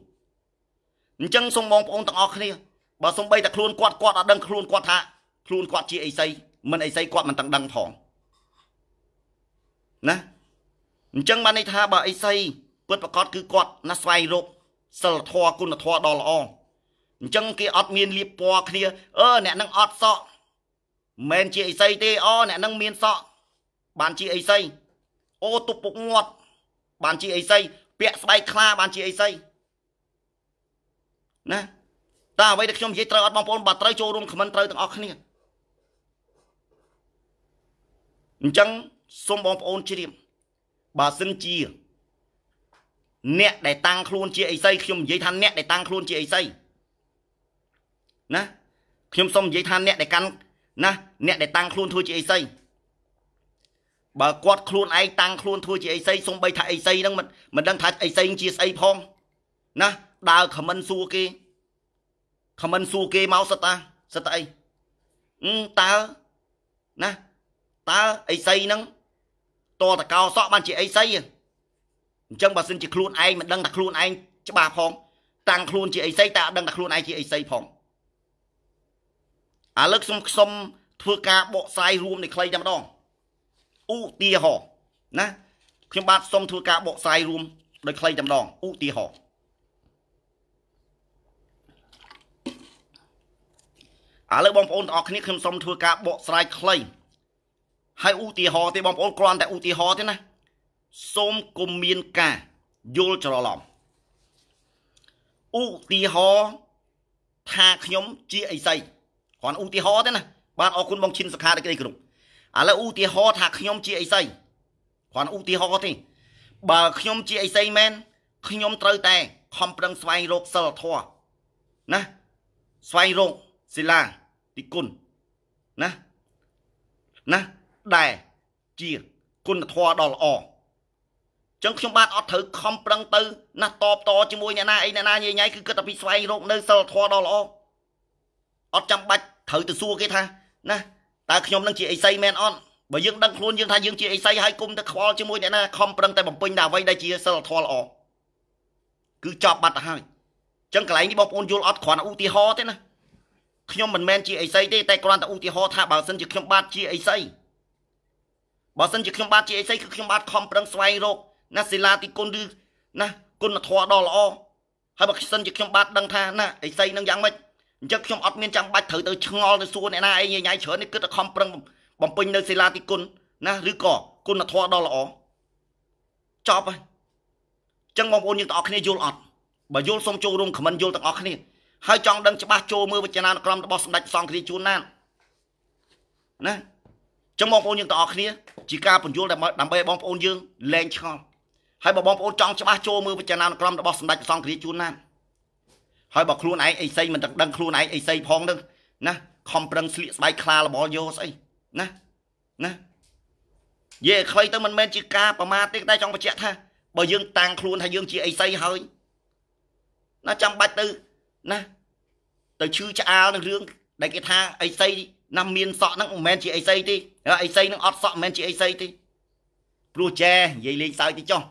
អញ្ចឹងសូមបងប្អូនទាំងអស់គ្នាបើសំបីតែខ្លួនគាត់គាត់អត់ដឹងខ្លួនគាត់ថាខ្លួនគាត់ជាអីសីមិនអីសីគាត់មិនទាំងដឹងផងណាអញ្ចឹងបានន័យថាបើអីសីពិតប្រកបគឺគាត់ណាស្វែងរកសិលធម៌គុណធម៌ដ៏ល្អអញ្ចឹងគេអត់មានលៀបពណ៌គ្នាអឺអ្នកនឹងអត់សក់មិនជាអីសីទេអូអ្នកនឹងមានសក់បានជាអីសីអូទុបពុកងាត់បានជាអីសីពាក់ស្បែកខ្លាបានជាអីសីណាតើអ្វីដែលខ្ញុំនិយាយត្រូវអត់បងប្អូនបើត្រូវចូលរួមខមមិនត្រូវទាំងអស់គ្នាអញ្ចឹងសូមបងប្អូនជ្រាបបើសិនជាអ្នកដែលតាំងខ្លួនជាអីសីខ្ញុំនិយាយថាអ្នកដែលតាំងខ្លួនជាអីសីណា ខ្ញុំសូមនិយាយថាអ្នកដែលកាន់ណា អ្នកដែលតាំងខ្លួនធ្វើជាអីសីបើគាត់ខ្លួនឯងតាំងខ្លួនធ្វើជាអីសីសូម្បីថាអីសីហ្នឹងមិនមិនដឹងថាអីសីជាស្អីផងណាដើរខមមិនសួរគេខមមិនសួរគេមកសិតតាសិតអីអឺតើណាតើអីសីហ្នឹងតតកោសក់បានជាអីសីអញ្ចឹងបើសិនជាខ្លួនឯងមិនដឹងថាខ្លួនឯងច្បាស់ផងតាំងខ្លួនជាអីសីតើអត់ដឹងថាខ្លួនឯងជាអីសីផងឥឡូវខ្ញុំខ្ញុំធ្វើការបកស្រាយរួមនេះខ្លីតែម្ដងឧទាហរណ៍ណាខ្ញុំបាទសូមធ្វើការបកស្រាយរួមដោយខ្លីតែម្ដងឧទាហរណ៍ឥឡូវបងប្អូនទាំងអស់គ្នាខ្ញុំសូមធ្វើការបកស្រាយខ្លីហើយឧទាហរណ៍ទេបងប្អូនគ្រាន់តែឧទាហរណ៍ទេណាសូមកុំមានការយល់ច្រឡំឧទាហរណ៍ថាខ្ញុំជាអីសីគ្រាន់ឧទាហរណ៍ទេណាបាទអរគុណបងឈិនសខាដែលគេគ្រប់ឥឡូវឧទាហរណ៍ថាខ្ញុំជាអីសីគ្រាន់ឧទាហរណ៍ទេបើខ្ញុំជាអីសីមែនខ្ញុំត្រូវតែខំប្រឹងស្វែងរកសិលធម៌ណាស្វែងរកសិលាតិគុណណាណាដែលជាគុណធម៌ដ៏ល្អអញ្ចឹងខ្ញុំបាទអត់ត្រូវខំប្រឹងទៅ ណាស់តបតជាមួយអ្នកណាអីអ្នកណាញ៉ៃញ៉ៃគឺគិតតែពីស្វែងរកនៅសិលធម៌ដ៏ល្អអត់ចាំបាច់ត្រូវទៅសួរគេថាណាតើខ្ញុំនឹងជាអីសីមែនអត់បើយើងដឹងខ្លួនយើងថាយើងជាអីសីហើយគុំទៅខ្វល់ជាមួយអ្នកណាខំប្រឹងតែបំពេញតែអ្វីដែលជាសិលធម៌ល្អគឺចប់បាត់ទៅហើយអញ្ចឹងកន្លែងនេះបងប្អូនយល់អត់គ្រាន់ឧទាហរណ៍ទេណាខ្ញុំមិនមែនជាអីសីទេតែគ្រាន់តែឧទាហរណ៍ថាបើសិនជាខ្ញុំបាទជាអីសីបើសិនជាខ្ញុំបាទជាអីសីគឺខ្ញុំបាទខំប្រឹងស្វែងរកណាសិលាទីគុណឬណាគុណធម៌ដ៏ល្អហើយបើសិនជាខ្ញុំបាទដឹងថាណាអីសីនឹងយ៉ាងម៉េចអញ្ចឹងខ្ញុំអត់មានចាំបាច់ត្រូវទៅឆ្ងល់ទៅសួរអ្នកណាអីញ៉ៃច្រើននេះគិតតែខំប្រឹងបំពេញនៅសិលាទីគុណណាឬក៏គុណធម៌ដ៏ល្អចប់ហើយអញ្ចឹងបងប្អូនយើងទាំងអស់គ្នាយល់អត់បើយល់សូមចូលរួមខមមិនយល់ទាំងអស់គ្នាហើយចង់ដឹងច្បាស់ចូលមើលវចនានុក្រមរបស់សម្ដេចសង្ឃរាជជួនណានណាចឹងបងប្អូនយើងទាំងអស់គ្នាជាការបញ្យល់ដើម្បីឲ្យបងប្អូនយើងលែងឆ្ងល់ហើយបើបងប្អូនចង់ច្បាស់ចូលមើលវចនានុក្រមរបស់សម្ដេចសង្ឃរាជជួនណានហើយបើខ្លួនឯងអីសីមិនដឹងខ្លួនឯងអីសីផងនឹងណាខំប្រឹងស្លៀកស្បែកខ្លារបស់យោស្អីណាណានិយាយឲ្យខ្លីទៅមិនមែនជាការប្រមាថទេតែចង់បញ្ជាក់ថា បើយើងតាំងខ្លួនថាយើងជាអីសីហើយណាចាំបាច់ទៅណាទៅឈឺឆ្អាលនឹងរឿងដែលគេថាអីសីណាមានសក់ហ្នឹងមិនមែនជាអីសីទេអីសីហ្នឹងអត់សក់មិនមែនជាអីសីទេព្រោះចែនិយាយលេងសើចទៅចុះ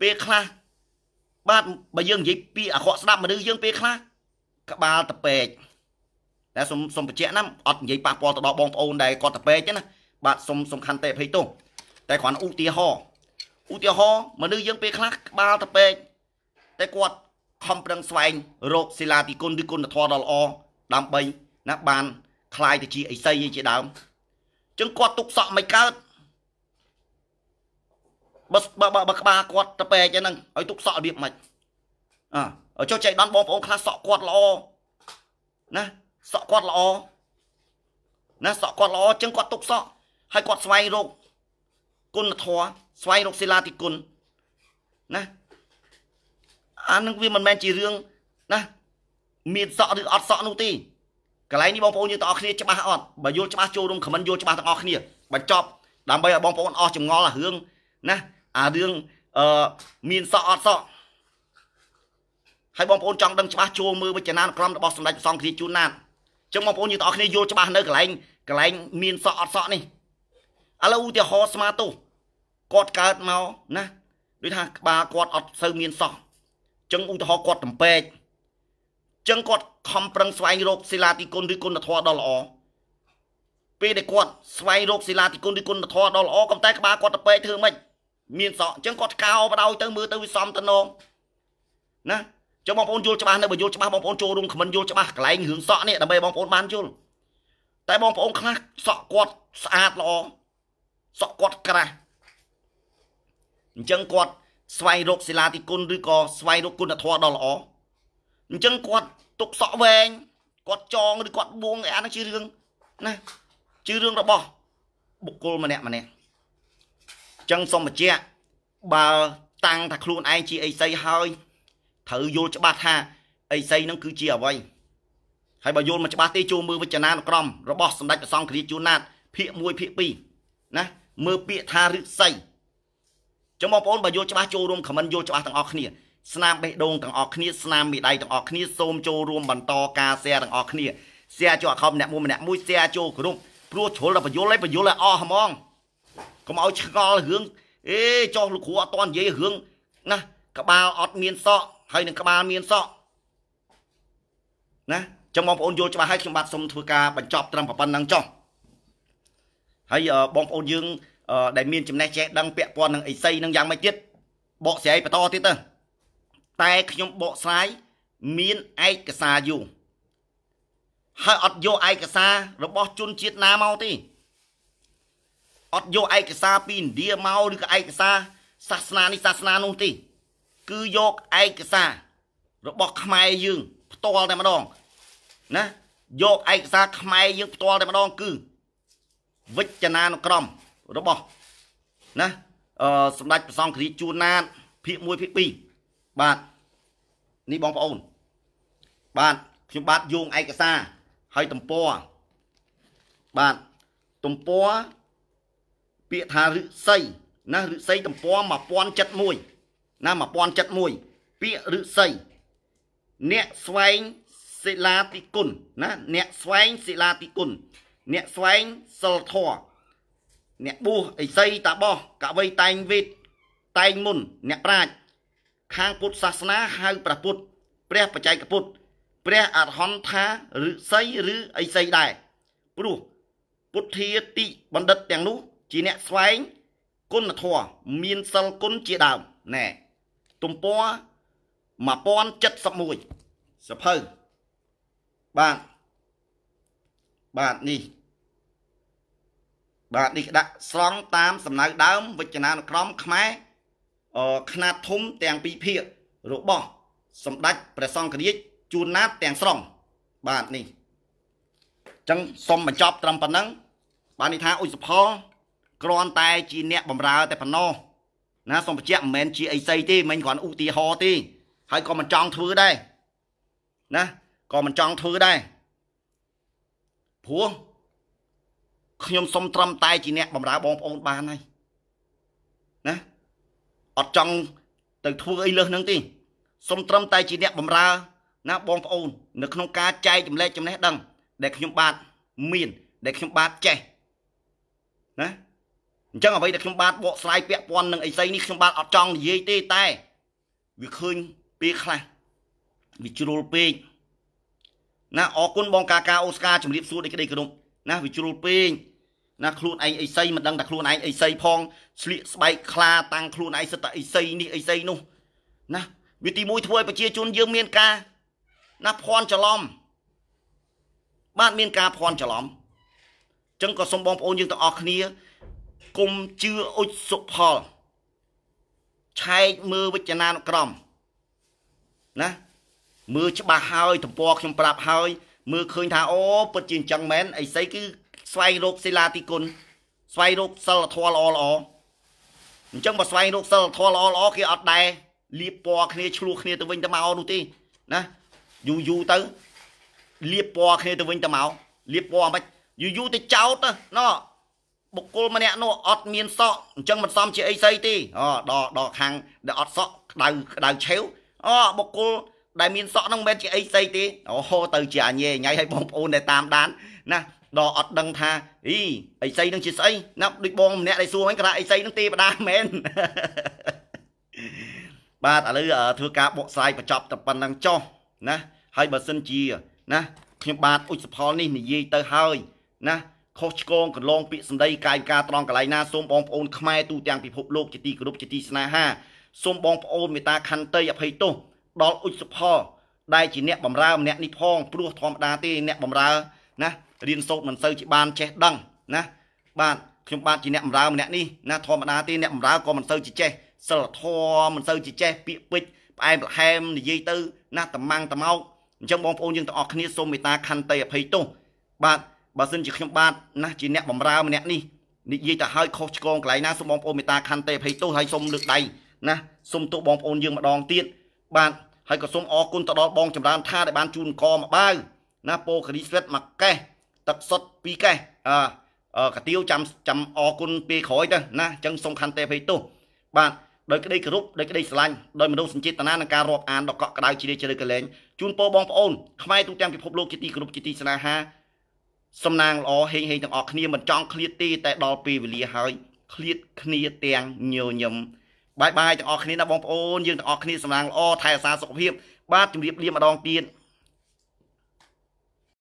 ពេលខ្លះបាទបើយើងនិយាយពីអាក្រក់ស្ដាប់មនុស្សយើងពេលខ្លះក្បាលតពេកតែសុំសុំបញ្ជាក់ណាអត់និយាយប៉ះពាល់ទៅដល់បងប្អូនដែលគាត់តពេកទេណាបាទសុំសំខាន់តែភ័យទោសតែគ្រាន់ឧទាហរណ៍ឧទាហរណ៍មនុស្សយើងពេលខ្លះក្បាលតពេកតែគាត់ខំប្រឹងស្វែងរកសិលាទីគុណឬគុណធម៌ដ៏ល្អដើម្បីណាបានคลายទៅជាអិសីជាដើមចឹងគាត់ទុកសក់មិនកើតបើបើបើក្បាលគាត់ទៅពេកហ្នឹងឲ្យទុកសក់របៀបម៉េចអើចុះចៃដន្យបងប្អូនខ្លះសក់គាត់ល្អណា សក់គាត់ល្អណាសក់គាត់ល្អចឹងគាត់ទុកសក់ហើយគាត់ស្វែងរកគុណធម៌ស្វែងរកសិលាទីគុណណាអានឹងវាមិនមែនជារឿងណាមានសក់ឬអត់សក់នោះទេកន្លែងនេះបងប្អូនយើងទាំងអស់គ្នាច្បាស់អត់បើយល់ច្បាស់ចូលរួមខមមិនយល់ច្បាស់ទាំងអស់គ្នាបញ្ចប់ដើម្បីឲ្យបងប្អូនអស់ចម្ងល់អារឿងណា អារឿងអឺមានសក់អត់សក់ហើយបងប្អូនចង់ដឹងច្បាស់ចូលមើលវិចារណានុក្រមរបស់សម្ដេចព្រះសង្ឃរាជជួនណាតអញ្ចឹងបងប្អូនយើងទាំងអស់គ្នាយល់ច្បាស់នៅកន្លែងកន្លែង មានសក់អត់សក់នេះឥឡូវឧទាហរណ៍ស្មាតោគាត់កើតមកណាដូចថាក្បាលគាត់អត់សូវមានសក់ចឹងឧទាហរណ៍គាត់តំពេកចឹងគាត់ខំប្រឹងស្វែងរកសិលាទីគុណឬគុណធម៌ដ៏ល្អពេលដែលគាត់ស្វែងរកសិលាទីគុណឬគុណធម៌ដ៏ល្អក៏តែក្បាលគាត់ទៅពេកធ្វើម៉េចមានសក់ចឹងគាត់កោបដោយទៅមើលទៅវាសំតំណងណាចឹងបងប្អូនយល់ច្បាស់នៅបើយល់ច្បាស់បងប្អូនចូលរួមខមមិនយល់ច្បាស់កន្លែងរឿងសក់នេះដើម្បីបងប្អូនបានយល់តែបងប្អូនខ្លះសក់គាត់ស្អាតល្អសក់គាត់ក្រាស់អញ្ចឹងគាត់ស្វែងរកសិលាទីគុណឬក៏ស្វែងរកគុណធម៌ដ៏ល្អអញ្ចឹងគាត់ទុកសក់វែងគាត់ចងឬគាត់បួងអាហ្នឹងជារឿងណាជារឿងរបស់បុគ្គលម្នាក់ម្នាក់អញ្ចឹងសូមបញ្ជាក់បើតាំងថាខ្លួនឯងជាអីសីហើយត្រូវយល់ច្បាស់ថាអីសីហ្នឹងគឺជាអ្វីហើយបើយល់មកច្បាស់ទេចូលមើលវចនានុក្រម របស់សម្ដេចព្រះសង្ឃរាជជួនណាតភាគ1ភាគ2ណា មើលពាក្យថាឫស្សីចឹងបងប្អូនបើយល់ច្បាស់ចូលរួមខមមិនយល់ច្បាស់ទាំងអស់គ្នាស្នាមបេះដូងទាំងអស់គ្នាស្នាមមេដៃទាំងអស់គ្នាសូមចូលរួមបន្តការ share ទាំងអស់គ្នា share ចូលអខំអ្នកមួយម្នាក់មួយ share ចូលក្រុមព្រោះជ្រុលដល់បញ្យល់ហើយបញ្យល់ហើយអស់ហ្មងកុំឲ្យឆ្ងល់រឿងអេចោះលោកគ្រូអត់តន់និយាយរឿងណាក្បាលអត់មានសក់ហើយនឹងក្បាលមានសក់ណាចឹងបងប្អូនយល់ច្បាស់ហើយខ្ញុំបាទសូមធ្វើការបញ្ចប់ត្រឹមប៉ុណ្្នឹងចុះហើយបងប្អូនយើងដែលមានចំណេះចេះដឹងពាក់ព័ន្ធនឹងអេសីនឹងយ៉ាងម៉េចទៀតបកស្រាយបន្តទៀតទៅតែខ្ញុំបកស្រាយមានឯកសារយូរហើយអត់យកឯកសារ របស់ជនជាតិណាមកទេអត់យកឯកសារពីឥណ្ឌាមកឬក៏ឯកសារសាសនានេះសាសនានោះទេគឺយកឯកសាររបស់ខ្មែរយើង ផ្ទាល់តែម្ដងណាយកឯកសារខ្មែរយើង ផ្ទាល់តែម្ដងគឺ វិចនានុក្រមរបស់ណាអឺសម្ដេចព្រះសង្ឃរាជជួនណាតភាគ1ភាគ2បាទនេះបងប្អូន បាទខ្ញុំបាទយោងឯកសារហើយទំព័របាទទំព័រពាក្យថាឫស្សីណាឫស្សីទំព័រ1071ណា1071ពាក្យឫស្សីអ្នកស្វែងសិលាទីគុណណា អ្នកស្វែងសិលាទីគុណអ្នកស្វែងសិលធម៌អ្នកបួសអិសីតាបោះកវីតែងវេទតែងមុនអ្នកប្រាជ្ញខាងពុទ្ធសាសនាហៅព្រះពុទ្ធព្រះបច្ចេកពុទ្ធព្រះអរហន្តថាឬសីឬអិសីដែរព្រោះពុទ្ធាតិបណ្ឌិតទាំងនោះ ជាអ្នកស្វែងគុណធម៌មានសិលគុណជាដើមណែទំព័រ1071សភៅបាទបាទនេះបាទនេះដាក់ស្រង់តាមសំណៅដើមវចនានុក្រមខ្មែរខ្នាតធំទាំងពីរភាគរបស់សម្ដេចព្រះសង្ឃរាជជួនណាតទាំងស្រុងបាទនេះអញ្ចឹងសូមបញ្ចប់ត្រឹមប៉ុណ្ណឹង បាននេះថាឧស្សផលគ្រាន់តែជាអ្នកបំរើតែប៉ុណ្ណោះណាសូមបញ្ជាក់មិនមែនជាអីសីទេមិនគ្រាន់ឧទាហរណ៍ទេហើយក៏មិនចង់ធ្វើដែរណាក៏មិនចង់ធ្វើដែរព្រោះខ្ញុំសុំត្រឹមតែជាអ្នកបំរើបងប្អូនបានហើយណាអត់ចង់ទៅធ្វើអីលើសនឹងទេសុំត្រឹមតែជាអ្នកបំរើ ណា បងប្អូននៅក្នុងការចែកចម្លែកចំណេះដឹង ដែលខ្ញុំបាទមាន ដែលខ្ញុំបាទចេះណាអញ្ចឹងអ្វីដែលខ្ញុំបាទបកស្រាយពាក់ព័ន្ធនឹងអីស្អីនេះខ្ញុំបាទអត់ចង់និយាយទេតែវាឃើញពេលខ្លះវាជ្រុលពេកណាអរគុណបងកាកាអូស្ការជំរាបសួរដូចក្តីក្រុមណាវាជ្រុលពេកណាខ្លួនឯងអីសីមិនដឹងតែខ្លួនឯងអីសីផងស្លៀកស្បែកខ្លាតាំងខ្លួនឯងសិតតែអីសីនេះអីសីនោះណាវាទីមួយធ្វើឲ្យប្រជាជនយើងមានការ ណាភ័ន្តច្រឡំបាទមានការភ័ន្តច្រឡំអញ្ចឹងក៏សូមបងប្អូនយើងទាំងអស់គ្នាគុំជឿអុជសុផលឆែកមើលវិជ្ជនានុក្រមណាមើលច្បាស់ហើយទំព័រខ្ញុំប្រាប់ហើយមើលឃើញថាអូពិតជាអញ្ចឹងមែនអីស្អីគឺស្វែងរកសិលាទីគុណស្វែងរកសិលធម៌ល្អល្អអញ្ចឹងបើស្វែងរកសិលធម៌ល្អល្អគេអត់ដែរលៀបពណ៌គ្នាឆ្លោះគ្នាទៅវិញទៅមកនោះទេណាយូរយូរទៅលៀបពណ៌គ្នាទៅវិញទៅមកលៀបពណ៌មិនយូរយូរទៅចោតណោបុគ្គលម្នាក់នោះអត់មានសក់អញ្ចឹងមិនសមជាអីស្អីទេអូដល់ដល់ខាងដែលអត់សក់ក្តៅក្តៅឆេវអូបុគ្គលដែលមានសក់ហ្នឹងមិនមែនជាអីស្អីទេអូហូទៅជាអញេញ៉ៃឲ្យបងប្អូនដែលតាមដានណាដល់អត់ដឹងថាអីអីស្អីនឹងជាស្អីណាដូចបងម្នាក់ដែលសួរហ្នឹងគាត់ថាអីស្អីនឹងទេបដាមែនបាទឥឡូវធ្វើការបកស្រាយបញ្ចប់តែប៉ុណ្្នឹងចុះណាហើយបើសិនជាណាខ្ញុំបាទឧស្សផលនេះនិយាយទៅហើយណាខុសឆ្គងកន្លងពាក្យសម្ដីកាយការត្រង់កន្លែងណាសូមបងប្អូនខ្មែរទូទាំងពិភពលោកជាទីគោរពជាទីស្នេហាសូមបងប្អូនមេត្តា ខន្តីអភ័យទោសដល់ឧស្សផលដែលជាអ្នកបំរើម្នាក់នេះផង ព្រោះធម្មតាទេ អ្នកបំរើណារៀនសូត្រមិនសូវជាបានចេះដឹងណាបាទខ្ញុំបាទជាអ្នកបំរើម្នាក់នេះណាធម្មតាទេអ្នកបំរើក៏មិនសូវជាចេះសិលធម៌មិនសូវជាចេះពាក្យពេចន៍ផ្អែមល្ហែមនិយាយទៅណាត្មាំងត្មោកអញ្ចឹងបងប្អូនយើងទាំងអស់គ្នាសូមមេត្តាខន្តីអភ័យទោសបាទបើសិនជាខ្ញុំបាទណាជាអ្នកបំរើម្នាក់នេះនិយាយទៅឲ្យខុសឆ្គងកន្លែងណាសូមបងប្អូនមេត្តាខន្តីអភ័យទោសហើយសូមលើកដៃណាសូមទោសបងប្អូនយើងម្ដងទៀតបាទហើយក៏សូមអរគុណទៅដល់បងចម្រើនថាដែលបានជូនកមកបាវណាពោករីស្វិតមកកេះទឹកសុទ្ធពីរកេះអឺកាទៀវចាំចាំអរគុណពេលក្រោយទៅណាអញ្ចឹងសូមខន្តីភ័យទោសបាទដោយក្តីគោរពដោយក្តីស្រឡាញ់ដោយមនោសញ្ចេតនានឹងការរាប់អានដល់កក់ក្តៅជ្រាលជ្រៅកលែងជូនពរបងប្អូនខ្មែរទូទាំងពិភពលោកជាទីគោរពជាទីស្នេហាសំណាងល្អហេងហេងទាំងអស់គ្នាមិនចង់ឃ្លាតទេតែដល់ពេលវេលាហើយឃ្លាតគ្នាទាំងញញឹមបាយបាយទាំងអស់គ្នាណាបងប្អូនយើងទាំងអស់គ្នាសំឡងល្អថែរក្សាសុខភាពបាទជម្រាបលាម្ដងទៀត